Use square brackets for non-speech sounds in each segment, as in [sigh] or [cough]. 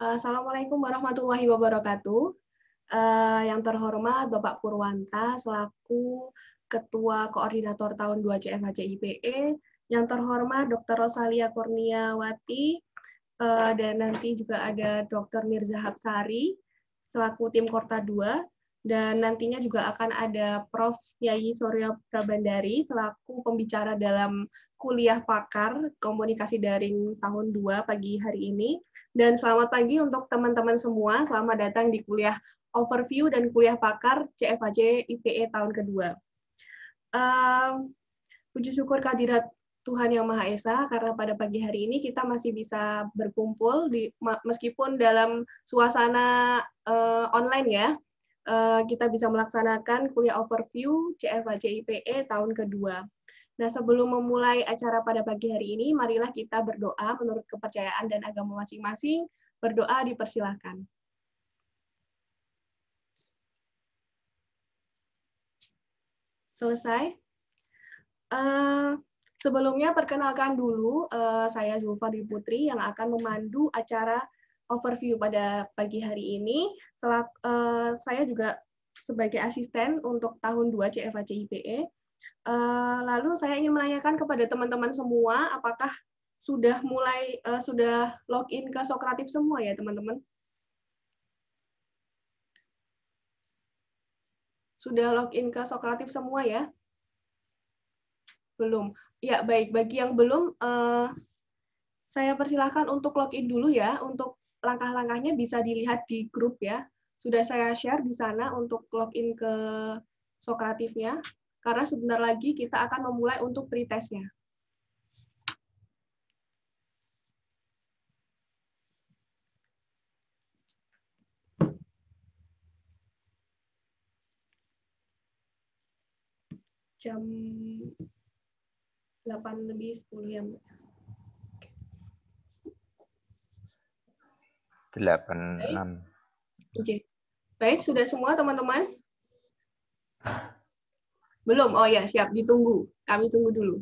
Eh, Assalamualaikum warahmatullahi wabarakatuh. Uh, yang terhormat Bapak Purwanta selaku Ketua Koordinator Tahun 2 CFHC IPE. Yang terhormat Dr. Rosalia Kurniawati uh, dan nanti juga ada Dr. Mirza Hapsari selaku tim Korta 2 dan nantinya juga akan ada Prof. Yayi Surya Prabandari selaku pembicara dalam kuliah pakar komunikasi daring tahun 2 pagi hari ini dan selamat pagi untuk teman-teman semua. Selamat datang di kuliah overview dan kuliah pakar CFAJ IPE tahun kedua. Um, puji syukur kehadirat Tuhan Yang Maha Esa karena pada pagi hari ini kita masih bisa berkumpul di meskipun dalam suasana uh, online ya. Uh, kita bisa melaksanakan kuliah overview CFAJ IPE tahun kedua. Nah, sebelum memulai acara pada pagi hari ini, marilah kita berdoa menurut kepercayaan dan agama masing-masing. Berdoa dipersilahkan. Selesai? Uh, sebelumnya perkenalkan dulu, uh, saya Zulfa Putri yang akan memandu acara overview pada pagi hari ini. Selat, uh, saya juga sebagai asisten untuk tahun 2 CFAC IPE. Eh, lalu saya ingin menanyakan kepada teman-teman semua, apakah sudah mulai eh, sudah login ke Sokratif semua ya teman-teman? Sudah login ke Sokratif semua ya? Belum. Ya baik. Bagi yang belum, eh, saya persilahkan untuk login dulu ya. Untuk langkah-langkahnya bisa dilihat di grup ya. Sudah saya share di sana untuk login ke Sokratifnya karena sebentar lagi kita akan memulai untuk pretestnya. Jam 8 lebih 10 ya, Mbak. 86. Baik. Baik, sudah semua teman-teman? [laughs] Belum. Oh ya, siap. Ditunggu. Kami tunggu dulu.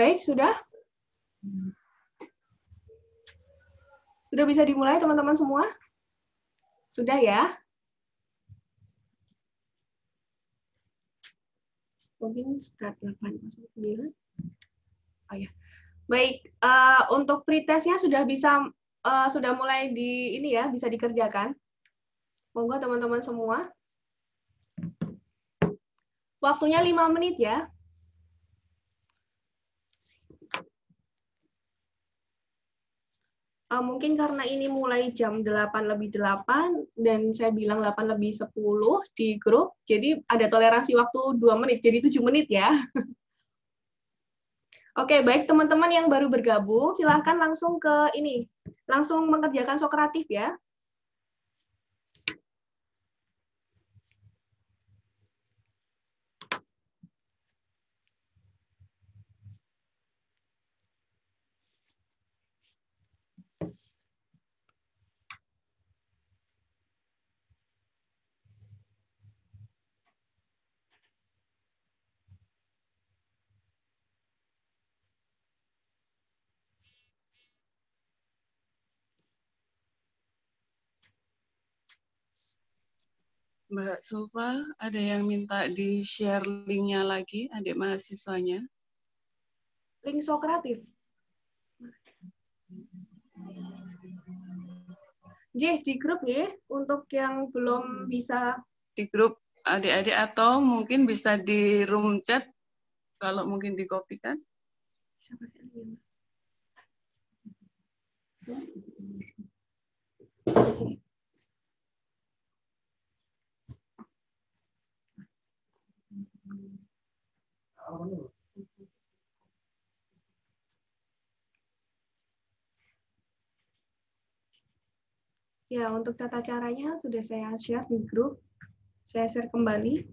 Baik, sudah? Sudah bisa dimulai teman-teman semua? Sudah ya? Mungkin start 809. Oh ya. Baik, uh, untuk pretestnya sudah bisa uh, sudah mulai di ini ya, bisa dikerjakan. Monggo teman-teman semua. Waktunya 5 menit ya. uh, mungkin karena ini mulai jam 8 lebih 8 dan saya bilang 8 lebih 10 di grup, jadi ada toleransi waktu 2 menit, jadi 7 menit ya. [laughs] Oke, baik teman-teman yang baru bergabung, silahkan langsung ke ini, langsung mengerjakan sokratif ya. Mbak Sulfa, ada yang minta di-share linknya lagi, adik mahasiswanya. Link Sokratif. Jih, di grup ya, untuk yang belum bisa. Di grup adik-adik atau mungkin bisa di room chat, kalau mungkin dikopikan. copy kan. Thank you. Ya, untuk tata caranya sudah saya share di grup. Saya share kembali.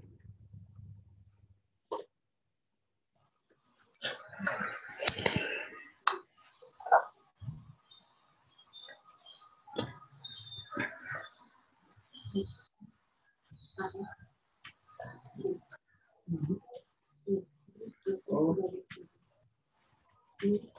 Thank you. Gracias.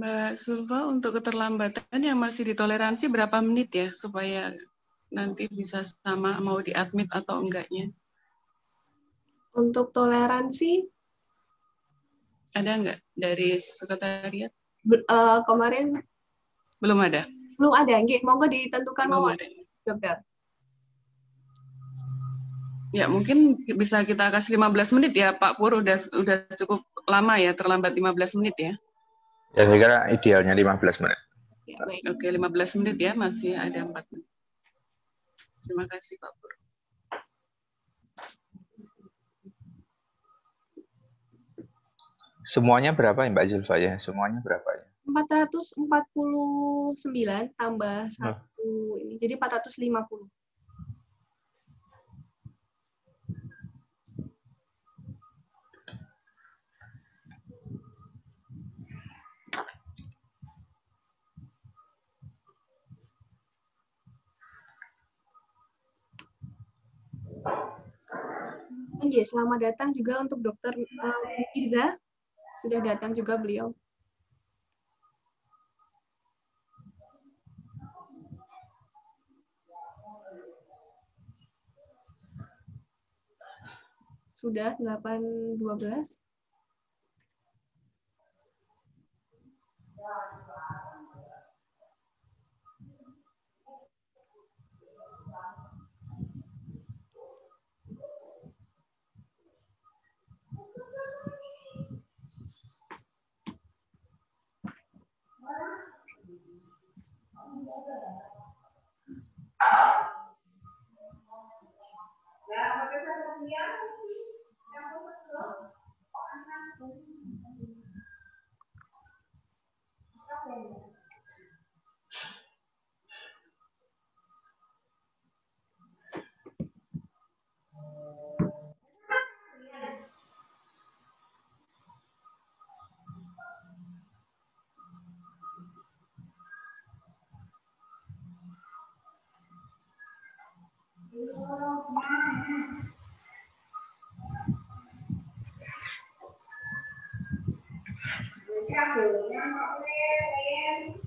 Mbak Sulfa untuk keterlambatan yang masih ditoleransi berapa menit ya supaya nanti bisa sama mau diadmit atau enggaknya? Untuk toleransi ada enggak dari sekretariat? uh, kemarin belum ada. Belum ada, nggih. Monggo ditentukan mau dokter. Ya, mungkin bisa kita kasih 15 menit ya, Pak Pur udah udah cukup lama ya, terlambat 15 menit ya. Ya saya kira idealnya 15 menit. Ya, baik. Oke, 15 menit ya, masih ada 4 menit. Terima kasih Pak Pur. Semuanya berapa ya Mbak Zulfa ya? Semuanya berapa ya? 449 tambah 1 oh. ini. Jadi 450. Oke, selamat datang juga untuk Dokter eh, Iza. Sudah datang juga beliau. Sudah 8.12. Ya, pemirsa sekalian, yang pesan Thank you.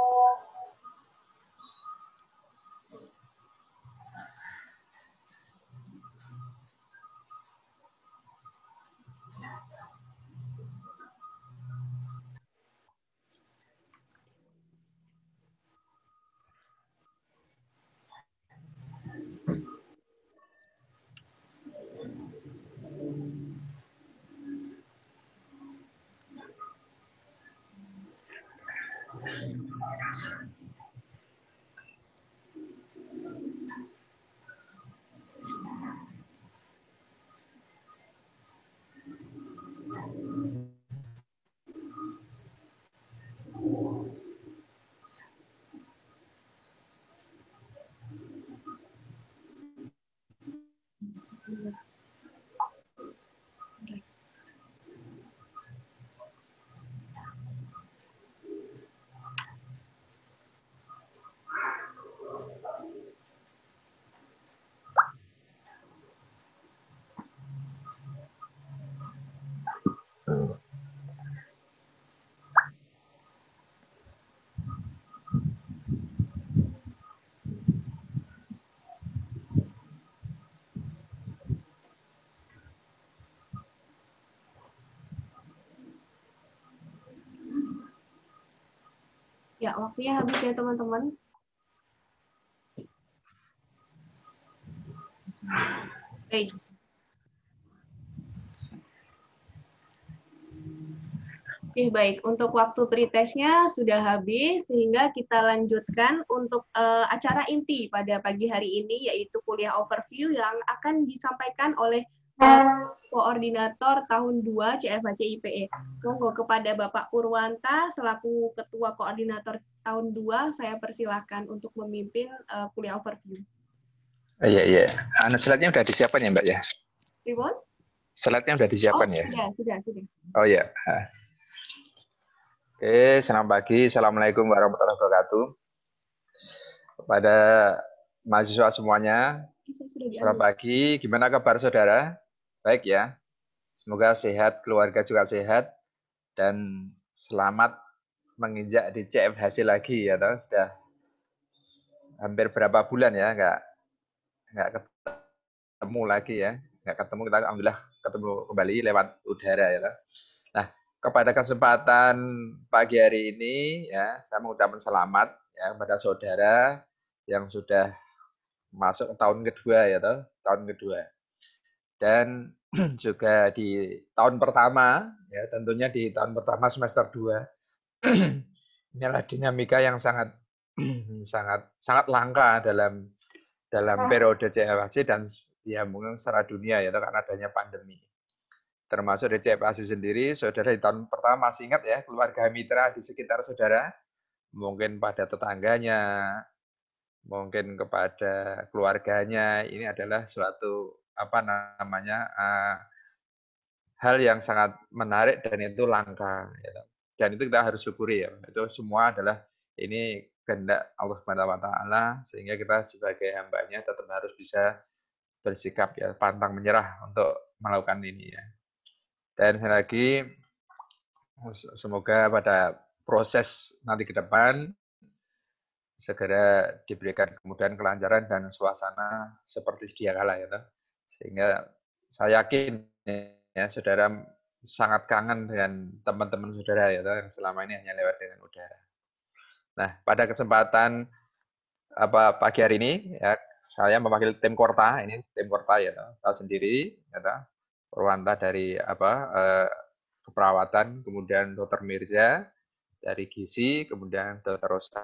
Ya, waktunya habis ya teman-teman. Okay. Oke, baik. Untuk waktu pretestnya sudah habis, sehingga kita lanjutkan untuk uh, acara inti pada pagi hari ini, yaitu kuliah overview yang akan disampaikan oleh uh, Koordinator Tahun 2 CFAC IPE. Monggo kepada Bapak Purwanta selaku Ketua Koordinator Tahun 2 saya persilahkan untuk memimpin uh, kuliah overview. Oh, iya, iya. Anak slide-nya sudah disiapkan ya, Mbak ya? Ribon. Slide-nya sudah disiapkan oh, ya? Sudah, sudah, sudah. Oh iya. Oke, selamat pagi. Assalamualaikum warahmatullahi wabarakatuh. Kepada mahasiswa semuanya, selamat pagi. Gimana kabar saudara? Baik ya. Semoga sehat, keluarga juga sehat dan selamat menginjak di CF hasil lagi ya toh. Sudah hampir berapa bulan ya nggak nggak ketemu lagi ya. Nggak ketemu kita alhamdulillah ketemu kembali lewat udara ya toh. Nah, kepada kesempatan pagi hari ini ya saya mengucapkan selamat ya kepada saudara yang sudah masuk tahun kedua ya toh, tahun kedua dan [clears throat] juga di tahun pertama ya tentunya di tahun pertama semester 2 [clears throat] inilah dinamika yang sangat [clears throat] sangat sangat langka dalam dalam periode CFAC dan ya mungkin secara dunia ya karena adanya pandemi termasuk di CFAC sendiri saudara di tahun pertama masih ingat ya keluarga mitra di sekitar saudara mungkin pada tetangganya mungkin kepada keluarganya ini adalah suatu apa namanya uh, hal yang sangat menarik dan itu langka gitu. dan itu kita harus syukuri ya itu semua adalah ini kehendak Allah Subhanahu wa taala sehingga kita sebagai hambanya tetap harus bisa bersikap ya pantang menyerah untuk melakukan ini ya dan sekali lagi semoga pada proses nanti ke depan segera diberikan kemudian kelancaran dan suasana seperti sedia kala ya. Gitu. Toh. Sehingga saya yakin ya saudara sangat kangen dengan teman-teman saudara ya yang selama ini hanya lewat dengan udara. Nah, pada kesempatan apa pagi hari ini ya saya memanggil tim Korta ini tim Korta ya saya sendiri ya Purwanta dari apa eh, keperawatan kemudian Dokter Mirza dari gizi kemudian Dokter Rosa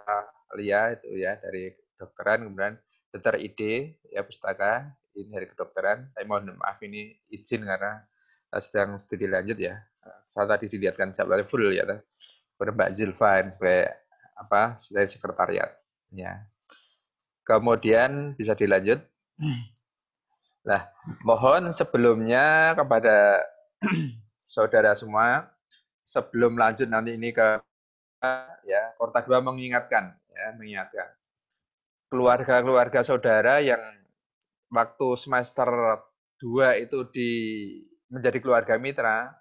Lia itu ya dari dokteran kemudian Dokter Ide ya pustaka ini hari kedokteran. Saya mohon maaf ini izin karena eh, sedang studi lanjut ya. Eh, saya tadi dilihatkan jadwalnya full ya. pada Mbak Zilfa yang sebagai apa? Dari sekretariat. Ya. Kemudian bisa dilanjut. Nah, mohon sebelumnya kepada [clears throat] saudara semua sebelum lanjut nanti ini ke ya Korta 2 mengingatkan ya mengingatkan keluarga-keluarga saudara yang waktu semester 2 itu di menjadi keluarga mitra,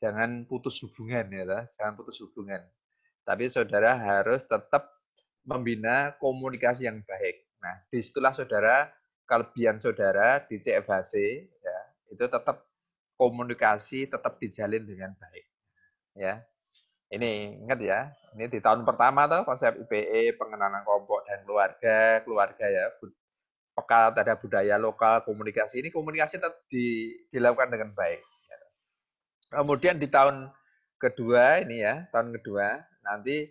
jangan putus hubungan ya, jangan putus hubungan. Tapi saudara harus tetap membina komunikasi yang baik. Nah, di disitulah saudara kelebihan saudara di CFHC ya, itu tetap komunikasi tetap dijalin dengan baik. Ya. Ini ingat ya, ini di tahun pertama tuh konsep IPE pengenalan kelompok dan keluarga, keluarga ya pekat, ada budaya lokal, komunikasi. Ini komunikasi tetap di, dilakukan dengan baik. Kemudian di tahun kedua ini ya, tahun kedua nanti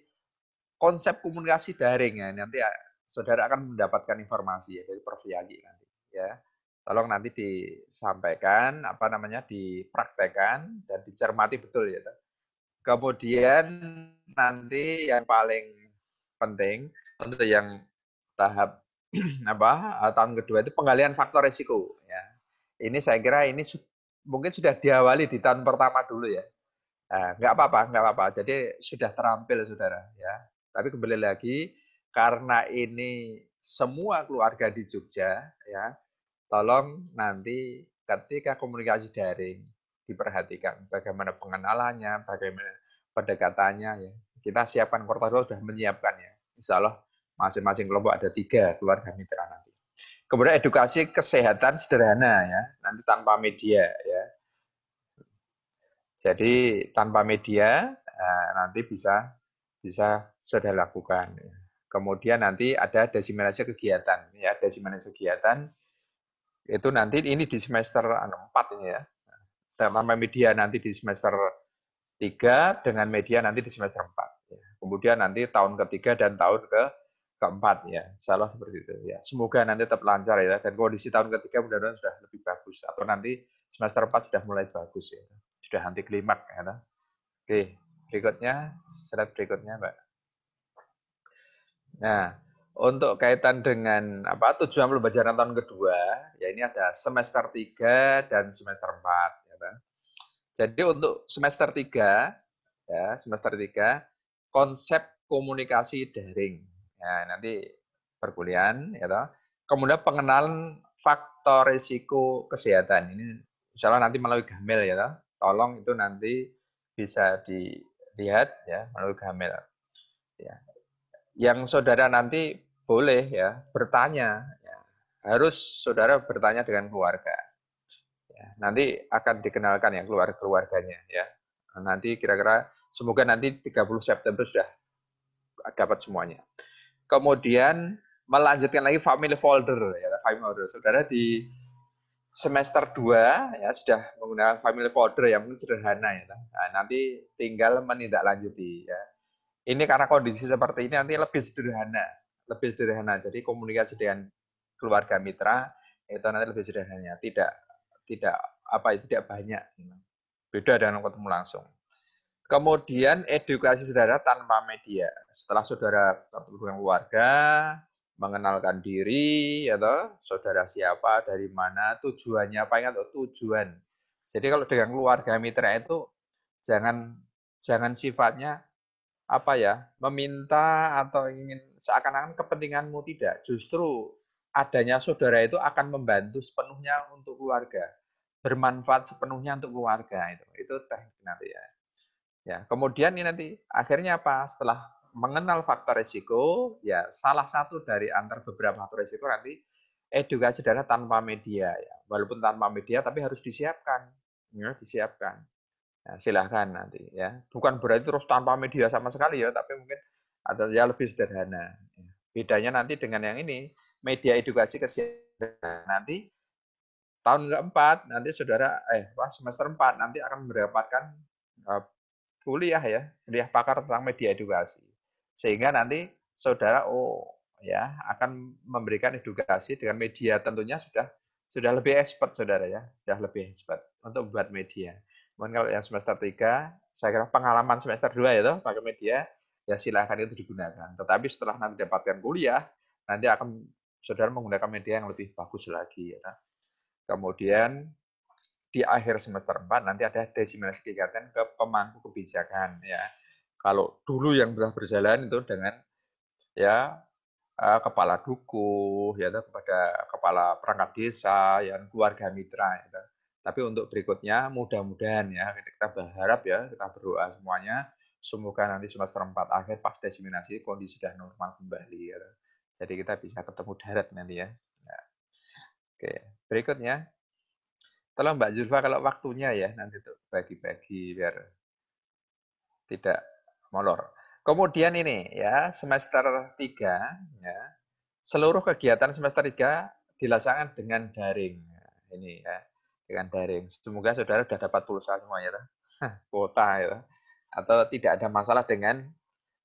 konsep komunikasi daring ya. Nanti ah, saudara akan mendapatkan informasi ya dari Prof. Yagi nanti ya. Tolong nanti disampaikan apa namanya dipraktekkan dan dicermati betul ya. Kemudian nanti yang paling penting untuk yang tahap [clears throat] apa eh, tahun kedua itu penggalian faktor resiko ya. Ini saya kira ini su mungkin sudah diawali di tahun pertama dulu ya. Nah, nggak apa-apa, nggak apa-apa. Jadi sudah terampil saudara ya. Tapi kembali lagi karena ini semua keluarga di Jogja ya, tolong nanti ketika komunikasi daring diperhatikan bagaimana pengenalannya, bagaimana pendekatannya ya. Kita siapkan Kortado sudah menyiapkannya. ya. Insya Allah Masing-masing kelompok ada tiga keluarga mitra nanti. Kemudian edukasi kesehatan sederhana ya, nanti tanpa media ya. Jadi tanpa media eh, nanti bisa bisa sudah lakukan. Ya. Kemudian nanti ada desiminasi kegiatan ya, desiminasi kegiatan itu nanti ini di semester 4 anu, ini ya. Nah, tanpa media nanti di semester 3 dengan media nanti di semester 4. Ya. Kemudian nanti tahun ketiga dan tahun ke keempat ya. Salah seperti itu ya. Semoga nanti tetap lancar ya dan kondisi tahun ketiga mudah-mudahan sudah lebih bagus atau nanti semester 4 sudah mulai bagus ya. Sudah anti klimak ya. Oke, berikutnya slide berikutnya Mbak. Nah, untuk kaitan dengan apa tujuan pembelajaran tahun kedua, ya ini ada semester 3 dan semester 4. Ya, mbak. Jadi untuk semester 3, ya, semester 3, konsep komunikasi daring. Ya, nanti perkuliahan ya toh. Kemudian pengenalan faktor risiko kesehatan. Ini insya Allah nanti melalui gamel ya toh. Tolong itu nanti bisa dilihat ya melalui gamel. Ya. Yang saudara nanti boleh ya bertanya ya. harus saudara bertanya dengan keluarga ya, nanti akan dikenalkan ya keluarga keluarganya ya nanti kira-kira semoga nanti 30 September sudah dapat semuanya kemudian melanjutkan lagi family folder ya family folder saudara di semester 2 ya sudah menggunakan family folder yang mungkin sederhana ya kan? nah, nanti tinggal menindaklanjuti ya ini karena kondisi seperti ini nanti lebih sederhana lebih sederhana jadi komunikasi dengan keluarga mitra itu nanti lebih sederhana tidak tidak apa tidak banyak beda dengan ketemu langsung Kemudian edukasi saudara tanpa media. Setelah saudara terhubung keluarga, mengenalkan diri, ya toh, saudara siapa, dari mana, tujuannya apa ingat tujuan. Jadi kalau dengan keluarga mitra itu jangan jangan sifatnya apa ya meminta atau ingin seakan-akan kepentinganmu tidak justru adanya saudara itu akan membantu sepenuhnya untuk keluarga bermanfaat sepenuhnya untuk keluarga itu itu teknik nanti ya Ya, kemudian ini nanti akhirnya apa? Setelah mengenal faktor risiko ya salah satu dari antar beberapa faktor risiko nanti edukasi dana tanpa media ya. Walaupun tanpa media tapi harus disiapkan. Ya, disiapkan. Ya, silahkan nanti ya. Bukan berarti terus tanpa media sama sekali ya, tapi mungkin atau ya lebih sederhana. Ya. Bedanya nanti dengan yang ini, media edukasi kesehatan. Nanti tahun keempat nanti saudara eh semester 4 nanti akan mendapatkan eh, kuliah ya, kuliah pakar tentang media edukasi. Sehingga nanti saudara oh ya akan memberikan edukasi dengan media tentunya sudah sudah lebih expert saudara ya, sudah lebih expert untuk buat media. Mungkin kalau yang semester 3, saya kira pengalaman semester 2 ya toh pakai media, ya silahkan itu digunakan. Tetapi setelah nanti dapatkan kuliah, nanti akan saudara menggunakan media yang lebih bagus lagi ya. Kemudian di akhir semester 4 nanti ada desimasi kegiatan ke pemangku kebijakan ya. Kalau dulu yang telah berjalan itu dengan ya eh, kepala dukuh ya kepada kepala perangkat desa yang keluarga mitra ya. Tapi untuk berikutnya mudah-mudahan ya kita berharap ya kita berdoa semuanya semoga nanti semester 4 akhir pas desiminasi kondisi sudah normal kembali ya. Jadi kita bisa ketemu darat nanti ya. ya. Oke, berikutnya Tolong Mbak Zulfa kalau waktunya ya nanti tuh bagi-bagi biar tidak molor. Kemudian ini ya semester 3 ya. Seluruh kegiatan semester 3 dilaksanakan dengan daring. Ini ya, dengan daring. Semoga saudara sudah dapat pulsa semuanya ya. Kuota ya. Atau tidak ada masalah dengan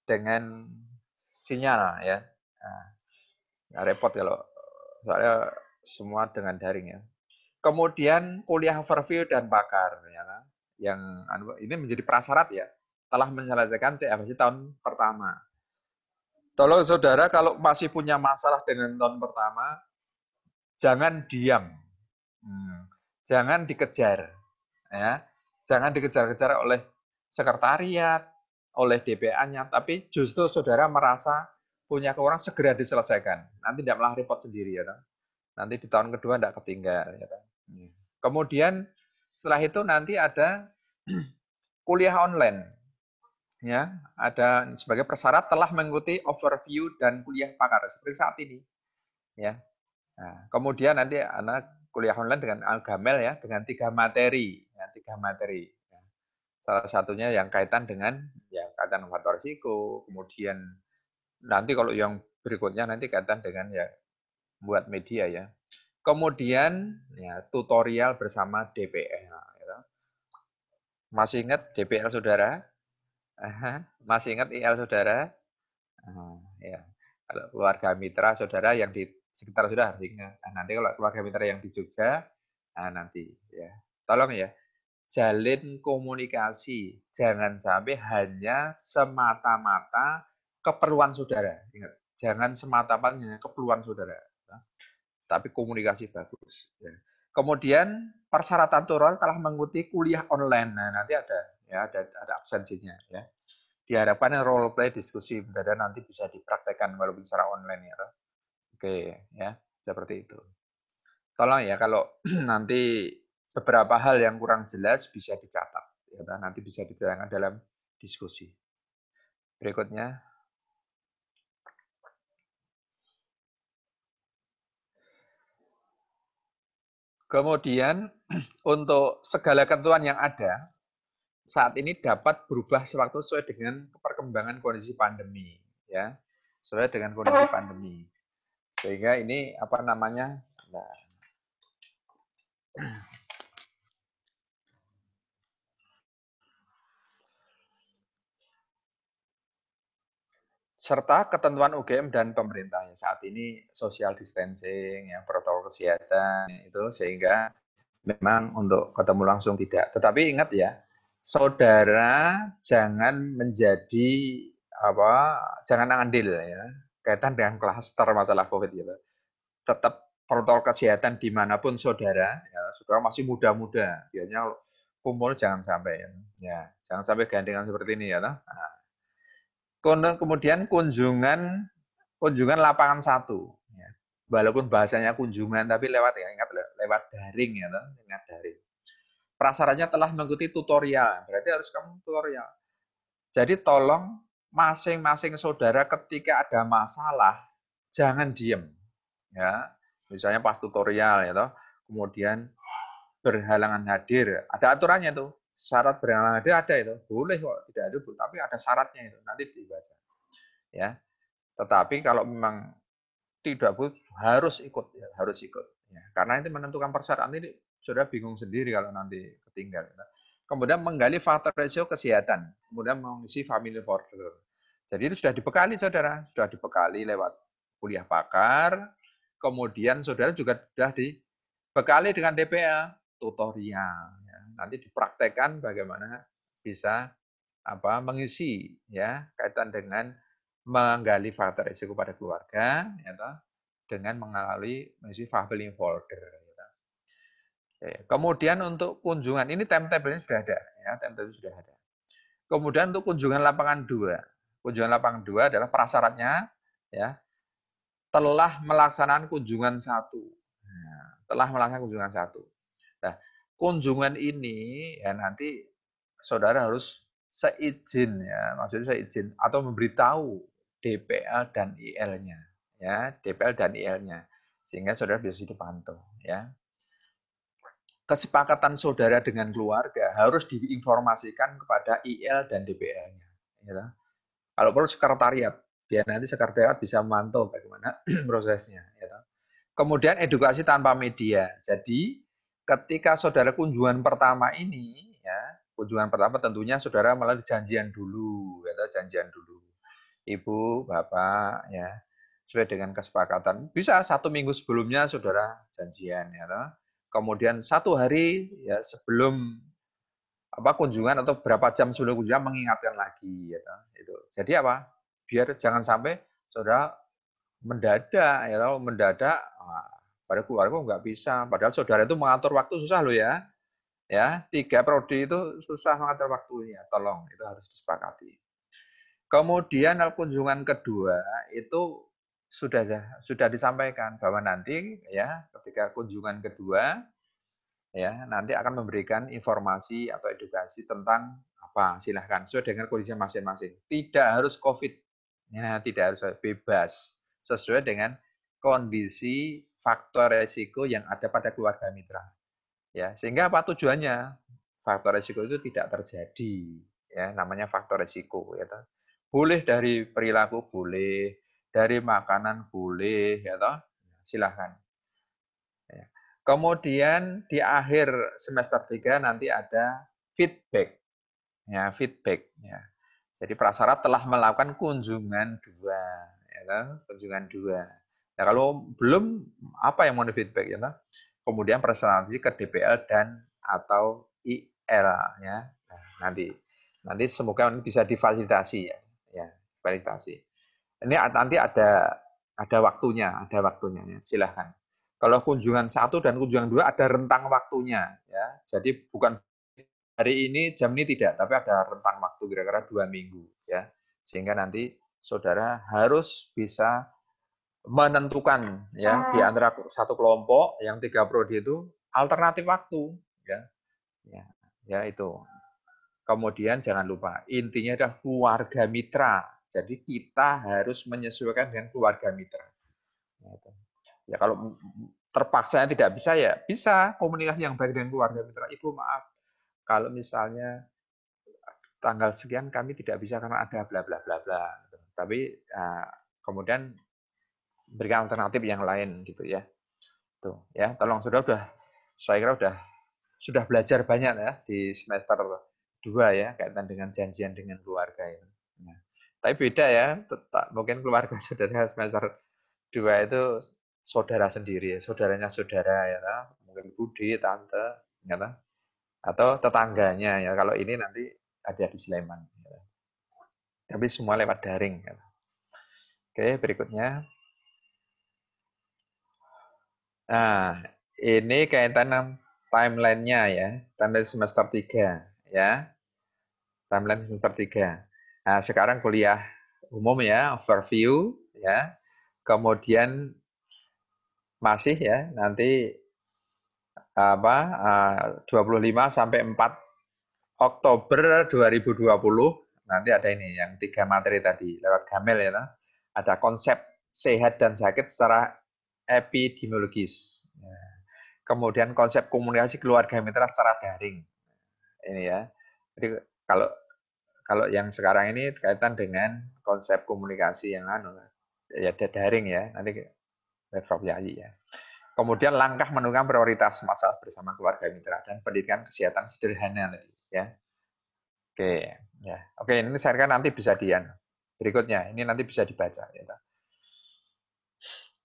dengan sinyal ya. Nah, repot kalau soalnya semua dengan daring ya. Kemudian kuliah overview dan bakar, ya, yang anu, ini menjadi prasyarat ya telah menyelesaikan CFC tahun pertama. Tolong saudara kalau masih punya masalah dengan tahun pertama, jangan diam, hmm. jangan dikejar, ya, jangan dikejar-kejar oleh sekretariat, oleh DPA-nya, tapi justru saudara merasa punya kekurangan segera diselesaikan. Nanti tidak malah repot sendiri ya. Nanti di tahun kedua tidak ketinggalan. ya. Kan. Iya. Kemudian setelah itu nanti ada [clears throat] kuliah online. Ya, ada sebagai persyarat telah mengikuti overview dan kuliah pakar seperti saat ini. Ya. Nah, kemudian nanti anak kuliah online dengan Algamel ya, dengan tiga materi, ya, tiga materi. Ya. Salah satunya yang kaitan dengan ya kaitan faktor risiko, kemudian nanti kalau yang berikutnya nanti kaitan dengan ya buat media ya, Kemudian ya, tutorial bersama DPL. Gitu. Ya masih ingat DPL saudara? masih ingat IL saudara? ya. Kalau keluarga mitra saudara yang di sekitar sudah ingat. Nah, nanti kalau keluarga mitra yang di Jogja, nah, nanti ya. Tolong ya, jalin komunikasi. Jangan sampai hanya semata-mata keperluan saudara. Ingat, jangan semata-mata keperluan saudara. Ya tapi komunikasi bagus. Ya. Kemudian persyaratan Turon telah mengikuti kuliah online. Nah, nanti ada ya ada, ada absensinya ya. Diharapkan role play diskusi berada nanti bisa dipraktekkan walaupun secara online ya. Oke ya, seperti itu. Tolong ya kalau [clears throat] nanti beberapa hal yang kurang jelas bisa dicatat ya nanti bisa diterangkan dalam diskusi. Berikutnya Kemudian [clears throat] untuk segala ketentuan yang ada saat ini dapat berubah sewaktu sesuai dengan perkembangan kondisi pandemi, ya, sesuai dengan kondisi pandemi. Sehingga ini apa namanya? Nah, [clears throat] serta ketentuan UGM dan pemerintahnya saat ini social distancing ya protokol kesehatan ya, itu sehingga memang untuk ketemu langsung tidak tetapi ingat ya saudara jangan menjadi apa jangan andil ya kaitan dengan klaster masalah covid gitu tetap protokol kesehatan dimanapun saudara ya, saudara masih muda-muda biasanya kumpul jangan sampai ya, ya jangan sampai gandengan seperti ini ya nah kemudian kunjungan kunjungan lapangan satu ya. walaupun bahasanya kunjungan tapi lewat ya ingat lewat daring ya ingat daring prasarannya telah mengikuti tutorial berarti harus kamu tutorial jadi tolong masing-masing saudara ketika ada masalah jangan diem ya misalnya pas tutorial ya toh kemudian berhalangan hadir ada aturannya tuh syarat beramal hadir ada itu boleh kok tidak ada tapi ada syaratnya itu nanti dibaca ya tetapi kalau memang tidak boleh harus ikut ya, harus ikut ya. karena itu menentukan persyaratan ini sudah bingung sendiri kalau nanti ketinggal kemudian menggali faktor resiko kesehatan kemudian mengisi family folder. jadi itu sudah dibekali saudara sudah dibekali lewat kuliah pakar kemudian saudara juga sudah dibekali dengan DPA tutorial nanti dipraktekkan bagaimana bisa apa mengisi ya kaitan dengan menggali faktor risiko pada keluarga ya toh, dengan mengalami mengisi family folder ya Oke. kemudian untuk kunjungan ini timetable sudah ada ya timetable sudah ada kemudian untuk kunjungan lapangan dua kunjungan lapangan dua adalah prasyaratnya ya telah melaksanakan kunjungan satu nah, telah melaksanakan kunjungan satu kunjungan ini ya nanti saudara harus seizin ya, maksudnya seizin atau memberitahu DPL dan IL-nya ya, DPL dan IL-nya sehingga saudara bisa pantau ya. Kesepakatan saudara dengan keluarga harus diinformasikan kepada IL dan DPL-nya. Ya. Kalau perlu sekretariat, biar nanti sekretariat bisa memantau bagaimana [clears throat] prosesnya. Ya. Kemudian edukasi tanpa media. Jadi ketika saudara kunjungan pertama ini, ya, kunjungan pertama tentunya saudara malah janjian dulu, ya, janjian dulu, ibu, bapak, ya, sesuai dengan kesepakatan. Bisa satu minggu sebelumnya saudara janjian, ya, toh. kemudian satu hari ya sebelum apa kunjungan atau berapa jam sebelum kunjungan mengingatkan lagi, ya, toh. itu. Jadi apa? Biar jangan sampai saudara mendadak, ya, toh, mendadak pada keluar kok nggak bisa. Padahal saudara itu mengatur waktu susah loh ya. Ya, tiga prodi itu susah mengatur waktunya. Tolong, itu harus disepakati. Kemudian kunjungan kedua itu sudah sudah disampaikan bahwa nanti ya ketika kunjungan kedua ya nanti akan memberikan informasi atau edukasi tentang apa silahkan sesuai dengan kondisi masing-masing tidak harus covid ya tidak harus eh, bebas sesuai dengan kondisi faktor resiko yang ada pada keluarga mitra. Ya, sehingga apa tujuannya? Faktor resiko itu tidak terjadi, ya, namanya faktor resiko ya toh. Boleh dari perilaku boleh, dari makanan boleh ya toh. Silahkan. Ya. Kemudian di akhir semester 3 nanti ada feedback. Ya, feedback ya. Jadi prasyarat telah melakukan kunjungan dua, ya, kunjungan dua. Nah, kalau belum, apa yang mau di feedback ya? Nah? Kemudian presentasi ke DPL dan atau IL ya. Nah, nanti nanti semoga ini bisa difasilitasi ya, ya fasilitasi. Ini nanti ada ada waktunya, ada waktunya ya. Silahkan. Kalau kunjungan satu dan kunjungan dua ada rentang waktunya ya. Jadi bukan hari ini jam ini tidak, tapi ada rentang waktu kira-kira dua minggu ya. Sehingga nanti saudara harus bisa menentukan ya ah. di antara satu kelompok yang tiga prodi itu alternatif waktu ya ya, ya itu kemudian jangan lupa intinya adalah keluarga mitra jadi kita harus menyesuaikan dengan keluarga mitra ya, ya kalau terpaksa yang tidak bisa ya bisa komunikasi yang baik dengan keluarga mitra ibu maaf kalau misalnya tanggal sekian kami tidak bisa karena ada bla bla bla bla gitu. tapi ah, kemudian berikan alternatif yang lain gitu ya. Tuh ya, tolong sudah sudah saya kira sudah sudah belajar banyak ya di semester 2 ya kaitan dengan janjian dengan keluarga ini Nah, tapi beda ya, tetap mungkin keluarga [laughs] saudara semester 2 itu saudara sendiri, saudaranya saudara ya, mungkin Budi, tante, ya, atau tetangganya ya. Kalau ini nanti ada di Sleman. Ya. Tapi semua lewat daring. Ya. Oke, berikutnya. Nah, ini kaitan timeline-nya ya, timeline semester 3 ya. Timeline semester 3. Nah, sekarang kuliah umum ya, overview ya. Kemudian masih ya, nanti apa 25 eh, sampai 4 Oktober 2020 nanti ada ini yang tiga materi tadi lewat Gamel ya. Ada konsep sehat dan sakit secara epidemiologis. Ya. Kemudian konsep komunikasi keluarga mitra secara daring. Ini ya. Jadi kalau kalau yang sekarang ini kaitan dengan konsep komunikasi yang anu ya daring ya nanti Prof. yayi ya. Kemudian langkah menunggang prioritas masalah bersama keluarga mitra dan pendidikan kesehatan sederhana tadi ya. Oke, ya. Oke, ini saya akan nanti bisa dian. Berikutnya, ini nanti bisa dibaca ya.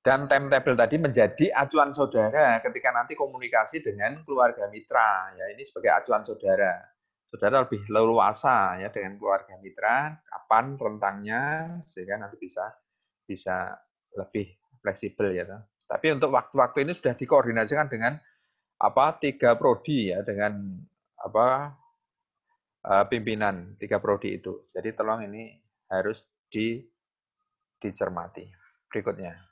Dan timetable tadi menjadi acuan saudara ketika nanti komunikasi dengan keluarga mitra. Ya, ini sebagai acuan saudara. Saudara lebih leluasa ya dengan keluarga mitra, kapan rentangnya sehingga nanti bisa bisa lebih fleksibel ya. Tapi untuk waktu-waktu ini sudah dikoordinasikan dengan apa tiga prodi ya dengan apa eh, pimpinan tiga prodi itu. Jadi tolong ini harus di dicermati. Berikutnya.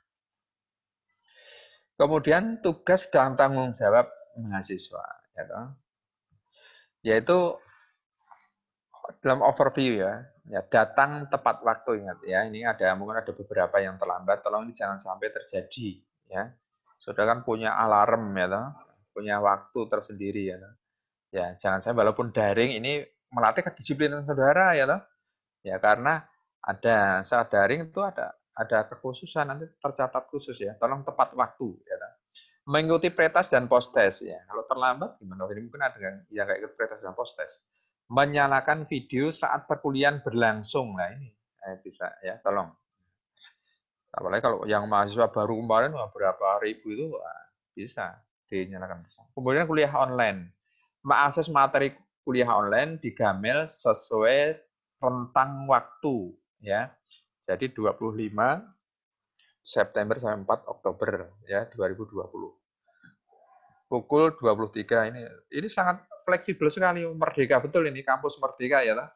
Kemudian tugas dan tanggung jawab mahasiswa, ya toh? yaitu dalam overview ya, ya datang tepat waktu ingat ya. Ini ada mungkin ada beberapa yang terlambat, tolong ini jangan sampai terjadi ya. sudah kan punya alarm ya toh, punya waktu tersendiri ya. Toh. Ya, jangan saya walaupun daring ini melatih kedisiplinan saudara ya toh. Ya karena ada saat daring itu ada ada kekhususan nanti tercatat khusus ya. Tolong tepat waktu ya. Kan. Mengikuti pretest dan test ya. Kalau terlambat gimana? Ini mungkin ada yang ya, kayak ikut pretas dan test. Menyalakan video saat perkuliahan berlangsung lah ini. Eh, bisa ya, tolong. Apalagi kalau yang mahasiswa baru kemarin wah, berapa ribu itu wah, bisa dinyalakan Kemudian kuliah online. Mengakses materi kuliah online digamel sesuai rentang waktu ya jadi 25 September sampai 4 Oktober ya 2020. Pukul 23 ini ini sangat fleksibel sekali merdeka betul ini kampus merdeka ya lah.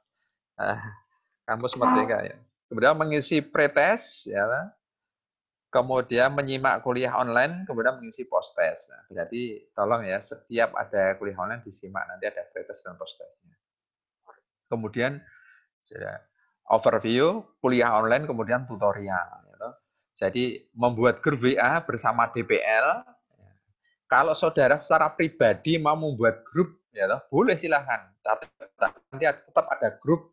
kampus merdeka ya. Kemudian mengisi pretest ya lah. Kemudian menyimak kuliah online, kemudian mengisi post test. Nah, jadi tolong ya setiap ada kuliah online disimak nanti ada pretest dan post testnya. Kemudian ya, overview, kuliah online, kemudian tutorial. Gitu. Jadi membuat grup WA bersama DPL. Ya. Kalau saudara secara pribadi mau membuat grup, gitu, boleh silahkan. Tapi nanti tetap ada grup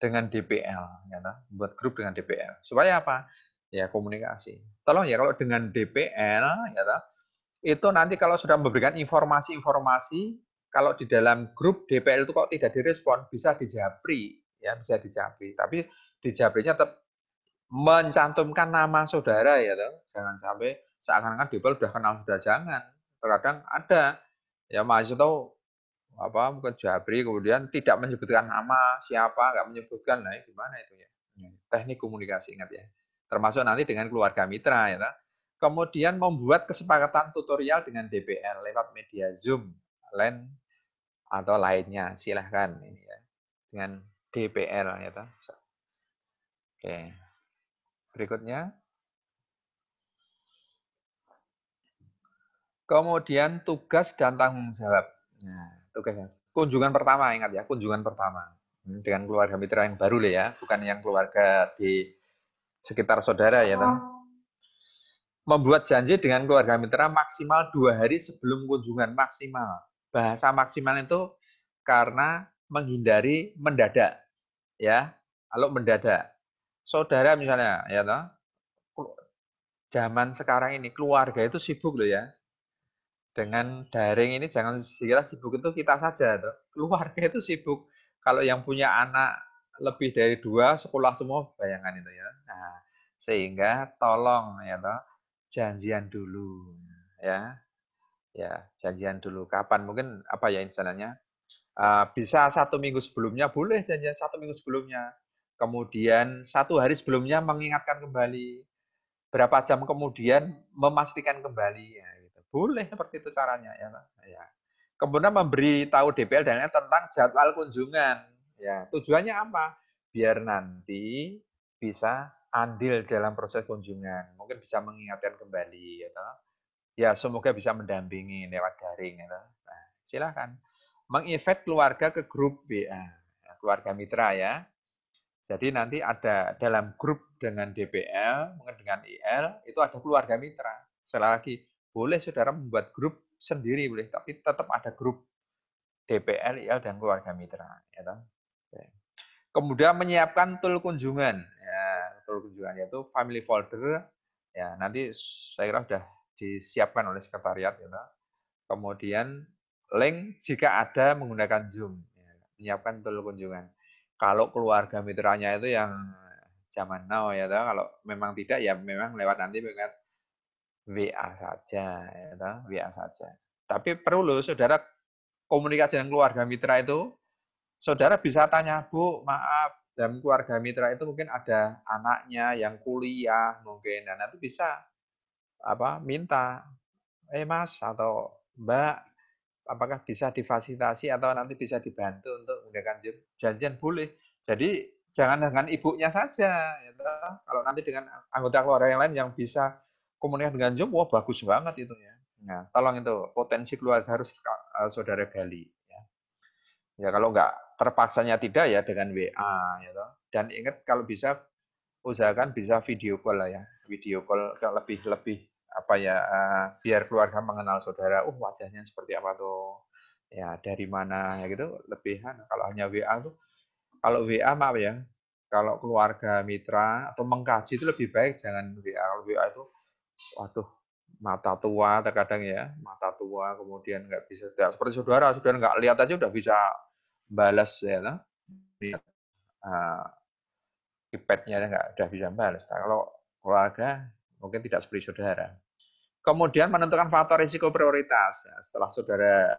dengan DPL, gitu. Ya buat grup dengan DPL. Supaya apa? Ya komunikasi. Tolong ya kalau dengan DPL, gitu, itu nanti kalau sudah memberikan informasi-informasi, kalau di dalam grup DPL itu kok tidak direspon, bisa dijapri ya bisa dicapai tapi dijabrinya tetap mencantumkan nama saudara ya toh. jangan sampai seakan-akan dibal sudah kenal sudah jangan terkadang ada ya masih tahu apa mungkin Jabri kemudian tidak menyebutkan nama siapa nggak menyebutkan nah gimana itu ya hmm, teknik komunikasi ingat ya termasuk nanti dengan keluarga mitra ya nah. kemudian membuat kesepakatan tutorial dengan DPR lewat media Zoom lain atau lainnya silahkan ini ya dengan DPL ya ta? Oke. Berikutnya Kemudian tugas dan tanggung jawab. Nah, tugasnya. Kunjungan pertama ingat ya, kunjungan pertama hmm, dengan keluarga mitra yang baru ya, bukan yang keluarga di sekitar saudara ya. ta? Membuat janji dengan keluarga mitra maksimal dua hari sebelum kunjungan maksimal. Bahasa maksimal itu karena menghindari mendadak ya kalau mendadak saudara misalnya ya toh zaman sekarang ini keluarga itu sibuk loh ya dengan daring ini jangan kira sibuk itu kita saja toh. keluarga itu sibuk kalau yang punya anak lebih dari dua sekolah semua bayangkan itu ya nah sehingga tolong ya toh janjian dulu ya ya janjian dulu kapan mungkin apa ya misalnya Uh, bisa satu minggu sebelumnya boleh janjian satu minggu sebelumnya. Kemudian satu hari sebelumnya mengingatkan kembali. Berapa jam kemudian memastikan kembali ya gitu. Boleh seperti itu caranya ya. ya. Kemudian tahu DPL dan lain tentang jadwal kunjungan. Ya, tujuannya apa? Biar nanti bisa andil dalam proses kunjungan. Mungkin bisa mengingatkan kembali gitu. Ya, semoga bisa mendampingi lewat daring gitu. Nah, silakan menginvite keluarga ke grup WA, keluarga mitra ya. Jadi nanti ada dalam grup dengan DPL, dengan IL, itu ada keluarga mitra. Sekali lagi, boleh saudara membuat grup sendiri boleh, tapi tetap ada grup DPL, IL, dan keluarga mitra. Ya, Kemudian menyiapkan tool kunjungan, ya, tool kunjungan yaitu family folder. Ya, nanti saya kira sudah disiapkan oleh sekretariat. Ya, Kemudian link jika ada menggunakan Zoom. Ya, menyiapkan tool kunjungan. Kalau keluarga mitranya itu yang zaman now ya, toh. kalau memang tidak ya memang lewat nanti dengan WA saja, ya, toh. WA saja. Tapi perlu saudara komunikasi dengan keluarga mitra itu, saudara bisa tanya Bu, maaf dalam keluarga mitra itu mungkin ada anaknya yang kuliah mungkin dan itu bisa apa minta eh mas atau mbak apakah bisa difasilitasi atau nanti bisa dibantu untuk menggunakan janjian boleh. Jadi jangan dengan ibunya saja. Ya, kalau nanti dengan anggota keluarga yang lain yang bisa komunikasi dengan Zoom, wah bagus banget itu ya. Nah, tolong itu potensi keluarga harus e, saudara gali. Ya, ya kalau nggak terpaksanya tidak ya dengan WA. Ya, Dan ingat kalau bisa usahakan bisa video call lah ya, video call lebih lebih apa ya uh, biar keluarga mengenal saudara uh wajahnya seperti apa tuh ya dari mana ya gitu lebihan kalau hanya WA tuh kalau WA maaf ya kalau keluarga mitra atau mengkaji itu lebih baik jangan WA kalau WA itu waduh mata tua terkadang ya mata tua kemudian nggak bisa ya, seperti saudara saudara nggak lihat aja udah bisa balas ya lah lihat uh, eh, iPadnya nggak udah bisa balas nah, kalau keluarga mungkin tidak seperti saudara. Kemudian menentukan faktor risiko prioritas. Ya, setelah saudara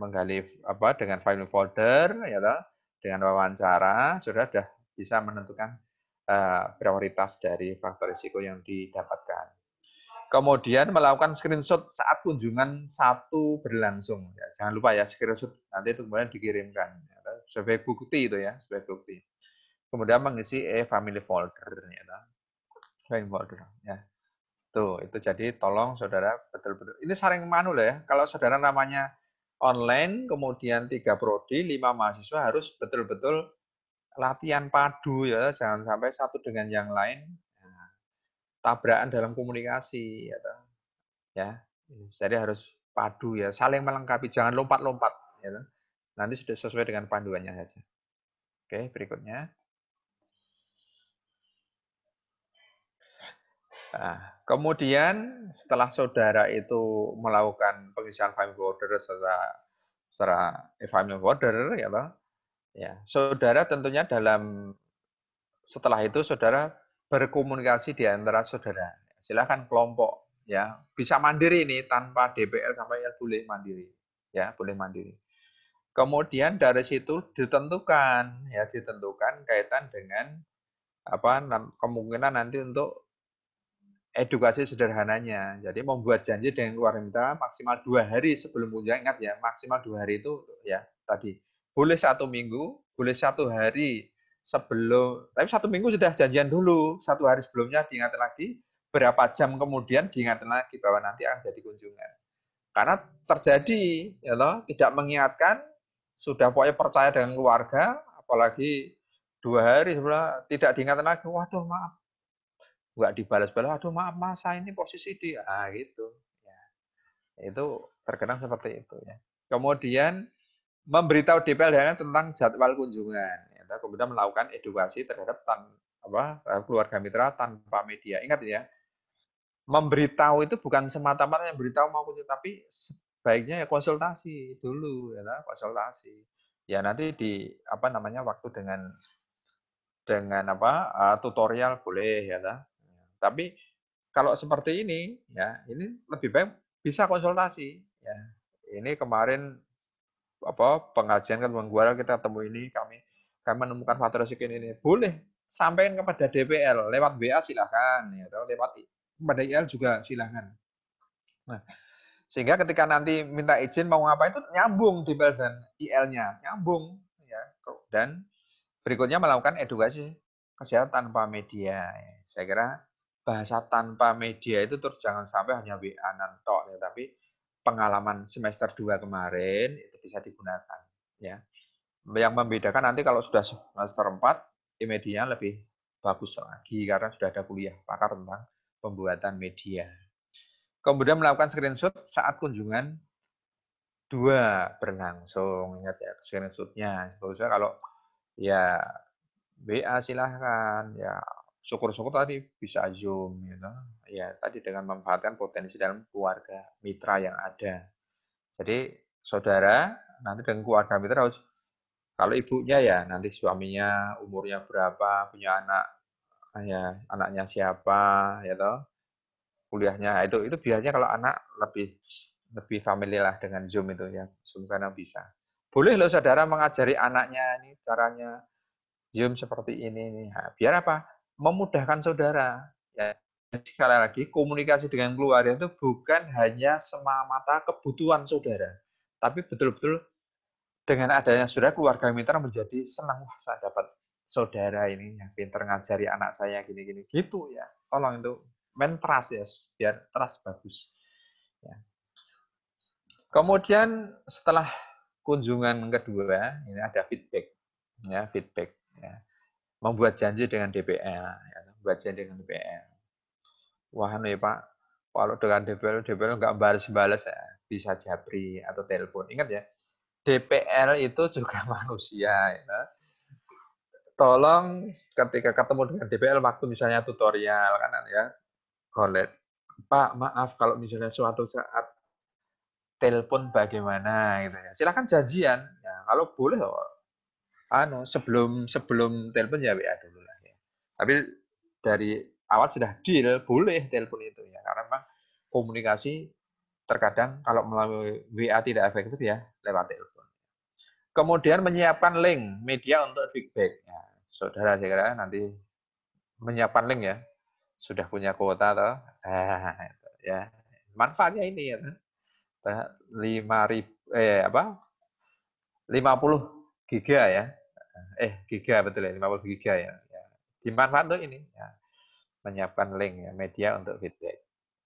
menggali apa dengan file folder, ya toh, dengan wawancara, saudara sudah bisa menentukan uh, prioritas dari faktor risiko yang didapatkan. Kemudian melakukan screenshot saat kunjungan satu berlangsung. Ya, jangan lupa ya screenshot nanti itu kemudian dikirimkan ya, toh, sebagai bukti itu ya, sebagai bukti. Kemudian mengisi e family folder ya, toh. family folder ya. Tuh, gitu. itu jadi tolong saudara betul-betul. Ini saring manu ya. Kalau saudara namanya online, kemudian tiga prodi, lima mahasiswa harus betul-betul latihan padu ya. Jangan sampai satu dengan yang lain nah, tabrakan dalam komunikasi ya. ya. Jadi harus padu ya, saling melengkapi, jangan lompat-lompat ya. Nanti sudah sesuai dengan panduannya saja. Oke, berikutnya. Nah, kemudian setelah saudara itu melakukan pengisian family order secara secara family order ya toh, ya saudara tentunya dalam setelah itu saudara berkomunikasi di antara saudara. Silahkan kelompok ya bisa mandiri ini tanpa DPR sampai ya boleh mandiri ya boleh mandiri. Kemudian dari situ ditentukan ya ditentukan kaitan dengan apa kemungkinan nanti untuk edukasi sederhananya. Jadi membuat janji dengan keluarga minta maksimal dua hari sebelum puncak. Ingat ya, maksimal dua hari itu ya tadi. Boleh satu minggu, boleh satu hari sebelum, tapi satu minggu sudah janjian dulu. Satu hari sebelumnya diingat lagi, berapa jam kemudian diingat lagi bahwa nanti akan jadi kunjungan. Karena terjadi, ya loh, tidak mengingatkan, sudah pokoknya percaya dengan keluarga, apalagi dua hari sebelumnya tidak diingatkan lagi, waduh maaf, nggak dibalas-balas aduh maaf mas ini posisi dia ah gitu ya. itu terkenang seperti itu ya kemudian memberitahu DPL tentang jadwal kunjungan ya. kemudian melakukan edukasi terhadap tan apa eh, keluarga mitra tanpa media ingat ya memberitahu itu bukan semata-mata yang beritahu maupun tapi baiknya ya konsultasi dulu ya konsultasi ya nanti di apa namanya waktu dengan dengan apa eh, tutorial boleh ya lah tapi kalau seperti ini, ya ini lebih baik bisa konsultasi. Ya. Ini kemarin apa pengajian kan mengguara kita temui ini kami kami menemukan faktor risiko ini, ini. Boleh sampaikan kepada DPL lewat WA silahkan, ya, atau lewat kepada IL juga silahkan. Nah, sehingga ketika nanti minta izin mau ngapain itu nyambung DPL dan IL-nya nyambung ya dan berikutnya melakukan edukasi kesehatan tanpa media ya. saya kira bahasa tanpa media itu terus jangan sampai hanya WA nantok ya, tapi pengalaman semester 2 kemarin itu bisa digunakan ya. Yang membedakan nanti kalau sudah semester 4 ya media lebih bagus lagi karena sudah ada kuliah pakar tentang pembuatan media. Kemudian melakukan screenshot saat kunjungan dua berlangsung ingat ya screenshotnya. kalau ya WA silahkan ya syukur-syukur tadi bisa zoom you know. ya tadi dengan memanfaatkan potensi dalam keluarga mitra yang ada jadi saudara nanti dengan keluarga mitra harus kalau ibunya ya nanti suaminya umurnya berapa punya anak ya anaknya siapa ya toh kuliahnya nah, itu itu biasanya kalau anak lebih lebih familiar lah dengan zoom itu ya zoom karena bisa boleh loh saudara mengajari anaknya ini caranya zoom seperti ini nih nah, biar apa memudahkan saudara. Ya. Sekali lagi, komunikasi dengan keluarga itu bukan hanya semata kebutuhan saudara, tapi betul-betul dengan adanya saudara, keluarga mitra menjadi senang. Wah, saya dapat saudara ini yang pinter ngajari anak saya gini-gini. Gitu ya. Tolong itu men trust ya, biar trust bagus. Ya. Kemudian setelah kunjungan kedua, ini ada feedback. Ya, feedback. Ya membuat janji dengan DPR, ya, membuat kan? janji dengan DPR. Wah, nih anu ya, Pak, kalau dengan DPR, DPR nggak balas-balas ya, bisa japri atau telepon. Ingat ya, DPR itu juga [laughs] manusia. Ya. Kan? Tolong ketika ketemu dengan DPR waktu misalnya tutorial kan anu ya, golet. Pak, maaf kalau misalnya suatu saat telepon bagaimana gitu ya. Silakan janjian. Ya, kalau boleh anu sebelum sebelum telepon ya WA dulu lah ya. Tapi dari awal sudah deal boleh telepon itu ya karena memang komunikasi terkadang kalau melalui WA tidak efektif ya lewat telepon. Kemudian menyiapkan link media untuk feedback. Ya, saudara saya kira nanti menyiapkan link ya sudah punya kuota atau? Nah, ya manfaatnya ini ya lima ribu eh apa lima puluh giga ya eh giga betul ya 50 giga ya, ya. dimanfaat tuh ini ya. menyiapkan link ya, media untuk feedback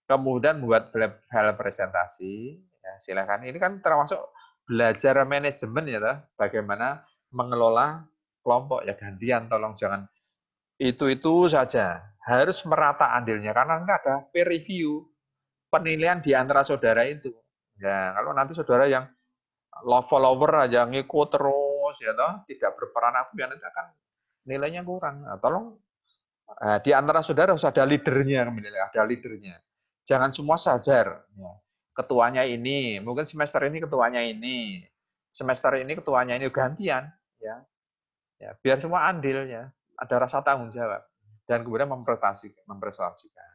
kemudian buat file presentasi ya, silakan ini kan termasuk belajar manajemen ya toh. bagaimana mengelola kelompok ya gantian tolong jangan itu itu saja harus merata andilnya karena nggak ada peer review penilaian di antara saudara itu ya kalau nanti saudara yang love follower aja ngikut terus fokus ya toh tidak berperan aku ya nanti akan nilainya kurang nah, tolong eh, di antara saudara harus ada leadernya ada leadernya jangan semua sajar ya. ketuanya ini mungkin semester ini ketuanya ini semester ini ketuanya ini gantian ya ya biar semua andilnya ada rasa tanggung jawab dan kemudian mempresentasikan mempresentasikan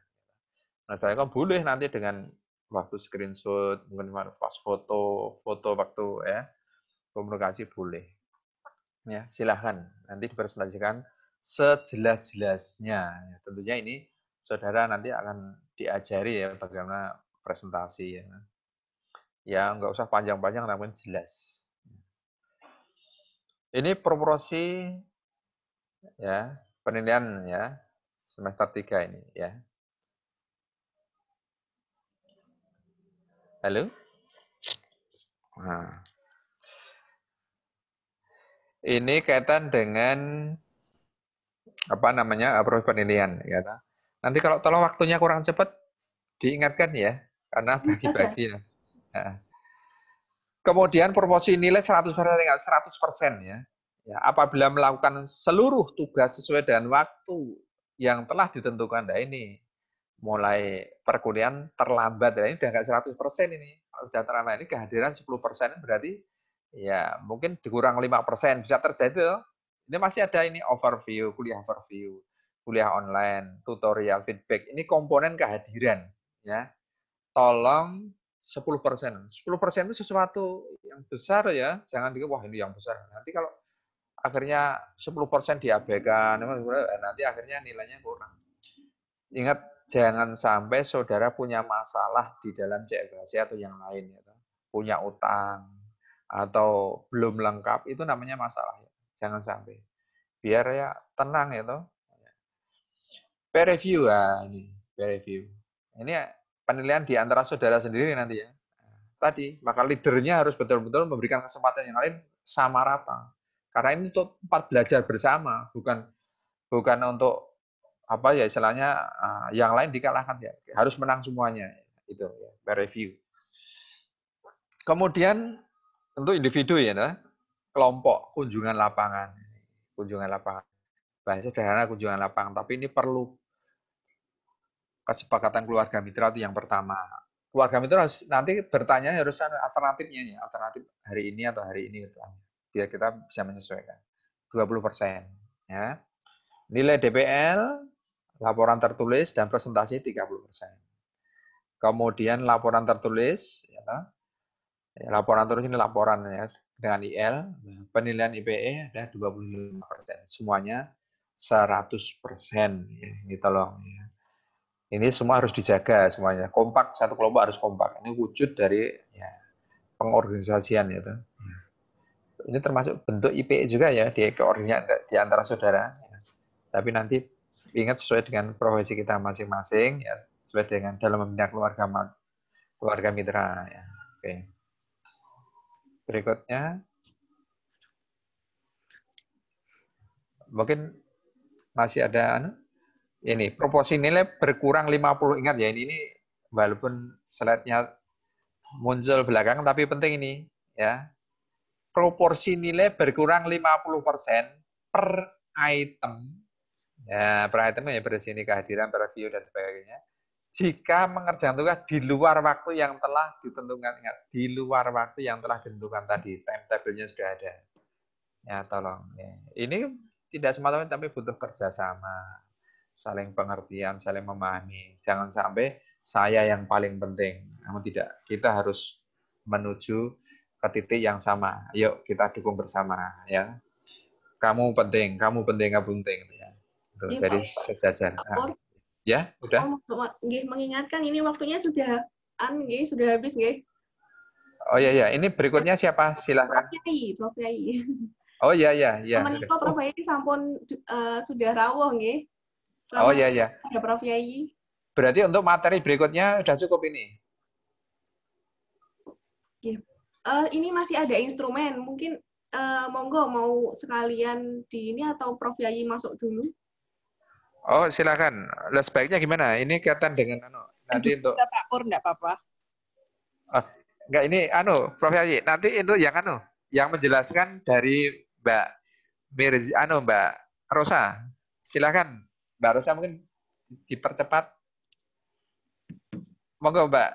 nah saya kan boleh nanti dengan waktu screenshot mungkin pas foto foto waktu ya komunikasi boleh Ya, silahkan nanti dipresentasikan sejelas-jelasnya. Ya, tentunya ini saudara nanti akan diajari ya bagaimana presentasi ya. Ya, nggak usah panjang-panjang namun jelas. Ini proporsi ya, penilaian ya semester 3 ini ya. Halo? Nah ini kaitan dengan apa namanya proses penilaian ya. Nanti kalau tolong waktunya kurang cepat diingatkan ya karena [laughs] bagi-bagi ya. Kemudian proporsi nilai 100% tinggal 100% ya. ya. Apabila melakukan seluruh tugas sesuai dengan waktu yang telah ditentukan nah ini mulai perkuliahan terlambat dan nah ini udah enggak 100% ini. Kalau sudah terlambat ini kehadiran 10% berarti ya mungkin dikurang 5%, bisa terjadi loh. Ini masih ada ini overview, kuliah overview, kuliah online, tutorial, feedback. Ini komponen kehadiran ya. Tolong 10%. 10% itu sesuatu yang besar ya, jangan dikira wah ini yang besar. Nanti kalau akhirnya 10% diabaikan, eh, nanti akhirnya nilainya kurang. Ingat jangan sampai saudara punya masalah di dalam CFHC atau yang lain ya. Punya utang, atau belum lengkap itu namanya masalah ya. jangan sampai biar ya tenang ya toh peer review ya ini peer review ini ya penilaian di antara saudara sendiri nanti ya tadi maka leadernya harus betul-betul memberikan kesempatan yang lain sama rata karena ini untuk tempat belajar bersama bukan bukan untuk apa ya istilahnya ah, yang lain dikalahkan ya harus menang semuanya itu ya, peer review kemudian tentu individu ya, nah? kelompok kunjungan lapangan, kunjungan lapangan. Bahasa sederhana kunjungan lapangan, tapi ini perlu kesepakatan keluarga mitra itu yang pertama. Keluarga mitra harus nanti bertanya harus alternatifnya ya, alternatif hari ini atau hari ini gitu. Biar kita bisa menyesuaikan. 20 persen. Ya. Nilai DPL, laporan tertulis dan presentasi 30 persen. Kemudian laporan tertulis, ya, laporan terus ini laporan ya dengan IL, iya. penilaian IPE ada 25 persen, semuanya 100 persen. Ya, ini tolong. Ya. Ini semua harus dijaga semuanya, kompak satu kelompok harus kompak. Ini wujud dari ya, pengorganisasian ya, itu. Iya. Ini termasuk bentuk IPE juga ya di koordinat di antara saudara. Ya. Tapi nanti ingat sesuai dengan profesi kita masing-masing, ya, sesuai dengan dalam membina keluarga keluarga mitra. Ya. Oke. Okay berikutnya mungkin masih ada anu, ini proporsi nilai berkurang 50 ingat ya ini, ini walaupun slide-nya muncul belakang tapi penting ini ya proporsi nilai berkurang 50% per item ya per item ya berisi ini kehadiran per view dan sebagainya jika mengerjakan tugas di luar waktu yang telah ditentukan ingat di luar waktu yang telah ditentukan tadi timetable-nya sudah ada ya tolong ya. ini tidak semata-mata tapi butuh kerjasama saling pengertian saling memahami jangan sampai saya yang paling penting namun tidak kita harus menuju ke titik yang sama yuk kita dukung bersama ya kamu penting kamu penting kamu penting ya Tuh, jadi sejajar. ya. Ya, udah. Oh, nggih, mengingatkan ini waktunya sudah an nggih, sudah habis nggih. Oh iya ya, ini berikutnya siapa? Silahkan. Prof Yai, Prof Yai. Oh iya ya. ya. ya. Menika Prof Yai sampun uh, sudah rawuh nggih. Oh iya ya. Ada Prof Yai. Berarti untuk materi berikutnya sudah cukup ini. Ya. Uh, ini masih ada instrumen, mungkin uh, monggo mau sekalian di ini atau Prof Yai masuk dulu. Oh, silakan. Lah sebaiknya gimana? Ini kaitan dengan anu nanti Aduh, untuk Pak Pur enggak apa-apa. Oh, ah, enggak ini anu Prof Haji, nanti itu yang anu yang menjelaskan dari Mbak Mirzi anu Mbak Rosa. Silakan Mbak Rosa mungkin dipercepat. Monggo Mbak.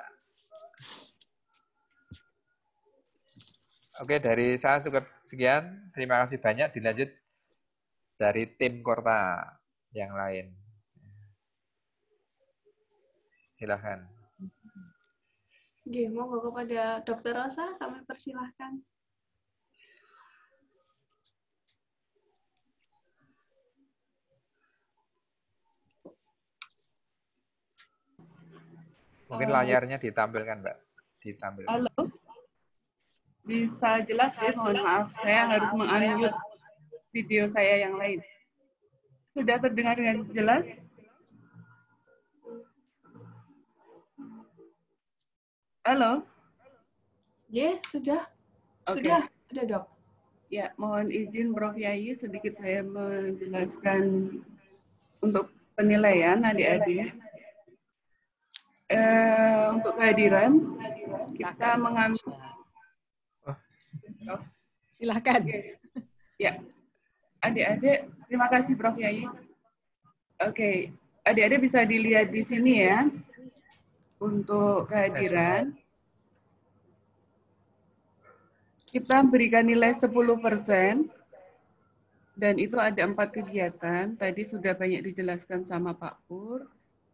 Oke, dari saya cukup sekian. Terima kasih banyak. Dilanjut dari tim Korta yang lain. Silahkan. Gimau monggo kepada Dokter Rosa, kami persilahkan. Mungkin layarnya ditampilkan, Mbak. Ditampilkan. Halo. Bisa jelas ya, mohon maaf. Saya harus mengambil video saya yang lain. Sudah terdengar dengan jelas? Halo? Ya, yeah, sudah. Okay. Sudah, sudah dok. Ya, mohon izin Prof. Yayi sedikit saya menjelaskan untuk penilaian adik-adik. Ya. Eh, untuk kehadiran, kita mengambil... silakan Silahkan. Ya, adik-adik, terima kasih Prof. Yai. Oke, okay. adik-adik bisa dilihat di sini ya untuk kehadiran. Kita berikan nilai 10 persen dan itu ada empat kegiatan. Tadi sudah banyak dijelaskan sama Pak Pur.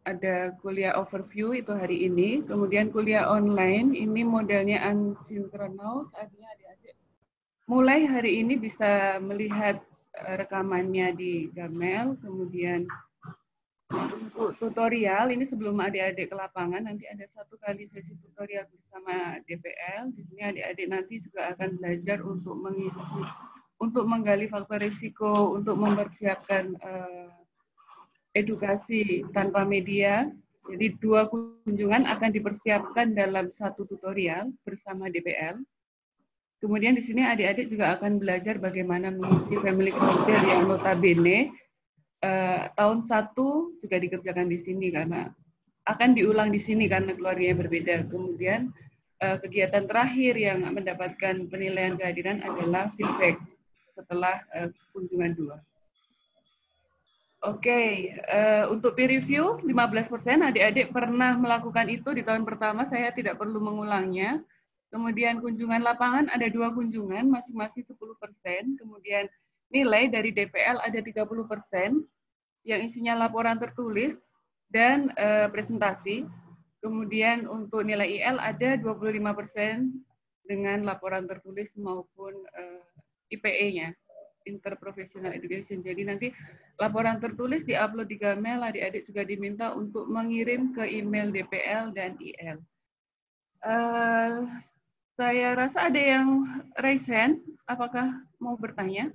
Ada kuliah overview itu hari ini, kemudian kuliah online ini modelnya unsynchronous, adik-adik mulai hari ini bisa melihat Eh, rekamannya di Gamel, kemudian untuk tutorial ini sebelum adik-adik ke lapangan nanti ada satu kali sesi tutorial bersama DPL. Di sini adik-adik nanti juga akan belajar untuk mengisi untuk menggali faktor risiko, untuk mempersiapkan uh, edukasi tanpa media. Jadi dua kunjungan akan dipersiapkan dalam satu tutorial bersama DPL. Kemudian di sini adik-adik juga akan belajar bagaimana mengisi family culture yang notabene uh, tahun satu juga dikerjakan di sini karena akan diulang di sini karena keluarnya berbeda. Kemudian uh, kegiatan terakhir yang mendapatkan penilaian kehadiran adalah feedback setelah uh, kunjungan dua. Oke, okay. uh, untuk peer review 15% adik-adik pernah melakukan itu di tahun pertama, saya tidak perlu mengulangnya. Kemudian kunjungan lapangan ada dua kunjungan, masing-masing 10 persen. Kemudian nilai dari DPL ada 30 persen, yang isinya laporan tertulis dan e, presentasi. Kemudian untuk nilai IL ada 25 persen dengan laporan tertulis maupun e, eh, IPE-nya, Interprofessional Education. Jadi nanti laporan tertulis diupload di Gmail, adik-adik juga diminta untuk mengirim ke email DPL dan IL. Uh, eh, saya rasa ada yang raise hand, apakah mau bertanya?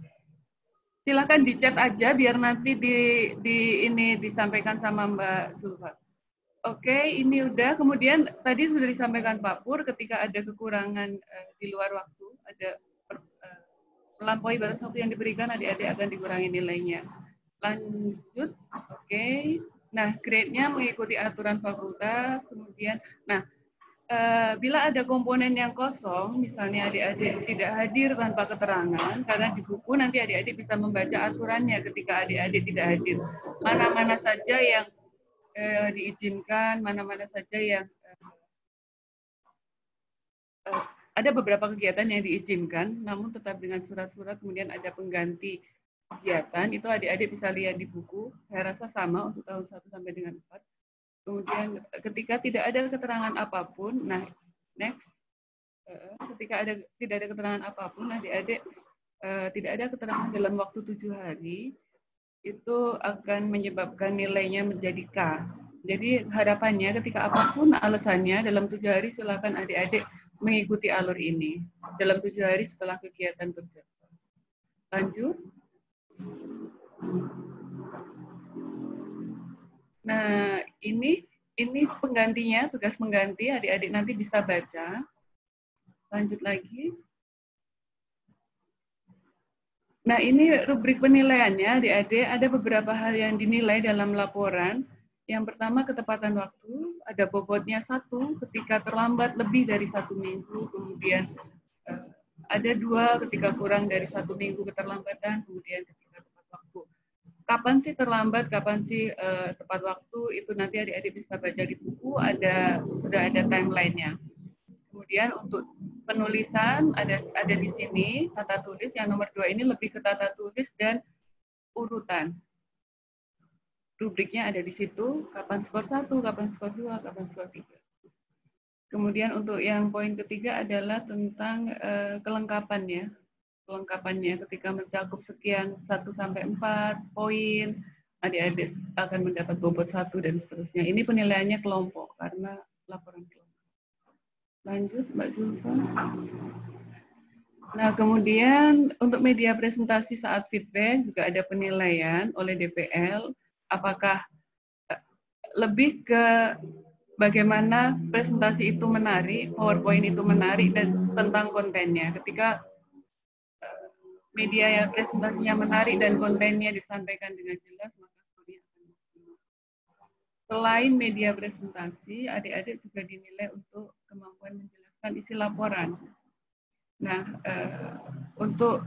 Silakan di chat aja biar nanti di, di ini disampaikan sama Mbak Zulfa. Oke, ini udah. Kemudian tadi sudah disampaikan Pak Pur ketika ada kekurangan uh, di luar waktu, ada per, uh, melampaui batas waktu yang diberikan, adik-adik akan dikurangi nilainya. Lanjut, oke. Nah, grade-nya mengikuti aturan fakultas, kemudian, nah, Eh, bila ada komponen yang kosong, misalnya adik-adik tidak hadir tanpa keterangan, karena di buku nanti adik-adik bisa membaca aturannya ketika adik-adik tidak hadir. Mana-mana saja yang uh, diizinkan, mana-mana saja yang uh, ada beberapa kegiatan yang diizinkan, namun tetap dengan surat-surat kemudian ada pengganti kegiatan, itu adik-adik bisa lihat di buku. Saya rasa sama untuk tahun 1 sampai dengan 4. Kemudian ketika tidak ada keterangan apapun, nah next, eh, ketika ada tidak ada keterangan apapun, nah adik eh, tidak ada keterangan dalam waktu tujuh hari, itu akan menyebabkan nilainya menjadi K. Jadi harapannya ketika apapun alasannya dalam tujuh hari silakan adik-adik mengikuti alur ini dalam tujuh hari setelah kegiatan kerja. Lanjut. Nah, ini ini penggantinya, tugas mengganti adik-adik nanti bisa baca. Lanjut lagi. Nah, ini rubrik penilaiannya adik-adik. Ada beberapa hal yang dinilai dalam laporan. Yang pertama, ketepatan waktu. Ada bobotnya satu ketika terlambat lebih dari satu minggu. Kemudian eh, ada dua ketika kurang dari satu minggu keterlambatan. Kemudian ketika tepat waktu kapan sih terlambat, kapan sih uh, tepat waktu itu nanti adik-adik bisa baca di buku ada sudah ada timelinenya. Kemudian untuk penulisan ada ada di sini tata tulis yang nomor dua ini lebih ke tata tulis dan urutan. Rubriknya ada di situ, kapan skor satu, kapan skor dua, kapan skor tiga. Kemudian untuk yang poin ketiga adalah tentang uh, kelengkapannya kelengkapannya ketika mencakup sekian 1 sampai 4 poin, adik-adik akan mendapat bobot satu dan seterusnya. Ini penilaiannya kelompok karena laporan kelompok. Lanjut Mbak Zulfa. Nah, kemudian untuk media presentasi saat feedback juga ada penilaian oleh DPL apakah eh, lebih ke bagaimana presentasi itu menarik, PowerPoint itu menarik dan tentang kontennya. Ketika media yang presentasinya menarik dan kontennya disampaikan dengan jelas, maka studi akan maksimal. Selain media presentasi, adik-adik juga dinilai untuk kemampuan menjelaskan isi laporan. Nah, eh, untuk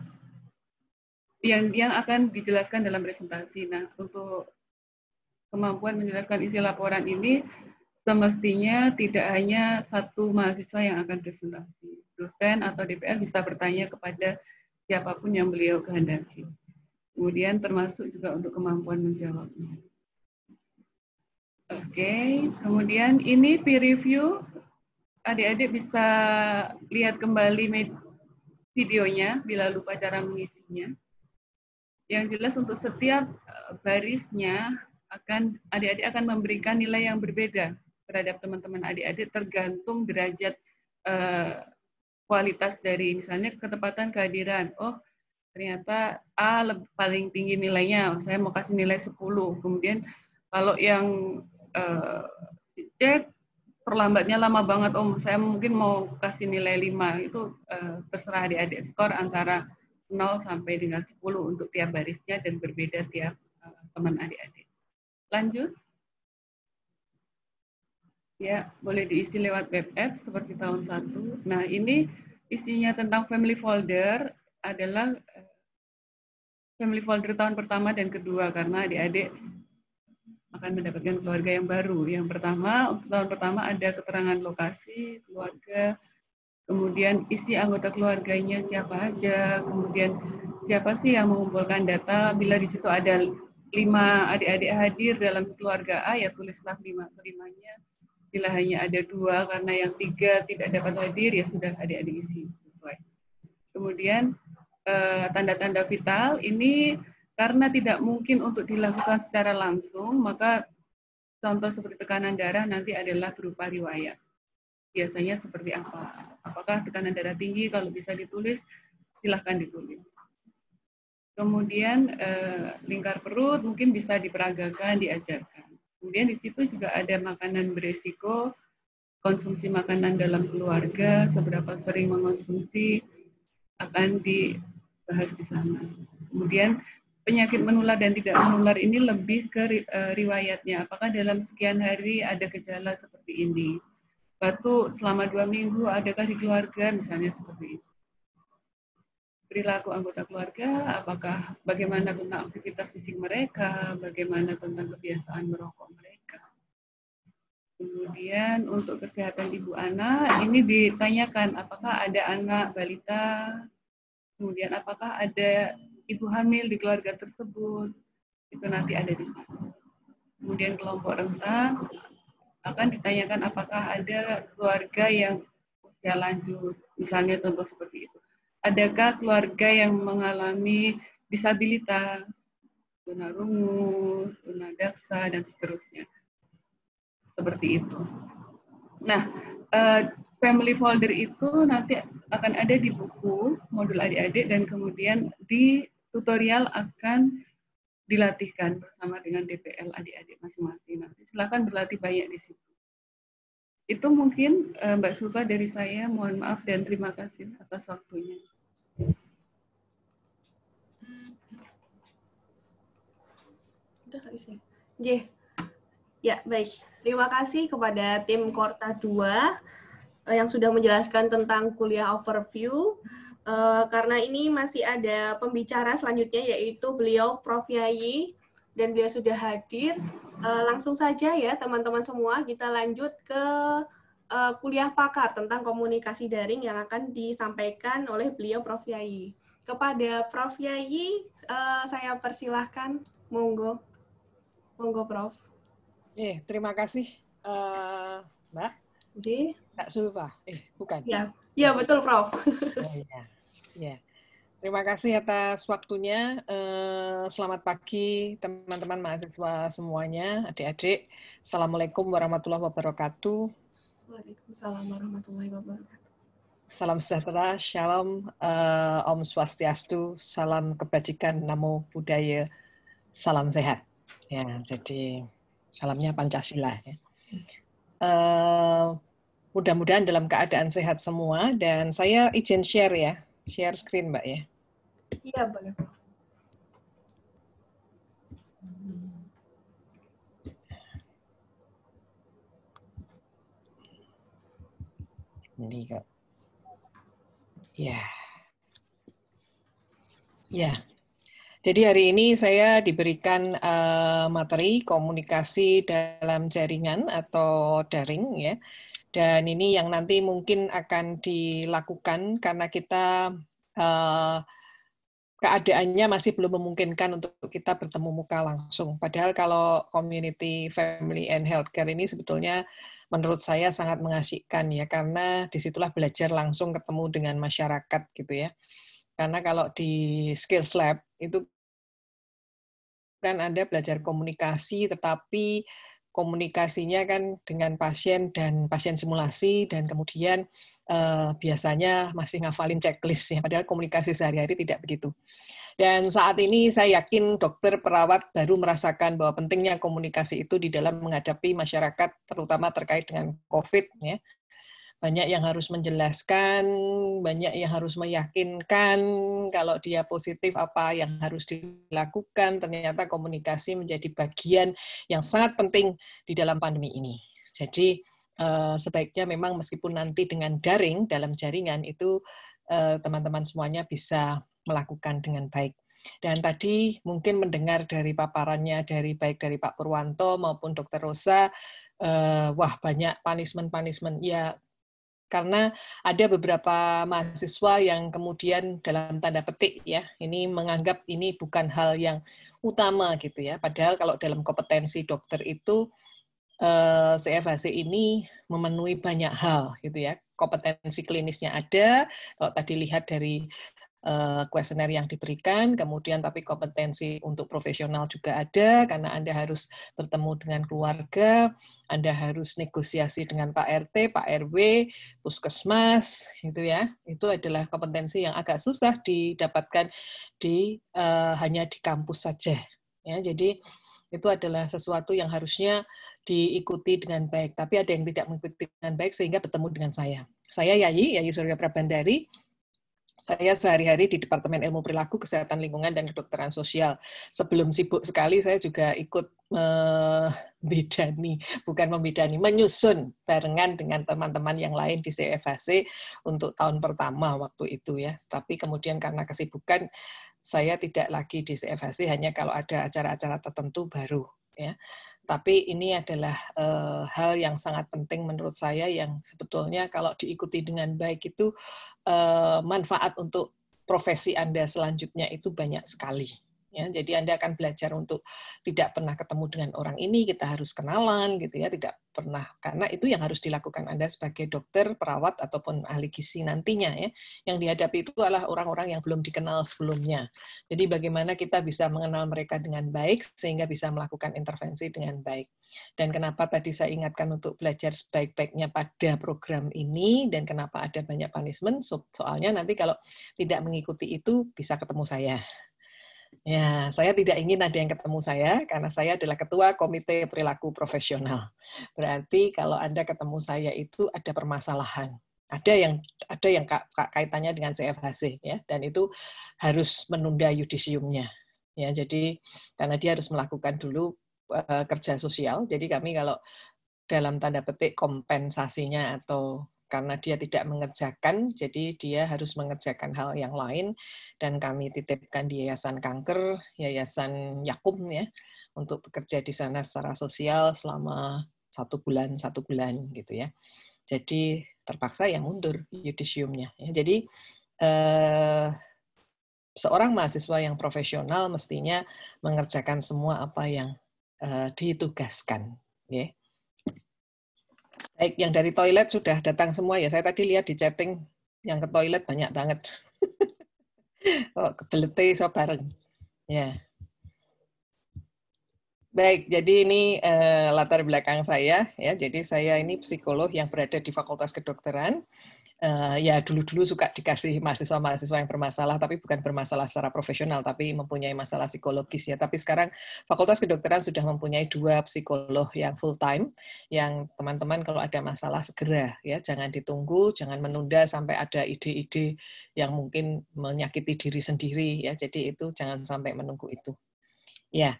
yang yang akan dijelaskan dalam presentasi. Nah, untuk kemampuan menjelaskan isi laporan ini semestinya tidak hanya satu mahasiswa yang akan presentasi. Dosen atau DPL bisa bertanya kepada siapapun yang beliau kehendaki. Kemudian termasuk juga untuk kemampuan menjawabnya. Oke, okay. kemudian ini peer review. Adik-adik bisa lihat kembali videonya bila lupa cara mengisinya. Yang jelas untuk setiap eh, barisnya akan adik-adik akan memberikan nilai yang berbeda terhadap teman-teman adik-adik tergantung derajat eh, kualitas dari misalnya ketepatan kehadiran. Oh, ternyata A paling tinggi nilainya, saya mau kasih nilai 10. Kemudian kalau yang uh, C perlambatnya lama banget, om oh, saya mungkin mau kasih nilai 5. Itu uh, terserah adik-adik skor antara 0 sampai dengan 10 untuk tiap barisnya dan berbeda tiap uh, teman adik-adik. Lanjut. Ya, boleh diisi lewat web app seperti tahun satu. Nah, ini isinya tentang family folder adalah eh, family folder tahun pertama dan kedua karena adik-adik akan mendapatkan keluarga yang baru. Yang pertama, untuk tahun pertama ada keterangan lokasi, keluarga, kemudian isi anggota keluarganya siapa aja, kemudian siapa sih yang mengumpulkan data, bila di situ ada lima adik-adik hadir dalam keluarga A, ya tulislah lima kelimanya bila hanya ada dua karena yang tiga tidak dapat hadir ya sudah ada adik isi sesuai. Kemudian eh, tanda-tanda eh, vital ini karena tidak mungkin untuk dilakukan secara langsung maka contoh seperti tekanan darah nanti adalah berupa riwayat. Biasanya seperti apa? Apakah tekanan darah tinggi kalau bisa ditulis silahkan ditulis. Kemudian eh, lingkar perut mungkin bisa diperagakan, diajarkan. Kemudian di situ juga ada makanan beresiko, konsumsi makanan dalam keluarga, seberapa sering mengonsumsi akan dibahas di sana. Kemudian penyakit menular dan tidak menular ini lebih ke e, riwayatnya. Apakah dalam sekian hari ada gejala seperti ini? Batu selama dua minggu, adakah di keluarga misalnya seperti ini perilaku anggota keluarga, apakah bagaimana tentang aktivitas fisik mereka, bagaimana tentang kebiasaan merokok mereka. Kemudian untuk kesehatan ibu anak, ini ditanyakan apakah ada anak balita, kemudian apakah ada ibu hamil di keluarga tersebut, itu nanti ada di sana. Kemudian kelompok rentan, akan ditanyakan apakah ada keluarga yang usia lanjut, misalnya contoh seperti itu adakah keluarga yang mengalami disabilitas, tunarungu, tunadaksa, dan seterusnya. Seperti itu. Nah, eh, family folder itu nanti akan ada di buku modul adik-adik dan kemudian di tutorial akan dilatihkan bersama dengan DPL adik-adik masing-masing. Nanti silakan berlatih banyak di situ. Itu mungkin eh, Mbak Sulfa dari saya. Mohon maaf dan terima kasih atas waktunya. udah ya. J. Ya, baik. Terima kasih kepada tim Korta 2 eh, yang sudah menjelaskan tentang kuliah overview. Uh, karena ini masih ada pembicara selanjutnya yaitu beliau Prof. Yayi dan beliau sudah hadir. Uh, langsung saja ya teman-teman semua kita lanjut ke uh, kuliah pakar tentang komunikasi daring yang akan disampaikan oleh beliau Prof. Yayi. Kepada Prof. Yayi, saya persilahkan. Monggo. Monggo Prof. Eh, terima kasih uh, Mbak. Jadi, Mbak Sulfa. Eh, bukan. Iya, ya, betul Prof. Oh, iya. Ya. Terima kasih atas waktunya. Uh, selamat pagi teman-teman mahasiswa semuanya, adik-adik. Assalamualaikum warahmatullahi wabarakatuh. Waalaikumsalam warahmatullahi wabarakatuh. Salam sejahtera, shalom, uh, om swastiastu, salam kebajikan, namo buddhaya, salam sehat. Ya, jadi salamnya Pancasila. Ya. Uh, mudah-mudahan dalam keadaan sehat semua dan saya izin share ya, share screen Mbak ya. Iya boleh. Ini kok. Ya. Ya. Jadi hari ini saya diberikan uh, materi komunikasi dalam jaringan atau daring ya. Dan ini yang nanti mungkin akan dilakukan karena kita uh, keadaannya masih belum memungkinkan untuk kita bertemu muka langsung. Padahal kalau community family and healthcare ini sebetulnya menurut saya sangat mengasyikkan ya karena disitulah belajar langsung ketemu dengan masyarakat gitu ya. Karena kalau di skill lab itu kan Anda belajar komunikasi, tetapi komunikasinya kan dengan pasien dan pasien simulasi, dan kemudian eh, biasanya masih ngafalin checklist, ya, padahal komunikasi sehari-hari tidak begitu. Dan saat ini saya yakin dokter perawat baru merasakan bahwa pentingnya komunikasi itu di dalam menghadapi masyarakat, terutama terkait dengan COVID. Ya banyak yang harus menjelaskan, banyak yang harus meyakinkan kalau dia positif apa yang harus dilakukan. Ternyata komunikasi menjadi bagian yang sangat penting di dalam pandemi ini. Jadi eh, sebaiknya memang meskipun nanti dengan daring dalam jaringan itu eh, teman-teman semuanya bisa melakukan dengan baik. Dan tadi mungkin mendengar dari paparannya dari baik dari Pak Purwanto maupun Dr. Rosa, Uh, wah banyak punishment-punishment. Ya karena ada beberapa mahasiswa yang kemudian dalam tanda petik ya ini menganggap ini bukan hal yang utama gitu ya padahal kalau dalam kompetensi dokter itu CFHC eh, ini memenuhi banyak hal gitu ya kompetensi klinisnya ada kalau tadi lihat dari Eh, kuesioner yang diberikan, kemudian tapi kompetensi untuk profesional juga ada karena Anda harus bertemu dengan keluarga, Anda harus negosiasi dengan Pak RT, Pak RW, puskesmas gitu ya. Itu adalah kompetensi yang agak susah didapatkan di uh, hanya di kampus saja. Ya, jadi itu adalah sesuatu yang harusnya diikuti dengan baik. Tapi ada yang tidak mengikuti dengan baik sehingga bertemu dengan saya. Saya Yayi, Yayi Surya Prabandari, saya sehari-hari di Departemen Ilmu Perilaku Kesehatan Lingkungan dan Kedokteran Sosial. Sebelum sibuk sekali, saya juga ikut membedani, bukan membidani, menyusun barengan dengan teman-teman yang lain di CFHC untuk tahun pertama waktu itu ya. Tapi kemudian karena kesibukan, saya tidak lagi di CFHC, hanya kalau ada acara-acara tertentu baru ya. Tapi ini adalah uh, hal yang sangat penting menurut saya yang sebetulnya kalau diikuti dengan baik itu uh, manfaat untuk profesi Anda selanjutnya itu banyak sekali. Ya, jadi Anda akan belajar untuk tidak pernah ketemu dengan orang ini, kita harus kenalan gitu ya, tidak pernah karena itu yang harus dilakukan Anda sebagai dokter, perawat ataupun ahli gizi nantinya ya. Yang dihadapi itu adalah orang-orang yang belum dikenal sebelumnya. Jadi bagaimana kita bisa mengenal mereka dengan baik sehingga bisa melakukan intervensi dengan baik. Dan kenapa tadi saya ingatkan untuk belajar sebaik-baiknya pada program ini dan kenapa ada banyak punishment soalnya nanti kalau tidak mengikuti itu bisa ketemu saya Ya, saya tidak ingin ada yang ketemu saya karena saya adalah ketua komite perilaku profesional. Berarti kalau Anda ketemu saya itu ada permasalahan. Ada yang ada yang kaitannya dengan CFHC ya dan itu harus menunda yudisiumnya. Ya, jadi karena dia harus melakukan dulu uh, kerja sosial. Jadi kami kalau dalam tanda petik kompensasinya atau karena dia tidak mengerjakan, jadi dia harus mengerjakan hal yang lain. Dan kami titipkan di Yayasan Kanker, Yayasan Yakum ya, untuk bekerja di sana secara sosial selama satu bulan, satu bulan gitu ya. Jadi terpaksa yang mundur yudisiumnya. Ya. Jadi eh, seorang mahasiswa yang profesional mestinya mengerjakan semua apa yang eh, ditugaskan. Ya. Baik, eh, yang dari toilet sudah datang semua ya. Saya tadi lihat di chatting yang ke toilet banyak banget. [laughs] oh, kebelete so bareng. Ya. Baik, jadi ini uh, latar belakang saya ya. Jadi saya ini psikolog yang berada di Fakultas Kedokteran uh, ya dulu-dulu suka dikasih mahasiswa-mahasiswa yang bermasalah, tapi bukan bermasalah secara profesional, tapi mempunyai masalah psikologis ya. Tapi sekarang Fakultas Kedokteran sudah mempunyai dua psikolog yang full time, yang teman-teman kalau ada masalah segera ya, jangan ditunggu, jangan menunda sampai ada ide-ide yang mungkin menyakiti diri sendiri ya. Jadi itu jangan sampai menunggu itu. Ya.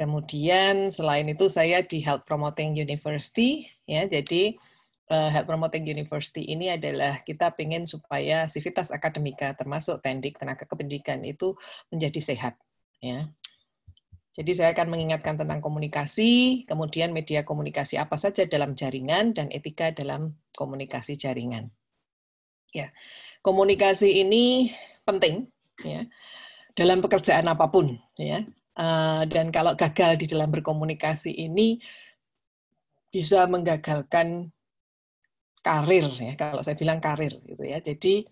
Kemudian selain itu saya di Health Promoting University ya. Jadi Eh, Health Promoting University ini adalah kita ingin supaya sivitas akademika termasuk tendik tenaga kependidikan itu menjadi sehat ya. Jadi saya akan mengingatkan tentang komunikasi, kemudian media komunikasi apa saja dalam jaringan dan etika dalam komunikasi jaringan. Ya. Komunikasi ini penting ya. Dalam pekerjaan apapun ya. Uh, dan kalau gagal di dalam berkomunikasi ini bisa menggagalkan karir ya kalau saya bilang karir gitu ya. Jadi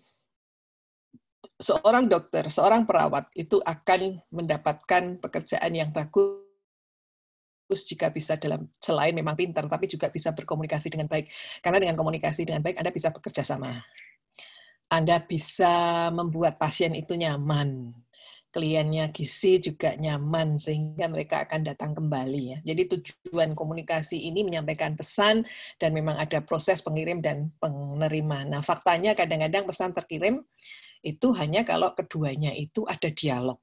seorang dokter, seorang perawat itu akan mendapatkan pekerjaan yang bagus jika bisa dalam selain memang pintar tapi juga bisa berkomunikasi dengan baik. Karena dengan komunikasi dengan baik Anda bisa bekerja sama. Anda bisa membuat pasien itu nyaman kliennya gizi juga nyaman sehingga mereka akan datang kembali ya. Jadi tujuan komunikasi ini menyampaikan pesan dan memang ada proses pengirim dan penerima. Nah, faktanya kadang-kadang pesan terkirim itu hanya kalau keduanya itu ada dialog.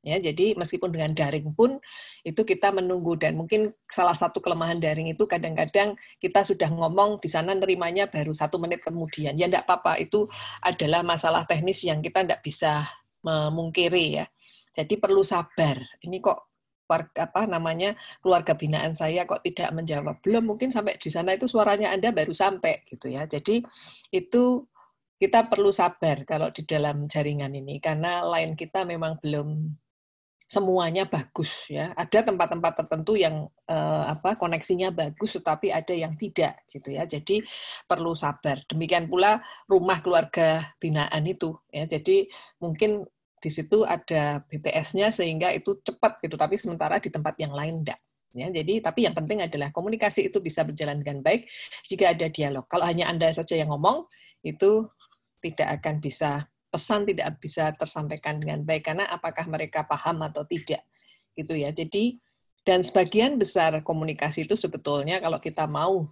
Ya, jadi meskipun dengan daring pun itu kita menunggu dan mungkin salah satu kelemahan daring itu kadang-kadang kita sudah ngomong di sana nerimanya baru satu menit kemudian. Ya tidak apa-apa, itu adalah masalah teknis yang kita tidak bisa memungkiri ya. Jadi perlu sabar. Ini kok apa namanya keluarga binaan saya kok tidak menjawab belum mungkin sampai di sana itu suaranya anda baru sampai gitu ya jadi itu kita perlu sabar kalau di dalam jaringan ini karena lain kita memang belum semuanya bagus ya. Ada tempat-tempat tertentu yang eh, apa koneksinya bagus tetapi ada yang tidak gitu ya. Jadi perlu sabar. Demikian pula rumah keluarga binaan itu ya. Jadi mungkin di situ ada BTS-nya sehingga itu cepat gitu tapi sementara di tempat yang lain enggak ya jadi tapi yang penting adalah komunikasi itu bisa berjalan dengan baik jika ada dialog kalau hanya anda saja yang ngomong itu tidak akan bisa pesan tidak bisa tersampaikan dengan baik karena apakah mereka paham atau tidak gitu ya. Jadi dan sebagian besar komunikasi itu sebetulnya kalau kita mau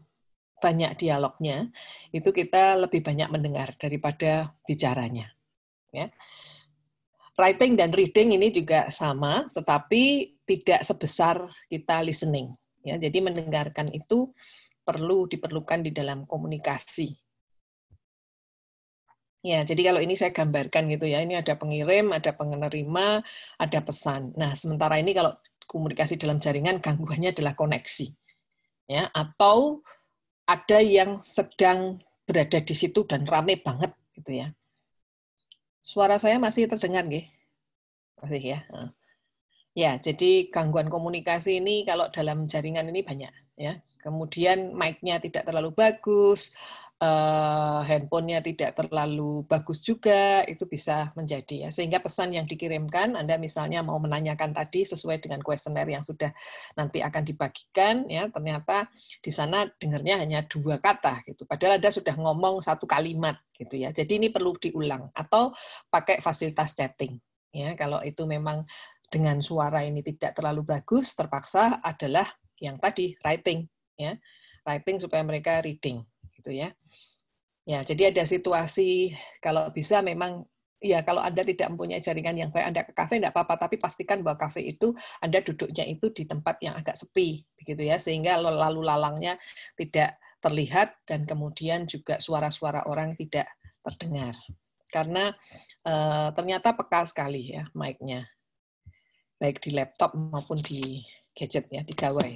banyak dialognya itu kita lebih banyak mendengar daripada bicaranya ya writing dan reading ini juga sama, tetapi tidak sebesar kita listening. Ya, jadi mendengarkan itu perlu diperlukan di dalam komunikasi Ya, jadi kalau ini saya gambarkan gitu ya, ini ada pengirim, ada penerima, ada pesan. Nah, sementara ini kalau komunikasi dalam jaringan gangguannya adalah koneksi. Ya, atau ada yang sedang berada di situ dan rame banget gitu ya. Suara saya masih terdengar nggih? Masih ya. Ya, jadi gangguan komunikasi ini kalau dalam jaringan ini banyak ya. Kemudian mic-nya tidak terlalu bagus, uh, handphonenya tidak terlalu bagus juga, itu bisa menjadi ya. Sehingga pesan yang dikirimkan, Anda misalnya mau menanyakan tadi sesuai dengan kuesioner yang sudah nanti akan dibagikan, ya ternyata di sana dengarnya hanya dua kata gitu. Padahal Anda sudah ngomong satu kalimat gitu ya. Jadi ini perlu diulang atau pakai fasilitas chatting ya. Kalau itu memang dengan suara ini tidak terlalu bagus, terpaksa adalah yang tadi writing ya. Writing supaya mereka reading gitu ya. Ya, jadi ada situasi kalau bisa memang ya kalau Anda tidak mempunyai jaringan yang baik, Anda ke kafe tidak apa-apa, tapi pastikan bahwa kafe itu Anda duduknya itu di tempat yang agak sepi, begitu ya, sehingga lalu lalangnya tidak terlihat dan kemudian juga suara-suara orang tidak terdengar. Karena e, ternyata peka sekali ya mic-nya, baik di laptop maupun di gadget ya, di gawai.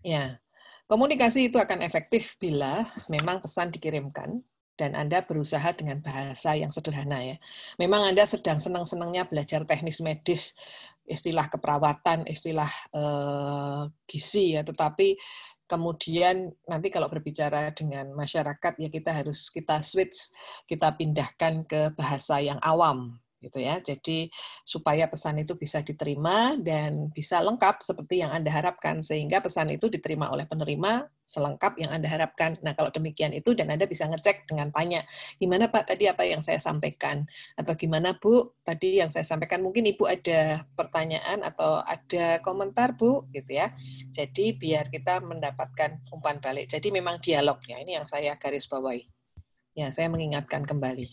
Ya, Komunikasi itu akan efektif bila memang pesan dikirimkan dan Anda berusaha dengan bahasa yang sederhana ya. Memang Anda sedang senang-senangnya belajar teknis medis, istilah keperawatan, istilah eh, gizi ya, tetapi kemudian nanti kalau berbicara dengan masyarakat ya kita harus kita switch, kita pindahkan ke bahasa yang awam gitu ya. Jadi supaya pesan itu bisa diterima dan bisa lengkap seperti yang Anda harapkan sehingga pesan itu diterima oleh penerima selengkap yang Anda harapkan. Nah, kalau demikian itu dan Anda bisa ngecek dengan tanya, gimana Pak tadi apa yang saya sampaikan atau gimana Bu tadi yang saya sampaikan mungkin Ibu ada pertanyaan atau ada komentar Bu gitu ya. Jadi biar kita mendapatkan umpan balik. Jadi memang dialog ya ini yang saya garis bawahi. Ya, saya mengingatkan kembali.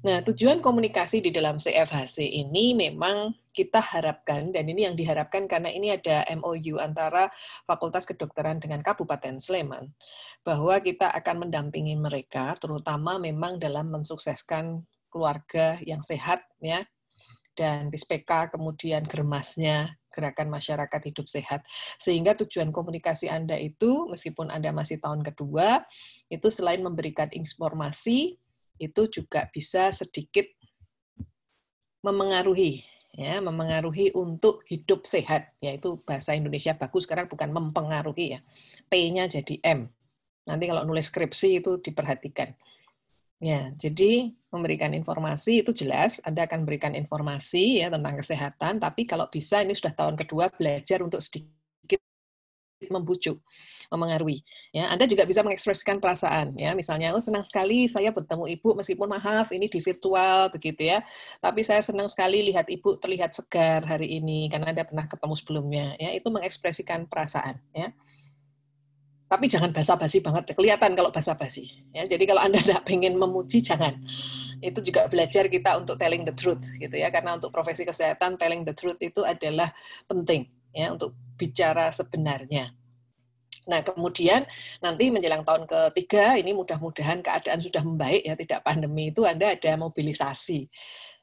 Nah, tujuan komunikasi di dalam CFHC ini memang kita harapkan, dan ini yang diharapkan karena ini ada MOU antara Fakultas Kedokteran dengan Kabupaten Sleman, bahwa kita akan mendampingi mereka, terutama memang dalam mensukseskan keluarga yang sehat, ya, dan PSPK, kemudian germasnya, gerakan masyarakat hidup sehat. Sehingga tujuan komunikasi Anda itu, meskipun Anda masih tahun kedua, itu selain memberikan informasi, itu juga bisa sedikit memengaruhi ya memengaruhi untuk hidup sehat yaitu bahasa Indonesia bagus sekarang bukan mempengaruhi ya p-nya jadi m nanti kalau nulis skripsi itu diperhatikan ya jadi memberikan informasi itu jelas anda akan memberikan informasi ya tentang kesehatan tapi kalau bisa ini sudah tahun kedua belajar untuk sedikit membujuk, memengaruhi. Ya, Anda juga bisa mengekspresikan perasaan, ya. Misalnya, oh senang sekali saya bertemu ibu, meskipun maaf ini di virtual, begitu ya. Tapi saya senang sekali lihat ibu terlihat segar hari ini, karena Anda pernah ketemu sebelumnya. Ya, itu mengekspresikan perasaan, ya. Tapi jangan basa-basi banget, kelihatan kalau basa-basi. Ya, jadi kalau Anda [laughs] tidak ingin memuji, jangan. Itu juga belajar kita untuk telling the truth, gitu ya. Karena untuk profesi kesehatan, telling the truth itu adalah penting ya untuk bicara sebenarnya. Nah, kemudian nanti menjelang tahun ketiga ini mudah-mudahan keadaan sudah membaik ya, tidak pandemi itu Anda ada mobilisasi.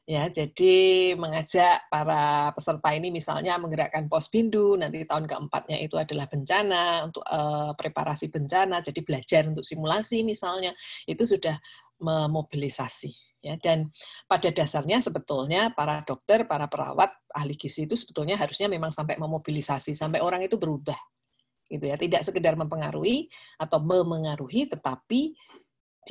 Ya, jadi mengajak para peserta ini misalnya menggerakkan pos bindu, nanti tahun keempatnya itu adalah bencana untuk uh, preparasi bencana, jadi belajar untuk simulasi misalnya, itu sudah memobilisasi. Ya, dan pada dasarnya sebetulnya para dokter, para perawat, ahli gizi itu sebetulnya harusnya memang sampai memobilisasi, sampai orang itu berubah. Gitu ya, tidak sekedar mempengaruhi atau memengaruhi, tetapi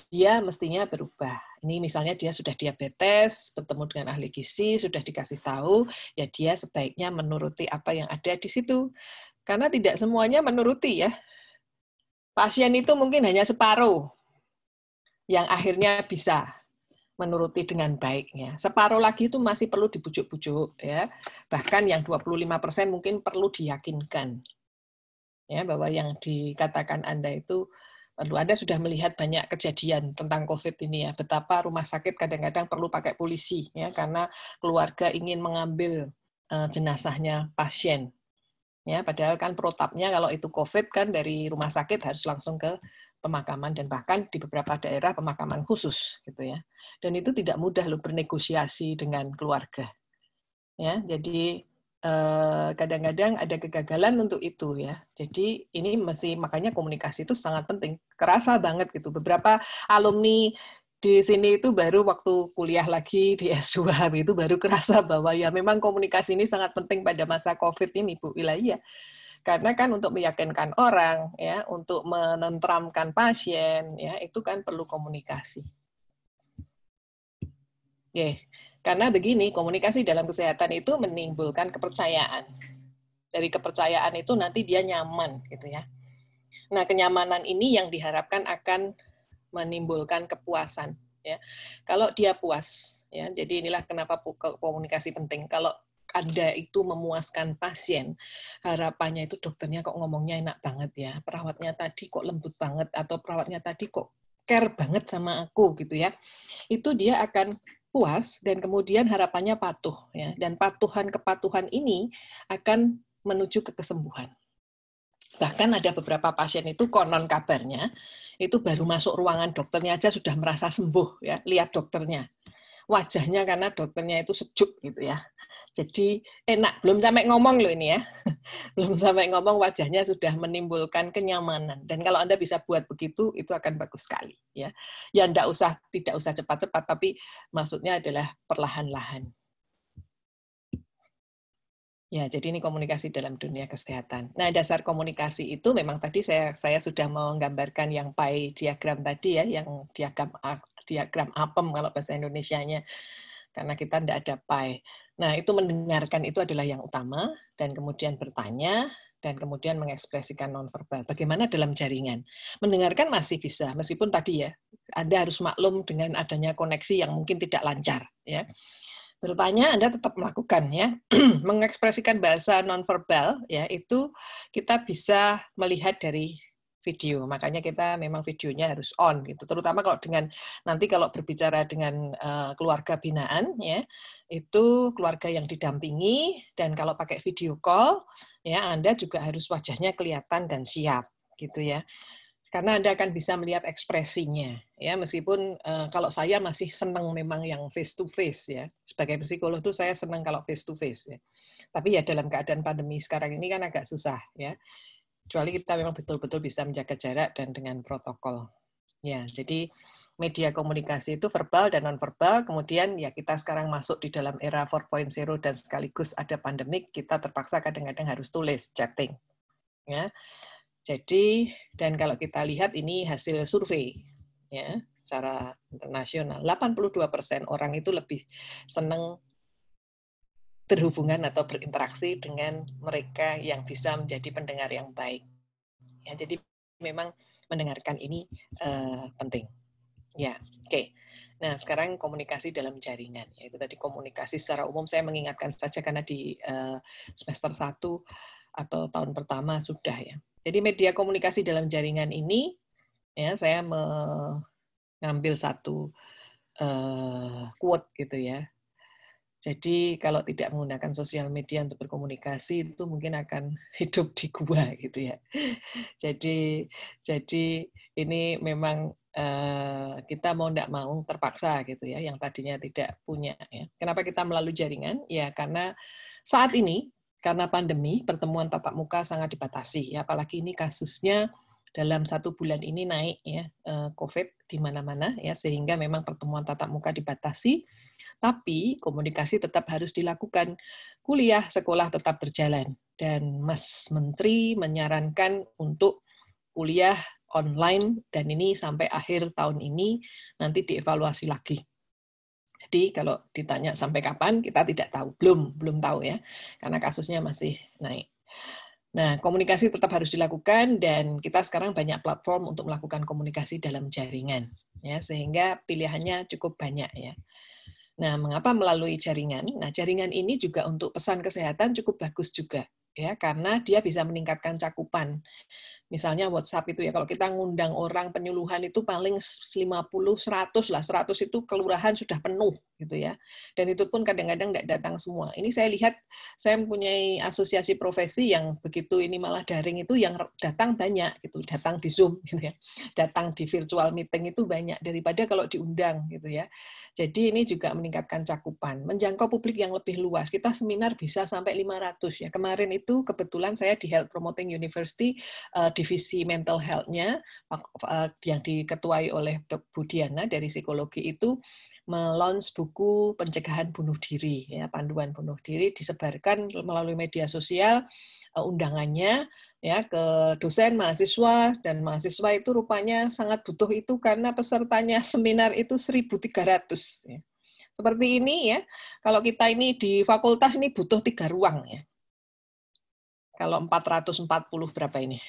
dia mestinya berubah. Ini misalnya dia sudah diabetes, bertemu dengan ahli gizi, sudah dikasih tahu, ya dia sebaiknya menuruti apa yang ada di situ. Karena tidak semuanya menuruti ya. Pasien itu mungkin hanya separuh yang akhirnya bisa menuruti dengan baiknya. Separuh lagi itu masih perlu dibujuk-bujuk ya. Bahkan yang 25% mungkin perlu diyakinkan. Ya, bahwa yang dikatakan Anda itu perlu Anda sudah melihat banyak kejadian tentang COVID ini ya, betapa rumah sakit kadang-kadang perlu pakai polisi ya karena keluarga ingin mengambil uh, jenazahnya pasien. Ya, padahal kan protapnya kalau itu COVID kan dari rumah sakit harus langsung ke pemakaman dan bahkan di beberapa daerah pemakaman khusus gitu ya. Dan itu tidak mudah lo bernegosiasi dengan keluarga. Ya, jadi eh, kadang-kadang ada kegagalan untuk itu ya. Jadi ini masih makanya komunikasi itu sangat penting. Kerasa banget gitu. Beberapa alumni di sini itu baru waktu kuliah lagi di S2 [laughs] itu baru kerasa bahwa ya memang komunikasi ini sangat penting pada masa COVID ini Bu Wilayah. Iya. Karena kan untuk meyakinkan orang ya, untuk menentramkan pasien ya, itu kan perlu komunikasi. Ya, Yeah. Karena begini, komunikasi dalam kesehatan itu menimbulkan kepercayaan. Dari kepercayaan itu nanti dia nyaman gitu ya. Nah, kenyamanan ini yang diharapkan akan menimbulkan kepuasan ya. Kalau dia puas ya. Jadi inilah kenapa komunikasi penting. Kalau ada itu memuaskan pasien. Harapannya itu dokternya kok ngomongnya enak banget ya, perawatnya tadi kok lembut banget, atau perawatnya tadi kok care banget sama aku gitu ya. Itu dia akan puas dan kemudian harapannya patuh ya dan patuhan kepatuhan ini akan menuju ke kesembuhan. Bahkan ada beberapa pasien itu konon kabarnya itu baru masuk ruangan dokternya aja sudah merasa sembuh ya, lihat dokternya wajahnya karena dokternya itu sejuk gitu ya. Jadi enak, belum sampai ngomong loh ini ya. [laughs] belum sampai ngomong wajahnya sudah menimbulkan kenyamanan. Dan kalau Anda bisa buat begitu itu akan bagus sekali ya. Ya enggak usah tidak usah cepat-cepat tapi maksudnya adalah perlahan-lahan. Ya, jadi ini komunikasi dalam dunia kesehatan. Nah, dasar komunikasi itu memang tadi saya saya sudah menggambarkan yang pie diagram tadi ya, yang diagram diagram apem kalau bahasa Indonesianya karena kita tidak ada pie. Nah, itu mendengarkan itu adalah yang utama dan kemudian bertanya dan kemudian mengekspresikan nonverbal. Bagaimana dalam jaringan? Mendengarkan masih bisa, meskipun tadi ya Anda harus maklum dengan adanya koneksi yang mungkin tidak lancar, ya. Bertanya Anda tetap melakukan ya. [clears throat] mengekspresikan bahasa nonverbal ya itu kita bisa melihat dari video. Makanya kita memang videonya harus on gitu. Terutama kalau dengan nanti kalau berbicara dengan uh, keluarga binaan ya, itu keluarga yang didampingi dan kalau pakai video call ya Anda juga harus wajahnya kelihatan dan siap gitu ya. Karena Anda akan bisa melihat ekspresinya ya meskipun uh, kalau saya masih senang memang yang face to face ya. Sebagai psikolog tuh saya senang kalau face to face ya. Tapi ya dalam keadaan pandemi sekarang ini kan agak susah ya kecuali kita memang betul-betul bisa menjaga jarak dan dengan protokol. Ya, jadi media komunikasi itu verbal dan nonverbal. Kemudian ya kita sekarang masuk di dalam era 4.0 dan sekaligus ada pandemik, kita terpaksa kadang-kadang harus tulis chatting. Ya. Jadi dan kalau kita lihat ini hasil survei ya secara internasional 82% orang itu lebih senang berhubungan atau berinteraksi dengan mereka yang bisa menjadi pendengar yang baik. Ya, jadi memang mendengarkan ini uh, penting. Ya, oke. Okay. Nah, sekarang komunikasi dalam jaringan. Yaitu tadi komunikasi secara umum saya mengingatkan saja karena di uh, semester 1 atau tahun pertama sudah ya. Jadi media komunikasi dalam jaringan ini ya saya mengambil satu uh, quote gitu ya jadi kalau tidak menggunakan sosial media untuk berkomunikasi itu mungkin akan [laughs] hidup di gua gitu ya. Jadi jadi ini memang uh, kita mau tidak mau terpaksa gitu ya yang tadinya tidak punya ya. Kenapa kita melalui jaringan? Ya karena saat ini karena pandemi pertemuan tatap muka sangat dibatasi ya apalagi ini kasusnya dalam satu bulan ini naik ya eh, COVID di mana-mana ya sehingga memang pertemuan tatap muka dibatasi tapi komunikasi tetap harus dilakukan. Kuliah, sekolah tetap berjalan. Dan Mas Menteri menyarankan untuk kuliah online dan ini sampai akhir tahun ini nanti dievaluasi lagi. Jadi kalau ditanya sampai kapan kita tidak tahu, belum belum tahu ya. Karena kasusnya masih naik. Nah, komunikasi tetap harus dilakukan dan kita sekarang banyak platform untuk melakukan komunikasi dalam jaringan ya sehingga pilihannya cukup banyak ya. Nah, mengapa melalui jaringan? Nah, jaringan ini juga untuk pesan kesehatan cukup bagus juga ya karena dia bisa meningkatkan cakupan misalnya WhatsApp itu ya kalau kita ngundang orang penyuluhan itu paling 50 100 lah 100 itu kelurahan sudah penuh gitu ya dan itu pun kadang-kadang tidak -kadang datang semua ini saya lihat saya mempunyai asosiasi profesi yang begitu ini malah daring itu yang datang banyak gitu datang di Zoom gitu ya datang di virtual meeting itu banyak daripada kalau diundang gitu ya jadi ini juga meningkatkan cakupan menjangkau publik yang lebih luas kita seminar bisa sampai 500 ya kemarin itu kebetulan saya di Health Promoting University eh, divisi mental health-nya eh, yang diketuai oleh Dok Budiana dari psikologi itu melons buku pencegahan bunuh diri ya panduan bunuh diri disebarkan melalui media sosial eh, undangannya ya ke dosen mahasiswa dan mahasiswa itu rupanya sangat butuh itu karena pesertanya seminar itu 1300 ya. Seperti ini ya. Kalau kita ini di fakultas ini butuh tiga ruang ya. Kalau 440 berapa ini?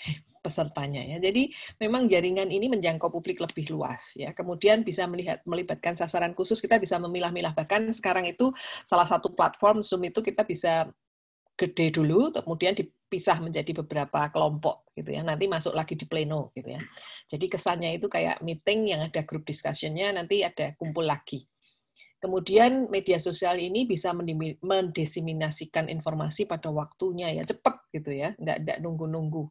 pesertanya ya. Jadi memang jaringan ini menjangkau publik lebih luas ya. Kemudian bisa melihat melibatkan sasaran khusus, kita bisa memilah-milah bahkan sekarang itu salah satu platform Zoom itu kita bisa gede dulu kemudian dipisah menjadi beberapa kelompok gitu ya nanti masuk lagi di pleno gitu ya jadi kesannya itu kayak meeting yang ada grup discussionnya nanti ada kumpul lagi kemudian media sosial ini bisa mendiseminasikan informasi pada waktunya ya cepat gitu ya enggak nggak nunggu nunggu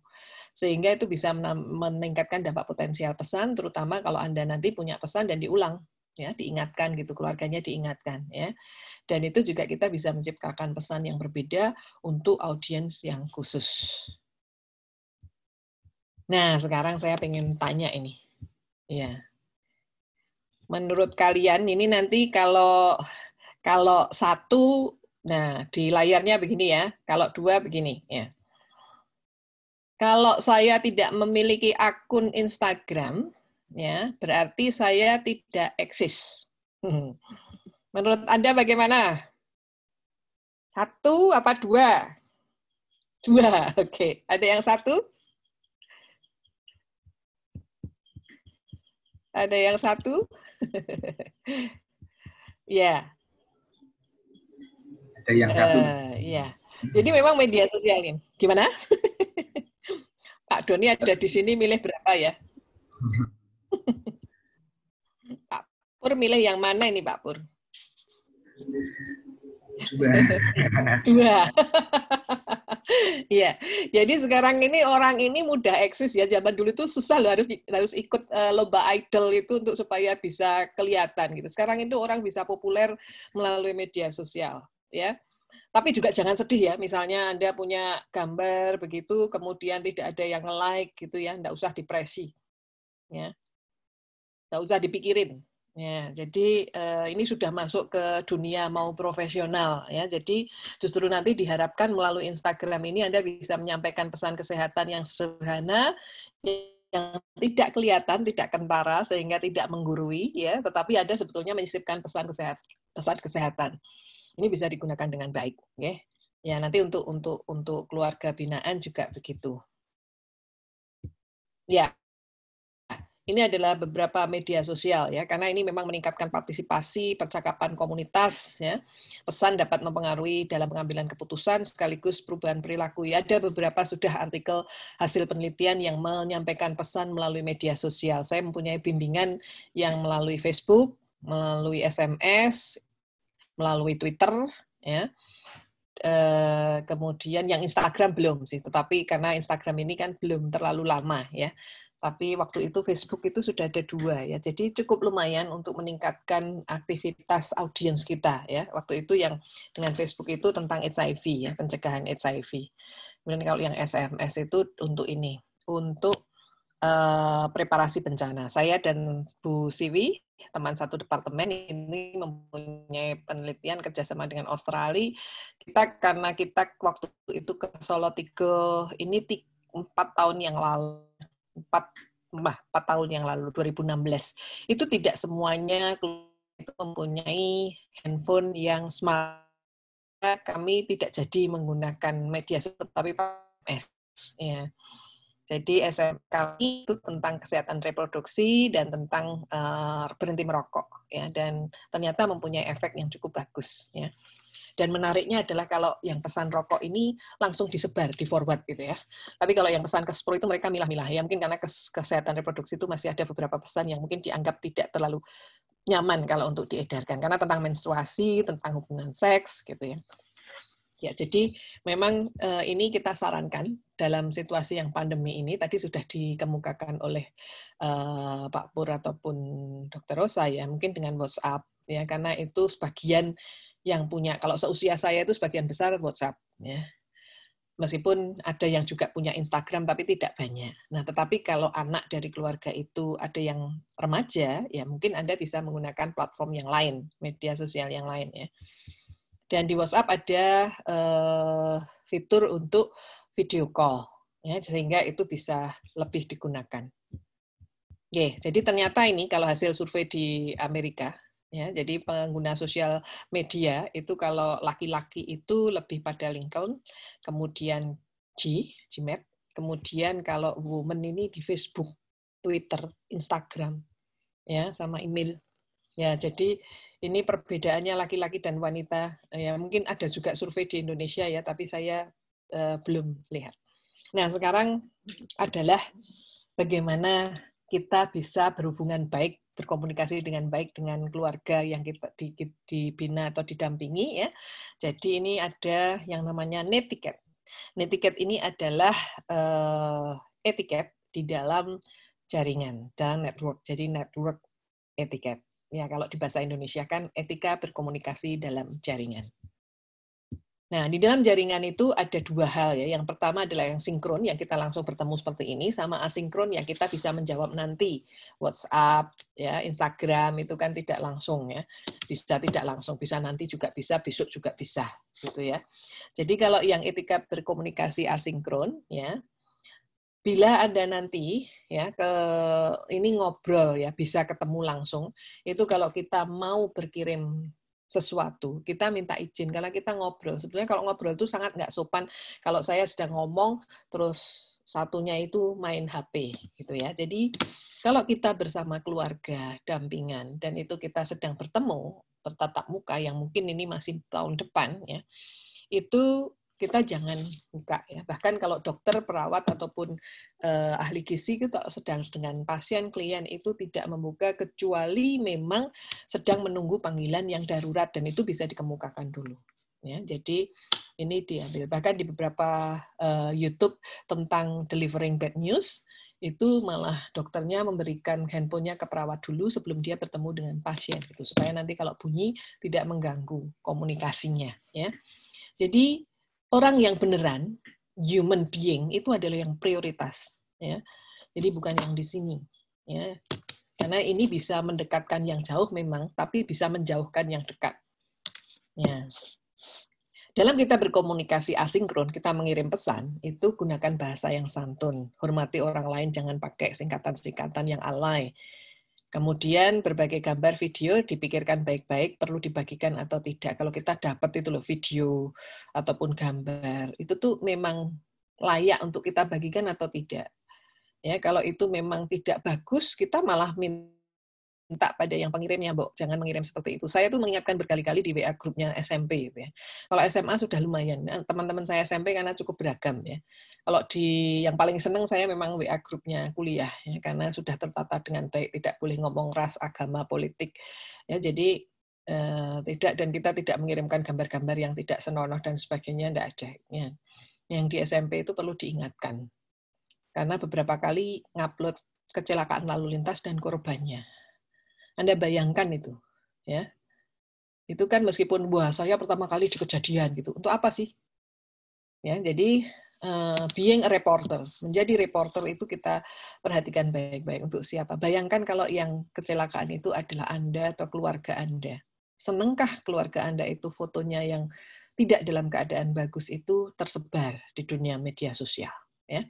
sehingga itu bisa meningkatkan dampak potensial pesan terutama kalau Anda nanti punya pesan dan diulang ya diingatkan gitu keluarganya diingatkan ya dan itu juga kita bisa menciptakan pesan yang berbeda untuk audiens yang khusus nah sekarang saya ingin tanya ini ya menurut kalian ini nanti kalau kalau satu nah di layarnya begini ya kalau dua begini ya kalau saya tidak memiliki akun Instagram, ya berarti saya tidak eksis. [laughs] Menurut Anda bagaimana? Satu apa dua? Dua, [laughs] oke. Okay. Ada yang satu? Ada yang satu? [laughs] ya. yeah. Ada yang satu. Uh, ya. Yeah. Jadi memang media sosial ini. Gimana? Pak Doni ada di sini milih berapa ya? [laughs] Pak Pur milih yang mana ini Pak Pur? [laughs] Dua. Iya. Jadi sekarang ini orang ini mudah eksis ya. Zaman dulu itu susah loh harus harus ikut uh, lomba idol itu untuk supaya bisa kelihatan gitu. Sekarang itu orang bisa populer melalui media sosial ya. Tapi juga jangan sedih ya, misalnya Anda punya gambar begitu, kemudian tidak ada yang like gitu ya, tidak usah depresi. Ya. tidak usah dipikirin. Ya, jadi eh, ini sudah masuk ke dunia mau profesional ya. Jadi justru nanti diharapkan melalui Instagram ini Anda bisa menyampaikan pesan kesehatan yang sederhana yang tidak kelihatan, tidak kentara sehingga tidak menggurui ya, tetapi ada sebetulnya menyisipkan pesan kesehatan, pesan kesehatan ini bisa digunakan dengan baik ya ya nanti untuk untuk untuk keluarga binaan juga begitu ya ini adalah beberapa media sosial ya karena ini memang meningkatkan partisipasi percakapan komunitas ya pesan dapat mempengaruhi dalam pengambilan keputusan sekaligus perubahan perilaku ya ada beberapa sudah artikel hasil penelitian yang menyampaikan pesan melalui media sosial saya mempunyai bimbingan yang melalui Facebook melalui SMS melalui Twitter, ya. Uh, kemudian yang Instagram belum sih, tetapi karena Instagram ini kan belum terlalu lama ya. Tapi waktu itu Facebook itu sudah ada dua ya, jadi cukup lumayan untuk meningkatkan aktivitas audiens kita ya. Waktu itu yang dengan Facebook itu tentang HIV ya, pencegahan HIV. Kemudian kalau yang SMS itu untuk ini, untuk Eh, preparasi bencana. Saya dan Bu Siwi, teman satu departemen ini mempunyai penelitian kerjasama dengan Australia. Kita karena kita waktu itu ke Solo tiga ini empat tahun yang lalu empat bah, empat tahun yang lalu 2016 itu tidak semuanya itu mempunyai handphone yang smart kami tidak jadi menggunakan media sosial tapi ya jadi SMK itu tentang kesehatan reproduksi dan tentang uh, berhenti merokok ya dan ternyata mempunyai efek yang cukup bagus ya. Dan menariknya adalah kalau yang pesan rokok ini langsung disebar, di forward gitu ya. Tapi kalau yang pesan ke sepuluh itu mereka milah-milah ya. Mungkin karena kesehatan reproduksi itu masih ada beberapa pesan yang mungkin dianggap tidak terlalu nyaman kalau untuk diedarkan karena tentang menstruasi, tentang hubungan seks gitu ya. Ya, jadi memang uh, ini kita sarankan dalam situasi yang pandemi ini tadi sudah dikemukakan oleh uh, Pak Pur ataupun Dr. Rosa ya, mungkin dengan WhatsApp ya karena itu sebagian yang punya kalau seusia saya itu sebagian besar WhatsApp ya. Meskipun ada yang juga punya Instagram tapi tidak banyak. Nah, tetapi kalau anak dari keluarga itu ada yang remaja, ya mungkin Anda bisa menggunakan platform yang lain, media sosial yang lain ya. Dan di WhatsApp ada uh, fitur untuk video call, ya, sehingga itu bisa lebih digunakan. Oke, jadi ternyata ini kalau hasil survei di Amerika, ya, jadi pengguna sosial media itu kalau laki-laki itu lebih pada LinkedIn, kemudian G, Gmail, kemudian kalau woman ini di Facebook, Twitter, Instagram, ya sama email Ya, jadi ini perbedaannya laki-laki dan wanita. Ya, mungkin ada juga survei di Indonesia ya, tapi saya uh, belum lihat. Nah, sekarang adalah bagaimana kita bisa berhubungan baik, berkomunikasi dengan baik dengan keluarga yang kita di, dibina atau didampingi ya. Jadi ini ada yang namanya netiket. Netiket ini adalah uh, etiket di dalam jaringan dan network. Jadi network etiket ya kalau di bahasa Indonesia kan etika berkomunikasi dalam jaringan. Nah, di dalam jaringan itu ada dua hal ya. Yang pertama adalah yang sinkron yang kita langsung bertemu seperti ini sama asinkron yang kita bisa menjawab nanti. WhatsApp, ya, Instagram itu kan tidak langsung ya. Bisa tidak langsung, bisa nanti juga bisa, besok juga bisa gitu ya. Jadi kalau yang etika berkomunikasi asinkron ya, bila Anda nanti ya ke ini ngobrol ya bisa ketemu langsung itu kalau kita mau berkirim sesuatu kita minta izin karena kita ngobrol sebenarnya kalau ngobrol itu sangat nggak sopan kalau saya sedang ngomong terus satunya itu main HP gitu ya jadi kalau kita bersama keluarga dampingan dan itu kita sedang bertemu bertatap muka yang mungkin ini masih tahun depan ya itu kita jangan buka ya. Bahkan kalau dokter, perawat ataupun eh, ahli gizi kita gitu, sedang dengan pasien klien itu tidak membuka kecuali memang sedang menunggu panggilan yang darurat dan itu bisa dikemukakan dulu. Ya, jadi ini diambil bahkan di beberapa eh, YouTube tentang delivering bad news itu malah dokternya memberikan handphonenya ke perawat dulu sebelum dia bertemu dengan pasien gitu supaya nanti kalau bunyi tidak mengganggu komunikasinya ya. Jadi orang yang beneran human being itu adalah yang prioritas ya jadi bukan yang di sini ya karena ini bisa mendekatkan yang jauh memang tapi bisa menjauhkan yang dekat ya dalam kita berkomunikasi asinkron kita mengirim pesan itu gunakan bahasa yang santun hormati orang lain jangan pakai singkatan-singkatan yang alay Kemudian berbagai gambar video dipikirkan baik-baik perlu dibagikan atau tidak. Kalau kita dapat itu loh video ataupun gambar, itu tuh memang layak untuk kita bagikan atau tidak. Ya, kalau itu memang tidak bagus, kita malah minta minta pada yang pengirimnya, Bo, jangan mengirim seperti itu. Saya tuh mengingatkan berkali-kali di WA grupnya SMP gitu ya. Kalau SMA sudah lumayan, nah, teman-teman saya SMP karena cukup beragam ya. Kalau di yang paling seneng saya memang WA grupnya kuliah ya, karena sudah tertata dengan baik, tidak boleh ngomong ras, agama, politik. Ya, jadi eh, tidak dan kita tidak mengirimkan gambar-gambar yang tidak senonoh dan sebagainya, tidak ada. Ya. Yang di SMP itu perlu diingatkan. Karena beberapa kali ngupload kecelakaan lalu lintas dan korbannya anda bayangkan itu, ya. Itu kan meskipun buah saya pertama kali kejadian gitu. Untuk apa sih? Ya, jadi uh, being a reporter, menjadi reporter itu kita perhatikan baik-baik untuk siapa. Bayangkan kalau yang kecelakaan itu adalah Anda atau keluarga Anda. Senengkah keluarga Anda itu fotonya yang tidak dalam keadaan bagus itu tersebar di dunia media sosial ya.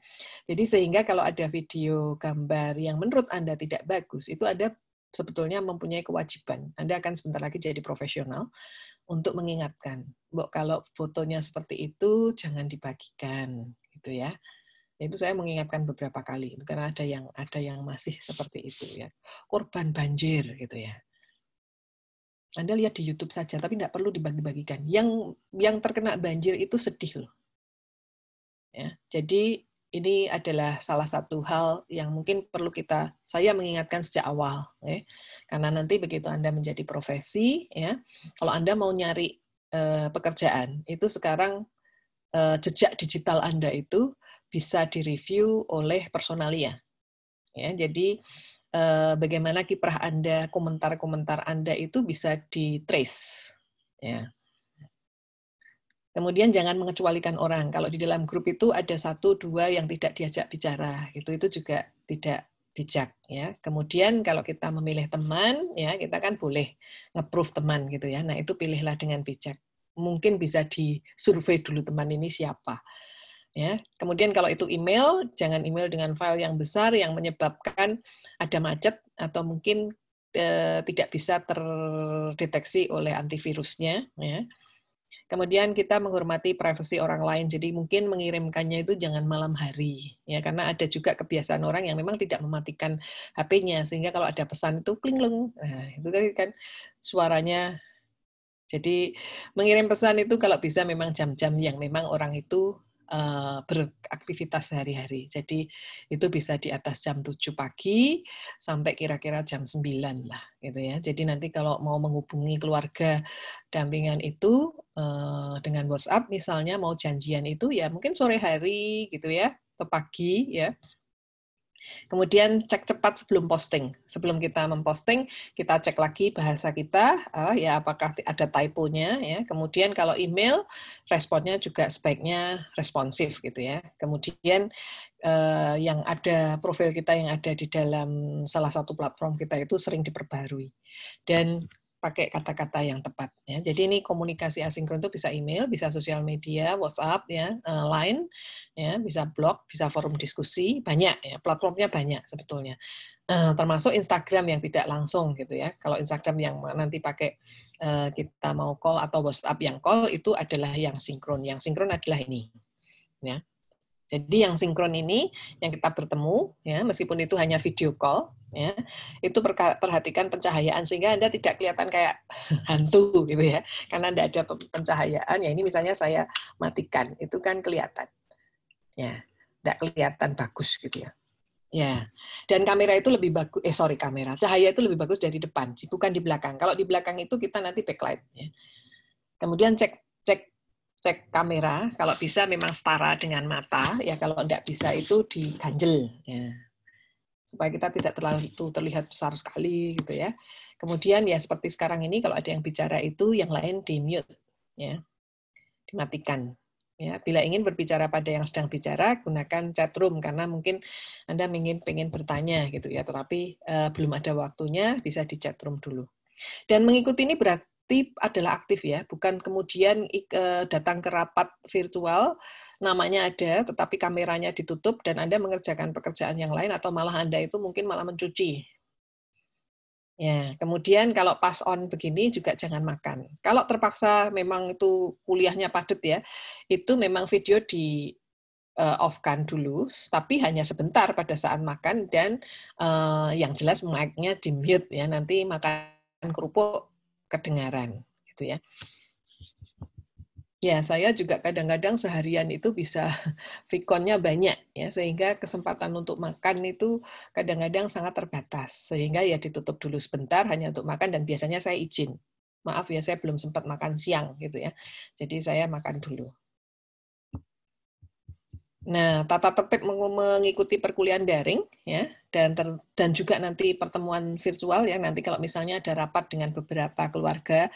Jadi sehingga kalau ada video gambar yang menurut Anda tidak bagus, itu ada sebetulnya mempunyai kewajiban. Anda akan sebentar lagi jadi profesional untuk mengingatkan, Mbok kalau fotonya seperti itu jangan dibagikan, gitu ya. Itu saya mengingatkan beberapa kali karena ada yang ada yang masih seperti itu ya. Korban banjir gitu ya. Anda lihat di YouTube saja, tapi tidak perlu dibagi-bagikan. Yang yang terkena banjir itu sedih loh. Ya, jadi ini adalah salah satu hal yang mungkin perlu kita saya mengingatkan sejak awal ya. karena nanti begitu anda menjadi profesi ya kalau anda mau nyari uh, pekerjaan itu sekarang uh, jejak digital anda itu bisa direview oleh personalia ya jadi uh, bagaimana kiprah anda komentar-komentar anda itu bisa di trace ya Kemudian jangan mengecualikan orang. Kalau di dalam grup itu ada satu dua yang tidak diajak bicara, itu itu juga tidak bijak ya. Kemudian kalau kita memilih teman ya kita kan boleh ngeproof teman gitu ya. Nah itu pilihlah dengan bijak. Mungkin bisa disurvei dulu teman ini siapa. Ya, kemudian kalau itu email, jangan email dengan file yang besar yang menyebabkan ada macet atau mungkin eh, tidak bisa terdeteksi oleh antivirusnya. Ya Kemudian kita menghormati privasi orang lain. Jadi mungkin mengirimkannya itu jangan malam hari ya karena ada juga kebiasaan orang yang memang tidak mematikan HP-nya sehingga kalau ada pesan itu kling leng. Nah, itu tadi kan suaranya jadi mengirim pesan itu kalau bisa memang jam-jam yang memang orang itu Eh, beraktivitas sehari-hari. Jadi itu bisa di atas jam 7 pagi sampai kira-kira jam 9 lah gitu ya. Jadi nanti kalau mau menghubungi keluarga dampingan itu eh, dengan WhatsApp misalnya mau janjian itu ya mungkin sore hari gitu ya ke pagi ya Kemudian cek cepat sebelum posting. Sebelum kita memposting, kita cek lagi bahasa kita, ah, ya apakah ada typonya. Ya. Kemudian kalau email, responnya juga sebaiknya responsif gitu ya. Kemudian uh, yang ada profil kita yang ada di dalam salah satu platform kita itu sering diperbarui. Dan pakai kata-kata yang tepat ya. Jadi ini komunikasi asinkron itu bisa email, bisa sosial media, WhatsApp ya, eh, line ya, bisa blog, bisa forum diskusi, banyak ya, platformnya banyak sebetulnya. Eh, termasuk Instagram yang tidak langsung gitu ya. Kalau Instagram yang nanti pakai eh, kita mau call atau WhatsApp yang call itu adalah yang sinkron. Yang sinkron adalah ini. Ya. Jadi yang sinkron ini yang kita bertemu ya meskipun itu hanya video call ya itu perhatikan pencahayaan sehingga Anda tidak kelihatan kayak [laughs] hantu gitu ya karena Anda ada pencahayaan ya ini misalnya saya matikan itu kan kelihatan ya tidak kelihatan bagus gitu ya Ya, dan kamera itu lebih bagus. Eh sorry, kamera cahaya itu lebih bagus dari depan, bukan di belakang. Kalau di belakang itu kita nanti backlight. Ya. Kemudian cek cek kamera kalau bisa memang setara dengan mata ya kalau tidak bisa itu diganjel ya supaya kita tidak terlalu terlihat besar sekali gitu ya kemudian ya seperti sekarang ini kalau ada yang bicara itu yang lain di mute ya dimatikan ya bila ingin berbicara pada yang sedang bicara gunakan chat room karena mungkin anda ingin pengen bertanya gitu ya tetapi uh, belum ada waktunya bisa di chat room dulu dan mengikuti ini berarti aktif adalah aktif ya, bukan kemudian eh, datang ke rapat virtual, namanya ada, tetapi kameranya ditutup dan Anda mengerjakan pekerjaan yang lain atau malah Anda itu mungkin malah mencuci. Ya, kemudian kalau pas on begini juga jangan makan. Kalau terpaksa memang itu kuliahnya padat ya, itu memang video di uh, off-kan dulu, tapi hanya sebentar pada saat makan dan uh, yang jelas mic-nya di mute ya. Nanti makan kerupuk kedengaran gitu ya. Ya, saya juga kadang-kadang seharian itu bisa vikonnya [laughs] banyak ya sehingga kesempatan untuk makan itu kadang-kadang sangat terbatas. Sehingga ya ditutup dulu sebentar hanya untuk makan dan biasanya saya izin. Maaf ya saya belum sempat makan siang gitu ya. Jadi saya makan dulu Nah, tata tertib mengikuti perkuliahan daring ya dan ter, dan juga nanti pertemuan virtual ya nanti kalau misalnya ada rapat dengan beberapa keluarga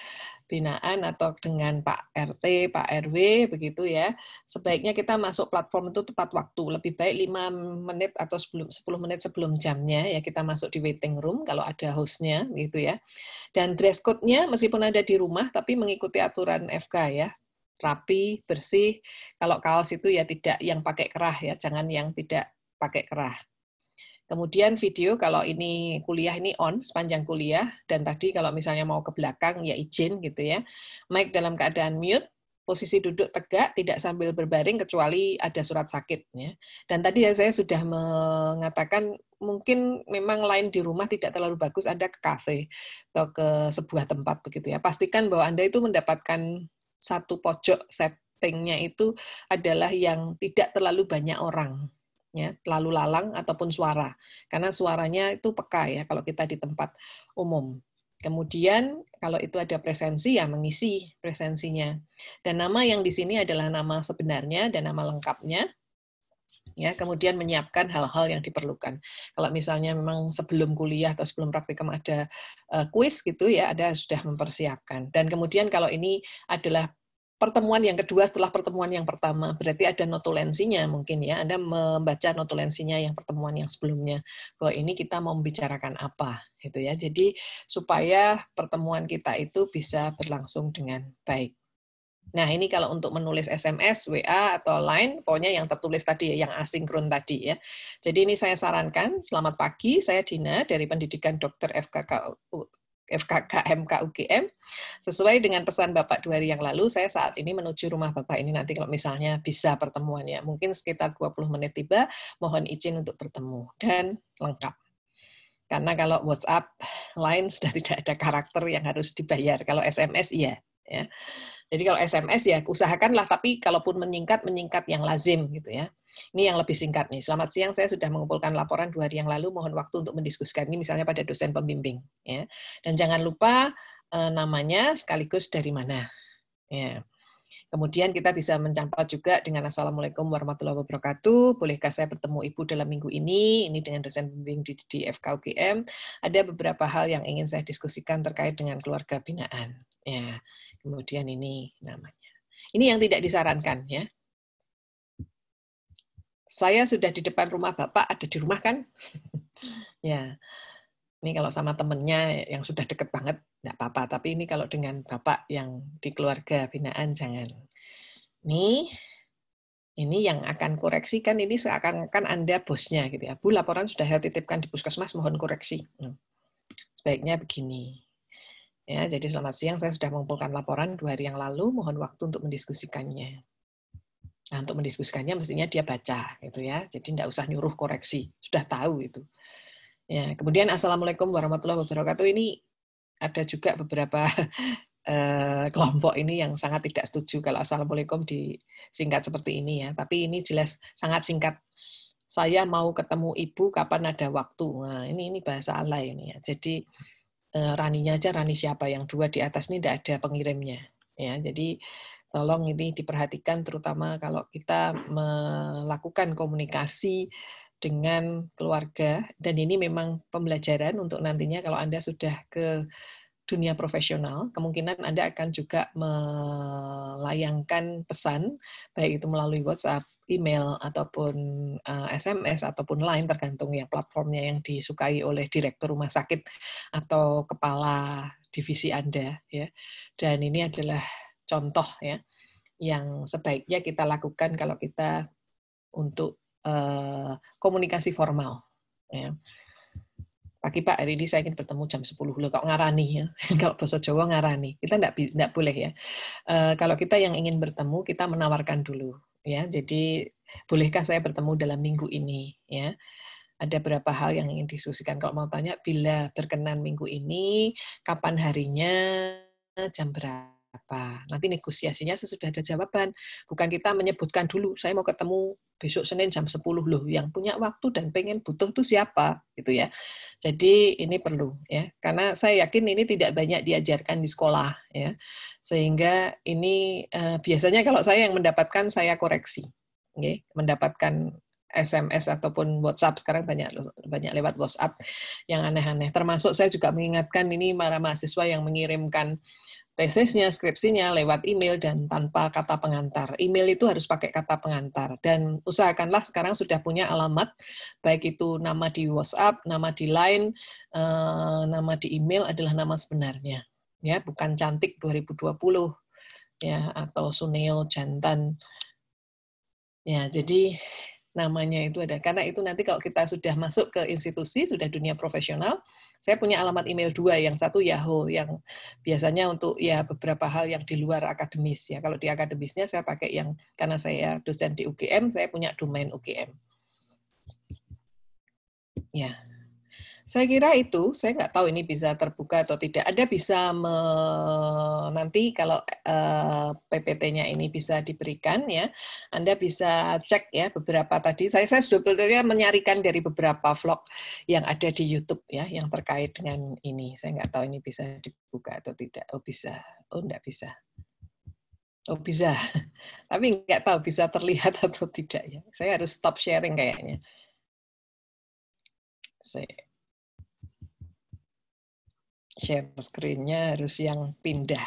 binaan atau dengan Pak RT, Pak RW begitu ya. Sebaiknya kita masuk platform itu tepat waktu, lebih baik 5 menit atau sebelum 10 menit sebelum jamnya ya kita masuk di waiting room kalau ada hostnya gitu ya. Dan dress code-nya meskipun ada di rumah tapi mengikuti aturan FK ya rapi, bersih. Kalau kaos itu ya tidak yang pakai kerah ya, jangan yang tidak pakai kerah. Kemudian video kalau ini kuliah ini on sepanjang kuliah dan tadi kalau misalnya mau ke belakang ya izin gitu ya. Mic dalam keadaan mute, posisi duduk tegak tidak sambil berbaring kecuali ada surat sakit ya. Dan tadi ya saya sudah mengatakan mungkin memang lain di rumah tidak terlalu bagus Anda ke kafe atau ke sebuah tempat begitu ya. Pastikan bahwa Anda itu mendapatkan satu pojok settingnya itu adalah yang tidak terlalu banyak orang ya terlalu lalang ataupun suara karena suaranya itu peka ya kalau kita di tempat umum kemudian kalau itu ada presensi ya mengisi presensinya dan nama yang di sini adalah nama sebenarnya dan nama lengkapnya ya kemudian menyiapkan hal-hal yang diperlukan kalau misalnya memang sebelum kuliah atau sebelum praktikum ada eh, kuis gitu ya ada sudah mempersiapkan dan kemudian kalau ini adalah pertemuan yang kedua setelah pertemuan yang pertama. Berarti ada notulensinya mungkin ya. Anda membaca notulensinya yang pertemuan yang sebelumnya. Bahwa ini kita mau membicarakan apa gitu ya. Jadi supaya pertemuan kita itu bisa berlangsung dengan baik. Nah, ini kalau untuk menulis SMS, WA, atau lain, pokoknya yang tertulis tadi, yang asinkron tadi ya. Jadi ini saya sarankan, selamat pagi, saya Dina dari Pendidikan Dokter FKK, FKKM KUGM. Sesuai dengan pesan Bapak dua hari yang lalu, saya saat ini menuju rumah Bapak ini nanti kalau misalnya bisa pertemuannya. Mungkin sekitar 20 menit tiba, mohon izin untuk bertemu. Dan lengkap. Karena kalau WhatsApp lain sudah tidak ada karakter yang harus dibayar. Kalau SMS, iya. Ya jadi kalau SMS ya usahakanlah, tapi kalaupun menyingkat, menyingkat yang lazim gitu ya. Ini yang lebih singkat nih. Selamat siang, saya sudah mengumpulkan laporan dua hari yang lalu. Mohon waktu untuk mendiskusikan ini misalnya pada dosen pembimbing. Ya. Dan jangan lupa eh, namanya sekaligus dari mana. Ya. Kemudian kita bisa mencampak juga dengan Assalamualaikum warahmatullahi wabarakatuh. Bolehkah saya bertemu Ibu dalam minggu ini? Ini dengan dosen pembimbing di, di FKUGM. Ada beberapa hal yang ingin saya diskusikan terkait dengan keluarga binaan. Ya, Kemudian ini namanya. Ini yang tidak disarankan ya. Saya sudah di depan rumah Bapak, ada di rumah kan? [laughs] ya. Ini kalau sama temennya yang sudah deket banget, nggak apa-apa. Tapi ini kalau dengan Bapak yang di keluarga binaan, jangan. Ini, ini yang akan koreksi kan ini seakan-akan Anda bosnya gitu ya. Bu, laporan sudah saya titipkan di puskesmas, mohon koreksi. Hmm. Sebaiknya begini. Ya, jadi selamat siang, saya sudah mengumpulkan laporan dua hari yang lalu, mohon waktu untuk mendiskusikannya. Nah, untuk mendiskusikannya mestinya dia baca, gitu ya. Jadi tidak usah nyuruh koreksi, sudah tahu itu. Ya, kemudian Assalamualaikum warahmatullahi wabarakatuh. Ini ada juga beberapa [laughs] eh, kelompok ini yang sangat tidak setuju kalau Assalamualaikum disingkat seperti ini ya. Tapi ini jelas sangat singkat. Saya mau ketemu ibu kapan ada waktu. Nah, ini ini bahasa alay ya. Jadi Eh, raninya aja Rani siapa yang dua di atas ini tidak ada pengirimnya ya jadi tolong ini diperhatikan terutama kalau kita melakukan komunikasi dengan keluarga dan ini memang pembelajaran untuk nantinya kalau Anda sudah ke dunia profesional, kemungkinan Anda akan juga melayangkan pesan, baik itu melalui WhatsApp, email ataupun uh, eh, SMS ataupun lain tergantung ya platformnya yang disukai oleh direktur rumah sakit atau kepala divisi Anda ya. Dan ini adalah contoh ya yang sebaiknya kita lakukan kalau kita untuk uh, komunikasi formal ya. Pagi Pak, hari ini saya ingin bertemu jam 10 loh, kalau ngarani ya, [laughs] kalau bahasa Jawa ngarani, kita enggak, enggak boleh ya. Uh, kalau kita yang ingin bertemu, kita menawarkan dulu ya. Jadi bolehkah saya bertemu dalam minggu ini ya? Ada berapa hal yang ingin disusikan. Kalau mau tanya bila berkenan minggu ini, kapan harinya, jam berapa apa. Nanti negosiasinya sesudah ada jawaban. Bukan kita menyebutkan dulu, saya mau ketemu besok Senin jam 10 loh. Yang punya waktu dan pengen butuh tuh siapa gitu ya. Jadi ini perlu ya. Karena saya yakin ini tidak banyak diajarkan di sekolah ya. Sehingga ini eh, biasanya kalau saya yang mendapatkan saya koreksi. Okay? Mendapatkan SMS ataupun WhatsApp sekarang banyak banyak lewat WhatsApp yang aneh-aneh. Termasuk saya juga mengingatkan ini para mahasiswa yang mengirimkan tesisnya, skripsinya lewat email dan tanpa kata pengantar. Email itu harus pakai kata pengantar. Dan usahakanlah sekarang sudah punya alamat, baik itu nama di WhatsApp, nama di LINE, eh, nama di email adalah nama sebenarnya. Ya, bukan cantik 2020 ya atau Suneo jantan. Ya, jadi namanya itu ada. Karena itu nanti kalau kita sudah masuk ke institusi, sudah dunia profesional, saya punya alamat email dua, yang satu Yahoo, yang biasanya untuk ya beberapa hal yang di luar akademis ya. Kalau di akademisnya saya pakai yang karena saya dosen di UGM, saya punya domain UGM. Ya. Saya kira itu, saya nggak tahu ini bisa terbuka atau tidak. Ada bisa me, nanti kalau uh, eh, PPT-nya ini bisa diberikan ya, Anda bisa cek ya beberapa tadi. Saya saya sebetulnya menyarikan dari beberapa vlog yang ada di YouTube ya, yang terkait dengan ini. Saya nggak tahu ini bisa dibuka atau tidak. Oh bisa, oh nggak bisa. Oh bisa, [laughs] tapi nggak tahu bisa terlihat atau tidak ya. Saya harus stop sharing kayaknya. Saya share screen-nya harus yang pindah.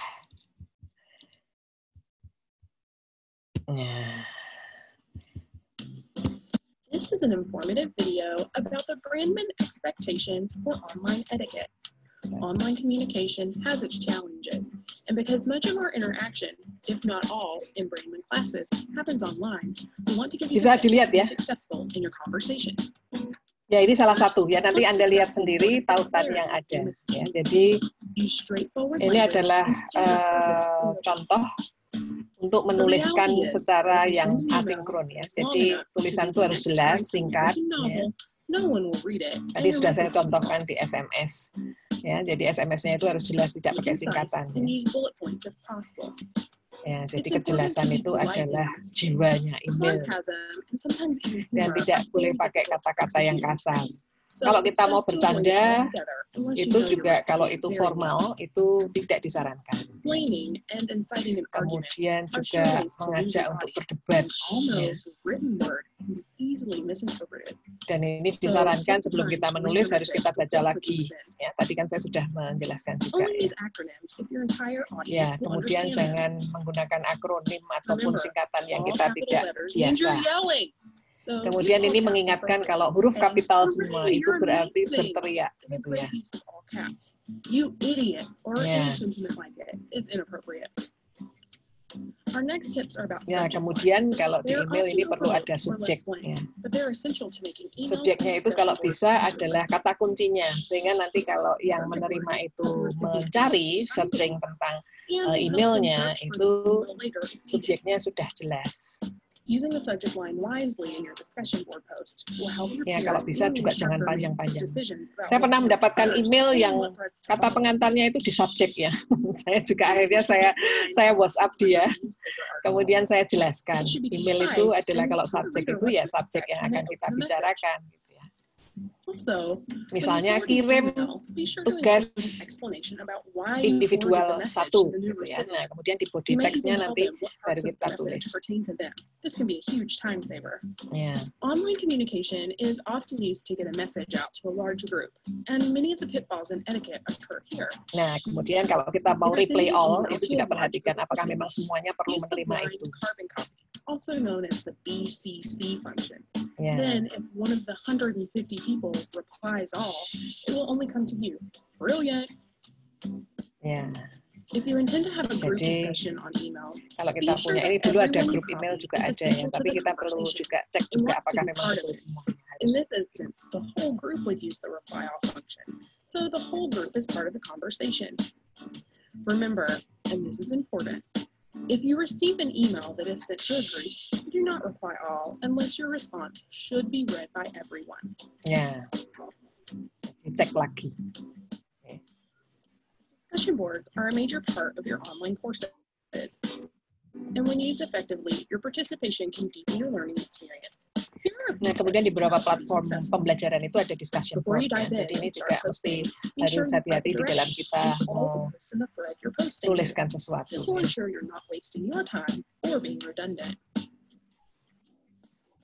Nah. This is an informative video about the Brandman expectations for online etiquette. Online communication has its challenges, and because much of our interaction, if not all, in Brandman classes happens online, we want to give you ya? successful in your conversations. Ya, ini salah satu ya. Nanti Anda lihat sendiri tautan yang ada. Ya, jadi ini adalah uh, contoh untuk menuliskan secara yang asinkron ya. Jadi tulisan itu harus jelas, singkat. Ya. Tadi sudah saya contohkan di SMS. Ya, jadi SMS-nya itu harus jelas, tidak pakai singkatan. Ya. Ya, jadi kejelasan itu adalah jiwanya email. Dan tidak boleh pakai kata-kata yang kasar. Kalau kita mau bercanda, itu juga kalau itu formal, itu tidak disarankan. Kemudian juga mengajak untuk berdebat. Dan ini disarankan sebelum kita menulis harus kita baca lagi. Ya, tadi kan saya sudah menjelaskan juga. ya, ya kemudian jangan menggunakan akronim ataupun singkatan yang kita tidak biasa. Kemudian ini mengingatkan kalau huruf kapital semua itu berarti berteriak. Ya, gitu ya. You idiot Our next tips are about ya, kemudian kalau di email ini perlu ada subjeknya. Subjeknya itu kalau bisa adalah kata kuncinya, sehingga nanti kalau yang menerima itu mencari searching tentang uh, emailnya, itu subjeknya sudah jelas. Using the subject line wisely in your discussion board post will help your ya, kalau bisa juga jangan panjang-panjang. Saya pernah mendapatkan email yang kata pengantarnya itu di subjek ya. [laughs] saya juga akhirnya saya saya WhatsApp dia. Kemudian saya jelaskan email itu adalah kalau subjek itu ya subjek yang akan kita bicarakan. Misalnya kirim tugas individual satu, gitu ya. Nah, kemudian di body text-nya nanti baru kita tulis. Yeah. Online communication is often used to get a message out to a large group, and many of the pitfalls in etiquette occur here. Nah, kemudian kalau kita mau replay all, itu juga perhatikan apakah memang semuanya perlu menerima itu. also known as the BCC function. Yeah. Then, if one of the 150 people replies all, it will only come to you. Brilliant. Yeah. If you intend to have a group discussion on email, kalau kita sure punya ini dulu ada grup email juga ada ya, tapi kita perlu juga cek juga apakah memang In this instance, the whole group would use the reply all function. So the whole group is part of the conversation. Remember, and this is important, if you receive an email that is sent to a group, do not reply all unless your response should be read by everyone. Yeah. Check lucky. Okay. Discussion boards are a major part of your online courses. And when used effectively, your participation can deepen your learning experience Nah, kemudian di beberapa platform pembelajaran itu ada discussion forum. Jadi ini juga mesti harus hati-hati di dalam kita mau tuliskan sesuatu. ensure you're not wasting your time or being redundant.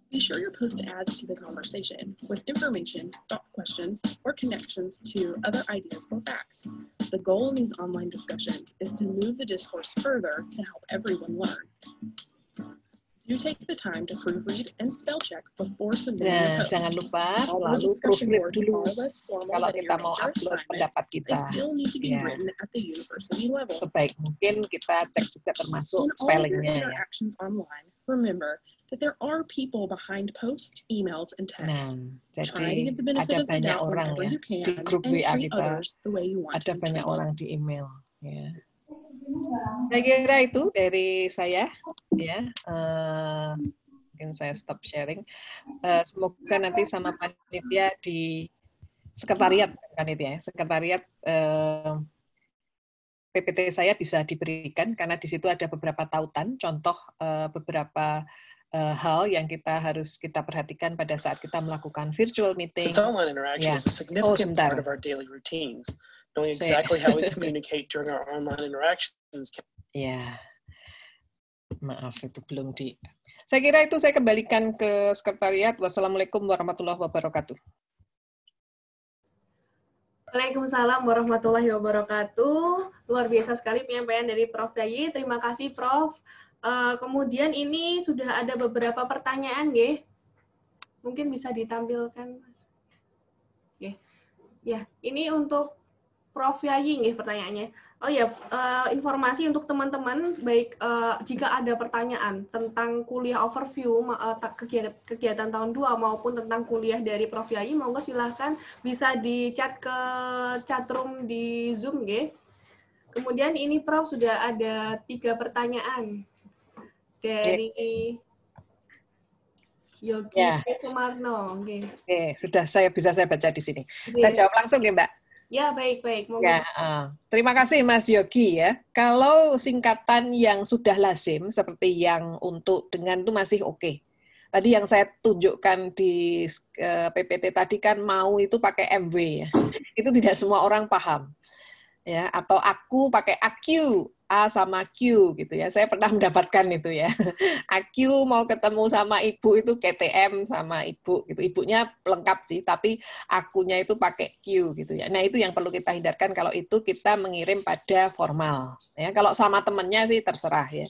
Be sure your post adds to the conversation with information, thought questions, or connections to other ideas or facts. The goal in these online discussions is to move the discourse further to help everyone learn. You take the time to proofread and spell check before submitting nah, jangan lupa selalu proofread dulu kalau kita mau upload pendapat kita. Yeah. Sebaik mungkin kita cek juga termasuk spellingnya ya. Remember that there are people behind posts, emails, and texts. Nah, jadi ada banyak orang ya di grup WA kita. Ada banyak orang di email. Ya. Saya kira itu dari saya ya. Uh, mungkin saya stop sharing. Uh, semoga nanti sama panitia di sekretariat panitia, ya, sekretariat uh, eh, PPT saya bisa diberikan karena di situ ada beberapa tautan, contoh beberapa hal yang kita harus kita perhatikan pada saat kita melakukan virtual meeting. So, yang yeah. is a significant oh, sebentar knowing exactly how we [laughs] communicate during our online interactions. Yeah, maaf itu belum di. Saya kira itu saya kembalikan ke sekretariat. Wassalamualaikum warahmatullahi wabarakatuh. Waalaikumsalam warahmatullahi wabarakatuh. Luar biasa sekali penyampaian dari Prof. Yayi. Terima kasih, Prof. Eh, kemudian ini sudah ada beberapa pertanyaan, ya. Mungkin bisa ditampilkan, Mas. Ya, ini untuk Prof Yayi nih pertanyaannya. Oh ya, uh, informasi untuk teman-teman baik uh, jika ada pertanyaan tentang kuliah overview uh, eh, kegiatan, kegiatan tahun 2 maupun tentang kuliah dari Prof Yayi, monggo silahkan bisa di chat ke chatroom di Zoom, g. Kemudian ini Prof sudah ada tiga pertanyaan dari Yogi ya. Sumarno. Oke, okay. sudah saya bisa saya baca di sini. Saya jawab langsung ya, Mbak. Ya, baik-baik. Ya, uh. Terima kasih Mas Yogi ya. Kalau singkatan yang sudah lazim seperti yang untuk dengan itu masih oke. Okay. Tadi yang saya tunjukkan di uh, eh, PPT tadi kan mau itu pakai MW ya. itu tidak semua orang paham ya atau aku pakai AQ A sama Q gitu ya saya pernah [laughs] mendapatkan itu ya AQ [laughs] mau ketemu sama ibu itu KTM sama ibu gitu ibunya lengkap sih tapi akunya itu pakai Q gitu ya nah itu yang perlu kita hindarkan kalau itu kita mengirim pada formal ya kalau sama temennya sih terserah ya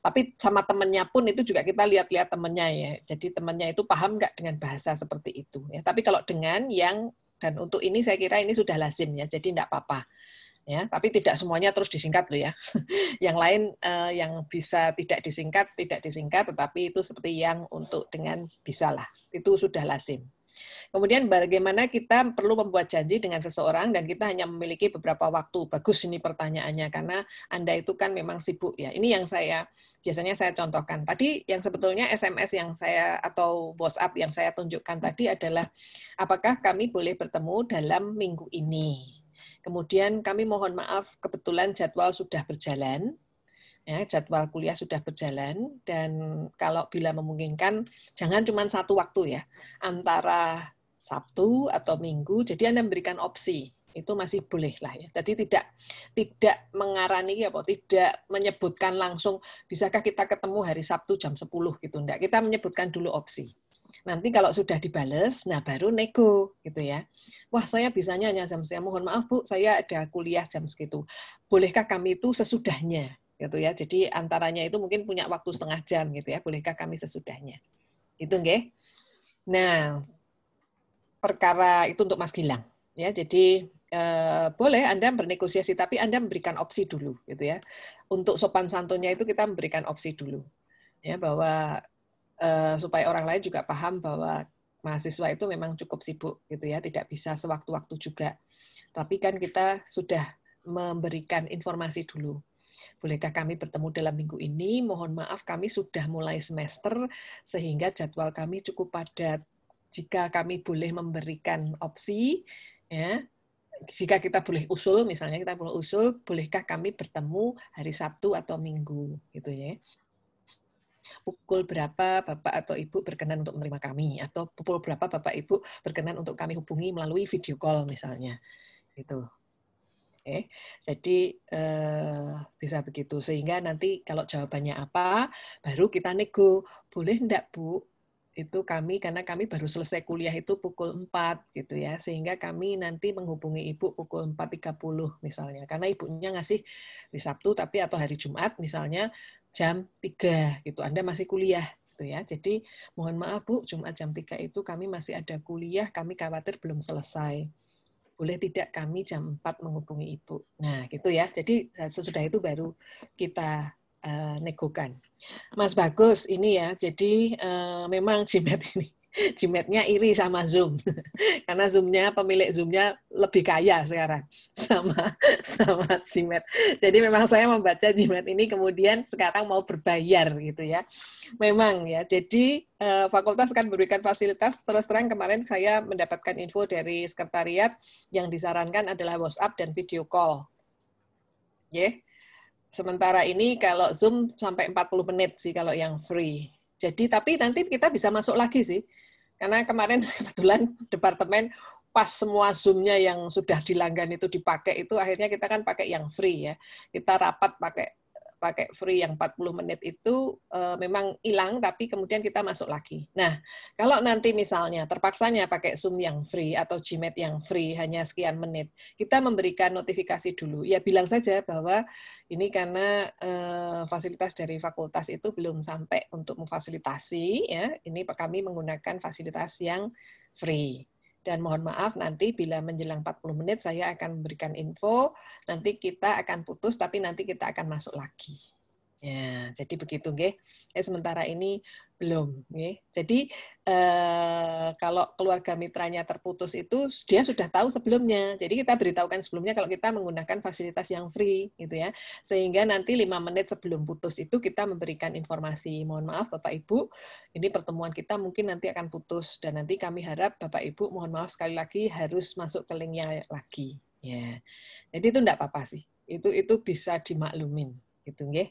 tapi sama temennya pun itu juga kita lihat-lihat temennya ya jadi temennya itu paham nggak dengan bahasa seperti itu ya tapi kalau dengan yang dan untuk ini saya kira ini sudah lazim ya jadi enggak apa-apa ya tapi tidak semuanya terus disingkat loh ya [laughs] yang lain uh, yang bisa tidak disingkat tidak disingkat tetapi itu seperti yang untuk dengan bisa lah itu sudah lazim kemudian bagaimana kita perlu membuat janji dengan seseorang dan kita hanya memiliki beberapa waktu bagus ini pertanyaannya karena anda itu kan memang sibuk ya ini yang saya biasanya saya contohkan tadi yang sebetulnya SMS yang saya atau WhatsApp yang saya tunjukkan tadi adalah apakah kami boleh bertemu dalam minggu ini Kemudian kami mohon maaf kebetulan jadwal sudah berjalan. Ya, jadwal kuliah sudah berjalan dan kalau bila memungkinkan jangan cuma satu waktu ya. Antara Sabtu atau Minggu. Jadi Anda memberikan opsi itu masih boleh lah ya. Jadi tidak tidak mengarani ya, Pak. tidak menyebutkan langsung bisakah kita ketemu hari Sabtu jam 10 gitu enggak. Kita menyebutkan dulu opsi. Nanti kalau sudah dibales, nah baru nego gitu ya. Wah saya bisanya hanya jam saya mohon maaf bu, saya ada kuliah jam segitu. Bolehkah kami itu sesudahnya gitu ya? Jadi antaranya itu mungkin punya waktu setengah jam gitu ya. Bolehkah kami sesudahnya? Itu enggak? Nah perkara itu untuk Mas Gilang ya. Jadi eh, boleh Anda bernegosiasi, tapi Anda memberikan opsi dulu gitu ya. Untuk sopan santunnya itu kita memberikan opsi dulu ya bahwa Eh, supaya orang lain juga paham bahwa mahasiswa itu memang cukup sibuk gitu ya, tidak bisa sewaktu-waktu juga. Tapi kan kita sudah memberikan informasi dulu. Bolehkah kami bertemu dalam minggu ini? Mohon maaf kami sudah mulai semester sehingga jadwal kami cukup padat. Jika kami boleh memberikan opsi ya, jika kita boleh usul misalnya kita boleh usul, bolehkah kami bertemu hari Sabtu atau Minggu gitu ya pukul berapa Bapak atau Ibu berkenan untuk menerima kami atau pukul berapa Bapak Ibu berkenan untuk kami hubungi melalui video call misalnya. Gitu. Oke, jadi eh, bisa begitu sehingga nanti kalau jawabannya apa, baru kita nego. Boleh ndak Bu itu kami karena kami baru selesai kuliah itu pukul 4 gitu ya sehingga kami nanti menghubungi ibu pukul 4.30 misalnya karena ibunya ngasih di Sabtu tapi atau hari Jumat misalnya jam 3 gitu Anda masih kuliah gitu ya jadi mohon maaf Bu Jumat jam 3 itu kami masih ada kuliah kami khawatir belum selesai boleh tidak kami jam 4 menghubungi ibu nah gitu ya jadi eh, sesudah itu baru kita uh, negokan. Mas Bagus ini ya, jadi uh, memang jimat ini [laughs] Jimatnya iri sama Zoom [laughs] karena Zoomnya pemilik Zoomnya lebih kaya sekarang [laughs] sama sama Jimet. Jadi memang saya membaca Jimat ini kemudian sekarang mau berbayar gitu ya. Memang ya. Jadi eh, fakultas kan memberikan fasilitas. Terus terang kemarin saya mendapatkan info dari sekretariat yang disarankan adalah WhatsApp dan video call. Ya. Yeah Sementara ini kalau Zoom sampai 40 menit sih kalau yang free. Jadi tapi nanti kita bisa masuk lagi sih. Karena kemarin [laughs] kebetulan departemen pas semua Zoom-nya yang sudah dilanggan itu dipakai itu akhirnya kita kan pakai yang free ya. Kita rapat pakai pakai free yang 40 menit itu uh, memang hilang, tapi kemudian kita masuk lagi. Nah, kalau nanti misalnya terpaksanya pakai Zoom yang free atau Gmail yang free hanya sekian menit, kita memberikan notifikasi dulu. Ya bilang saja bahwa ini karena uh, fasilitas dari fakultas itu belum sampai untuk memfasilitasi, ya ini kami menggunakan fasilitas yang free. Dan mohon maaf nanti bila menjelang 40 menit saya akan memberikan info, nanti kita akan putus tapi nanti kita akan masuk lagi. Ya, jadi begitu nggih. ya, sementara ini belum. nih. Jadi eh, kalau keluarga mitranya terputus itu dia sudah tahu sebelumnya. Jadi kita beritahukan sebelumnya kalau kita menggunakan fasilitas yang free, gitu ya. Sehingga nanti lima menit sebelum putus itu kita memberikan informasi. Mohon maaf Bapak Ibu, ini pertemuan kita mungkin nanti akan putus dan nanti kami harap Bapak Ibu mohon maaf sekali lagi harus masuk ke linknya lagi. Ya, jadi itu tidak apa-apa sih. Itu itu bisa dimaklumin, gitu, nggih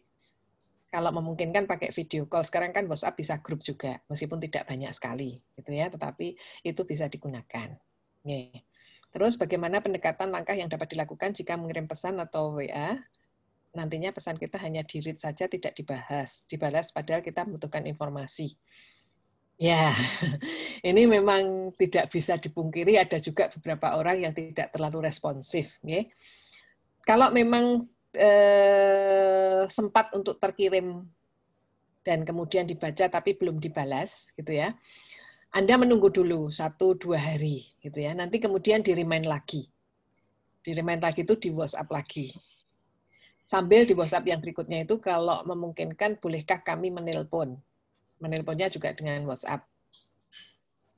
kalau memungkinkan pakai video call. Sekarang kan WhatsApp bisa grup juga, meskipun tidak banyak sekali, gitu ya. Tetapi itu bisa digunakan. Terus bagaimana pendekatan langkah yang dapat dilakukan jika mengirim pesan atau WA? Nantinya pesan kita hanya di read saja, tidak dibahas, dibalas padahal kita membutuhkan informasi. Ya, [laughs] ini memang tidak bisa dipungkiri ada juga beberapa orang yang tidak terlalu responsif. Ya. Kalau memang eh, sempat untuk terkirim dan kemudian dibaca tapi belum dibalas gitu ya. Anda menunggu dulu satu dua hari gitu ya. Nanti kemudian di remind lagi. Di remind lagi itu di WhatsApp lagi. Sambil di WhatsApp yang berikutnya itu kalau memungkinkan bolehkah kami menelpon. Menelponnya juga dengan WhatsApp.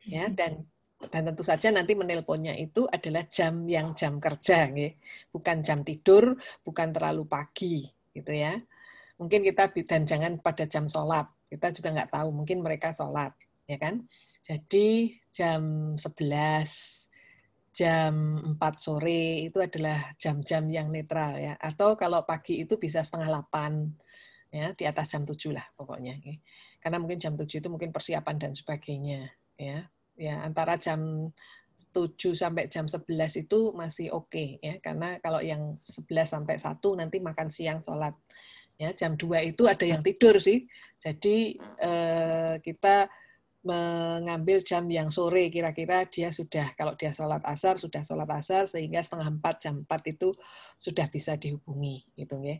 Ya, dan dan tentu saja nanti menelponnya itu adalah jam yang jam kerja, ya. bukan jam tidur, bukan terlalu pagi, gitu ya. Mungkin kita dan jangan pada jam sholat, kita juga nggak tahu, mungkin mereka sholat, ya kan. Jadi jam 11, jam 4 sore itu adalah jam-jam yang netral ya. Atau kalau pagi itu bisa setengah 8 ya, di atas jam 7 lah pokoknya. Ya. Karena mungkin jam 7 itu mungkin persiapan dan sebagainya ya ya antara jam 7 sampai jam 11 itu masih oke okay, ya karena kalau yang 11 sampai 1 nanti makan siang sholat ya jam 2 itu ada yang tidur sih jadi eh, kita mengambil jam yang sore kira-kira dia sudah kalau dia sholat asar sudah sholat asar sehingga setengah empat jam empat itu sudah bisa dihubungi gitu ya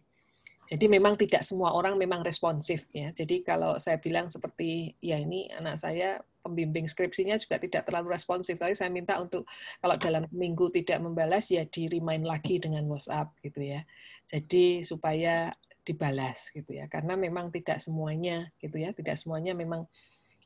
jadi memang tidak semua orang memang responsif ya. Jadi kalau saya bilang seperti ya ini anak saya pembimbing skripsinya juga tidak terlalu responsif. Tapi saya minta untuk kalau dalam minggu tidak membalas ya di remind lagi dengan WhatsApp gitu ya. Jadi supaya dibalas gitu ya. Karena memang tidak semuanya gitu ya, tidak semuanya memang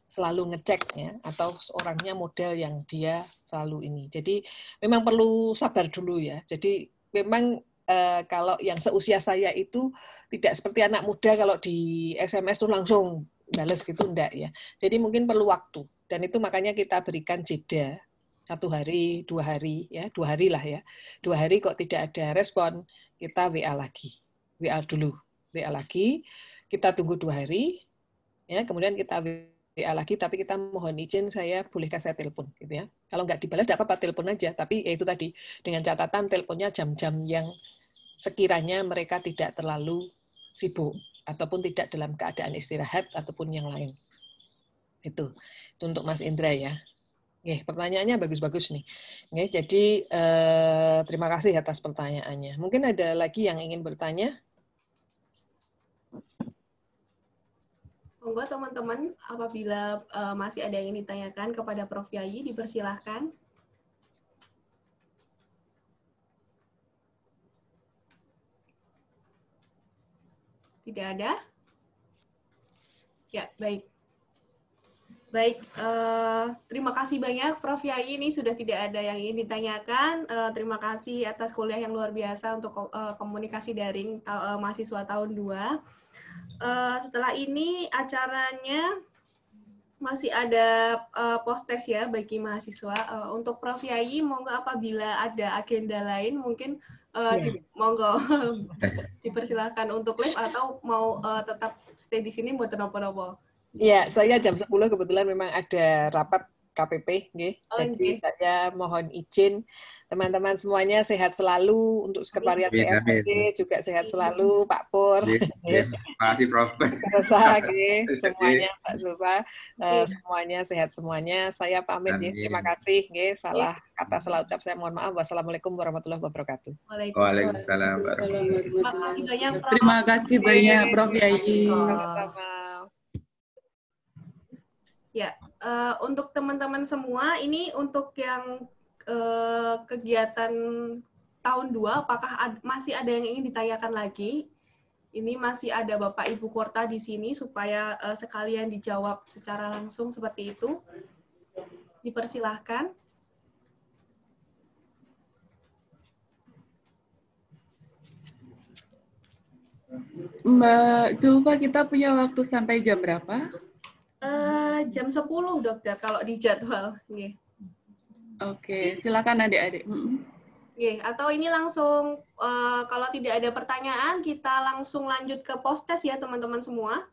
selalu ngecek ya atau orangnya model yang dia selalu ini. Jadi memang perlu sabar dulu ya. Jadi memang Eh, kalau yang seusia saya itu tidak seperti anak muda kalau di SMS tuh langsung balas gitu enggak ya. Jadi mungkin perlu waktu dan itu makanya kita berikan jeda satu hari, dua hari, ya dua hari lah ya. Dua hari kok tidak ada respon, kita WA lagi, WA dulu, WA lagi, kita tunggu dua hari, ya kemudian kita WA lagi, tapi kita mohon izin saya bolehkah saya telepon, gitu ya. Kalau nggak dibalas, dapat apa telepon aja, tapi ya itu tadi dengan catatan teleponnya jam-jam yang sekiranya mereka tidak terlalu sibuk ataupun tidak dalam keadaan istirahat ataupun yang lain. Itu, itu untuk Mas Indra ya. Oke, pertanyaannya bagus-bagus nih. Oke, jadi eh, terima kasih atas pertanyaannya. Mungkin ada lagi yang ingin bertanya? Monggo teman-teman, apabila uh, masih ada yang ingin ditanyakan kepada Prof. Yayi, dipersilahkan. Tidak ada? Ya, baik. Baik, uh, terima kasih banyak Prof. Yai ini sudah tidak ada yang ingin ditanyakan. Uh, terima kasih atas kuliah yang luar biasa untuk uh, komunikasi daring mahasiswa tahun 2. setelah ini acaranya masih ada uh, eh, post-test ya bagi mahasiswa. Uh, untuk Prof. Yai, monggo apabila ada agenda lain mungkin uh, eh, yeah. di, monggo [laughs] dipersilahkan untuk live atau mau uh, tetap stay di sini buat nopo-nopo. Iya, saya jam 10 kebetulan memang ada rapat KPP, nih Oh, Jadi okay. saya mohon izin teman-teman semuanya sehat selalu untuk sekretariat ya, juga sehat iya. selalu Pak Pur. Terima iya, iya. [laughs] kasih Prof. Terasa, [laughs] semuanya Pak Zulfa, uh, semuanya sehat semuanya. Saya pamit ya. Terima kasih nggih. Salah kata salah ucap saya mohon maaf. Wassalamualaikum warahmatullahi wabarakatuh. Waalaikumsalam wabarakatuh. Terima kasih banyak Prof Yai. Ya, uh, untuk teman-teman semua ini untuk yang Eh, kegiatan tahun 2 apakah ad masih ada yang ingin ditanyakan lagi? Ini masih ada Bapak Ibu Korta di sini supaya uh, sekalian dijawab secara langsung seperti itu. Dipersilahkan. Mbak Zulfa, kita punya waktu sampai jam berapa? Uh, jam 10, dokter, kalau dijadwal. Nih. Oke, okay. silakan adik-adik. Hmm. okay. atau ini langsung uh, kalau tidak ada pertanyaan kita langsung lanjut ke postes ya teman-teman semua.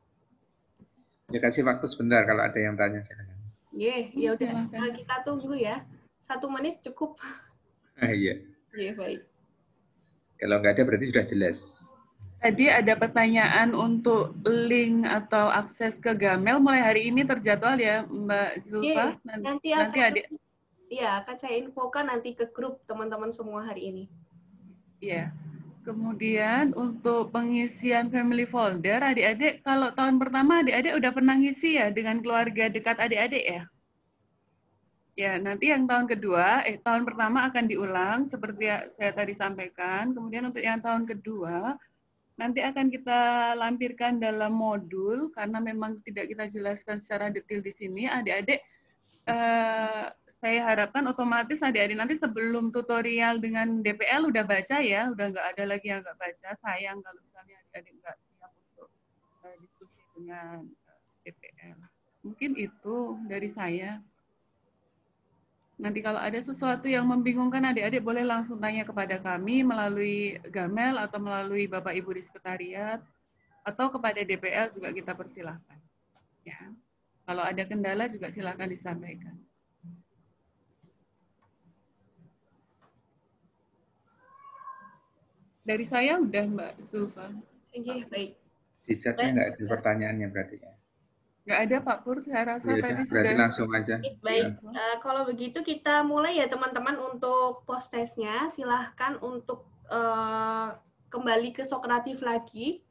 Ya kasih waktu sebentar kalau ada yang tanya silakan. Iya, yeah, ya udah nah, kita tunggu ya. Satu menit cukup. Ah, iya. Iya yeah, baik. Kalau nggak ada berarti sudah jelas. Tadi ada pertanyaan untuk link atau akses ke Gamel mulai hari ini terjadwal ya Mbak Zulfa. Yeah, nanti nanti adik Iya, akan saya infokan nanti ke grup teman-teman semua hari ini. Iya. Kemudian untuk pengisian family folder, adik-adik kalau tahun pertama adik-adik udah pernah ngisi ya dengan keluarga dekat adik-adik ya? Ya, nanti yang tahun kedua, eh tahun pertama akan diulang seperti yang saya tadi sampaikan. Kemudian untuk yang tahun kedua, nanti akan kita lampirkan dalam modul karena memang tidak kita jelaskan secara detail di sini. Adik-adik eh, saya harapkan otomatis adik-adik nanti sebelum tutorial dengan DPL udah baca ya, udah nggak ada lagi yang nggak baca. Sayang kalau misalnya adik-adik nggak siap untuk uh, diskusi dengan eh, DPL. Mungkin itu dari saya. Nanti kalau ada sesuatu yang membingungkan adik-adik boleh langsung tanya kepada kami melalui Gamel atau melalui Bapak Ibu di sekretariat atau kepada DPL juga kita persilahkan. Ya. Kalau ada kendala juga silahkan disampaikan. Dari saya udah Mbak Zulfa. Oke, baik. Di nggak ada pertanyaannya berarti ya? Nggak ada Pak Pur, saya rasa Yaudah, tadi berarti sudah... langsung aja. Baik, ya. uh, kalau begitu kita mulai ya teman-teman untuk post testnya. Silahkan untuk uh, kembali ke Sokratif lagi.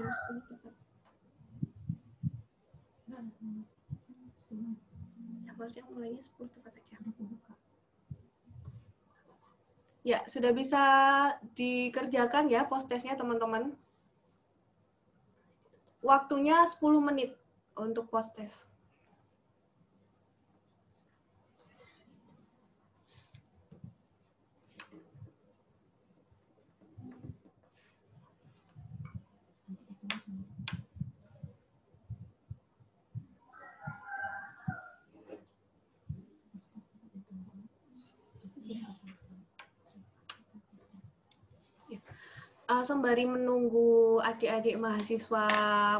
Terus, harusnya mulainya 10 tempat saja. Ya, sudah bisa dikerjakan ya post testnya teman-teman. Waktunya 10 menit untuk post test. uh, sembari menunggu adik-adik mahasiswa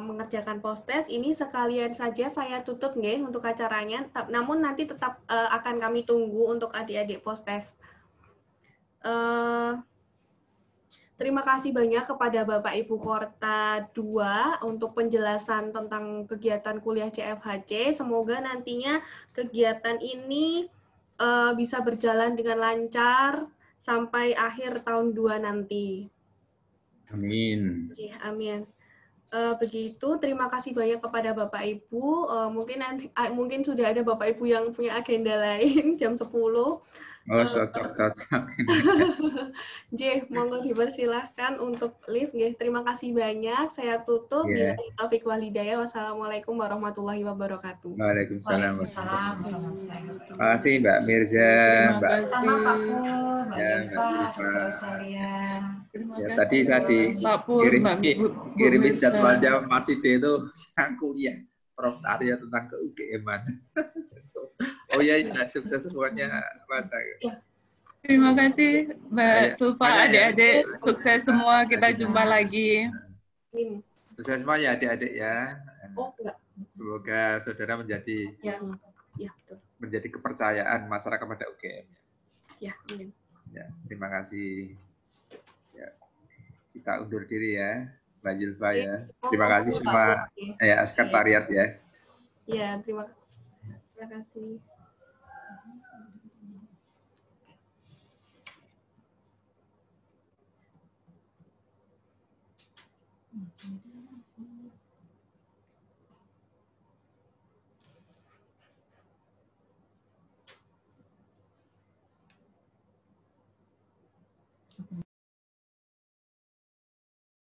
mengerjakan post-test, ini sekalian saja saya tutup nih untuk acaranya. Namun nanti tetap uh, akan kami tunggu untuk adik-adik post-test. Uh, eh, terima kasih banyak kepada Bapak Ibu Korta 2 untuk penjelasan tentang kegiatan kuliah CFHC. Semoga nantinya kegiatan ini uh, bisa berjalan dengan lancar sampai akhir tahun 2 nanti. Amin. okay, amin. Uh, begitu, terima kasih banyak kepada Bapak Ibu. Uh, mungkin nanti uh, mungkin sudah ada Bapak Ibu yang punya agenda [laughs] lain jam 10. Oh, cocok-cocok. [laughs] J, monggo dipersilahkan untuk live. J, terima kasih banyak. Saya tutup. Yeah. Taufik Walidaya. Wassalamualaikum warahmatullahi wabarakatuh. Waalaikumsalam. Waalaikumsalam. Terima kasih Mbak Mirza. Terima Mbak. Sama Pak Pur, Mbak ya, Ziva, Terima ya, kasih. Tadi saya di kirim, kirimin jadwalnya masih itu [laughs] saya kuliah. Prof Arya tentang ke UGM. [laughs] Oh iya, iya. sukses semuanya Mas. Ya. Terima kasih Mbak iya. Sulfa, ya. adik-adik sukses semua. Kita jumpa lagi. Sukses semua ya adik-adik ya. Oh, Semoga saudara menjadi ya, ya, betul. menjadi kepercayaan masyarakat pada UGM. Ya. ya, amin. Ya, terima kasih. Ya, kita undur diri ya, Mbak Jilva ya. Terima kasih semua ya sekretariat ya. Ya, terima Terima kasih.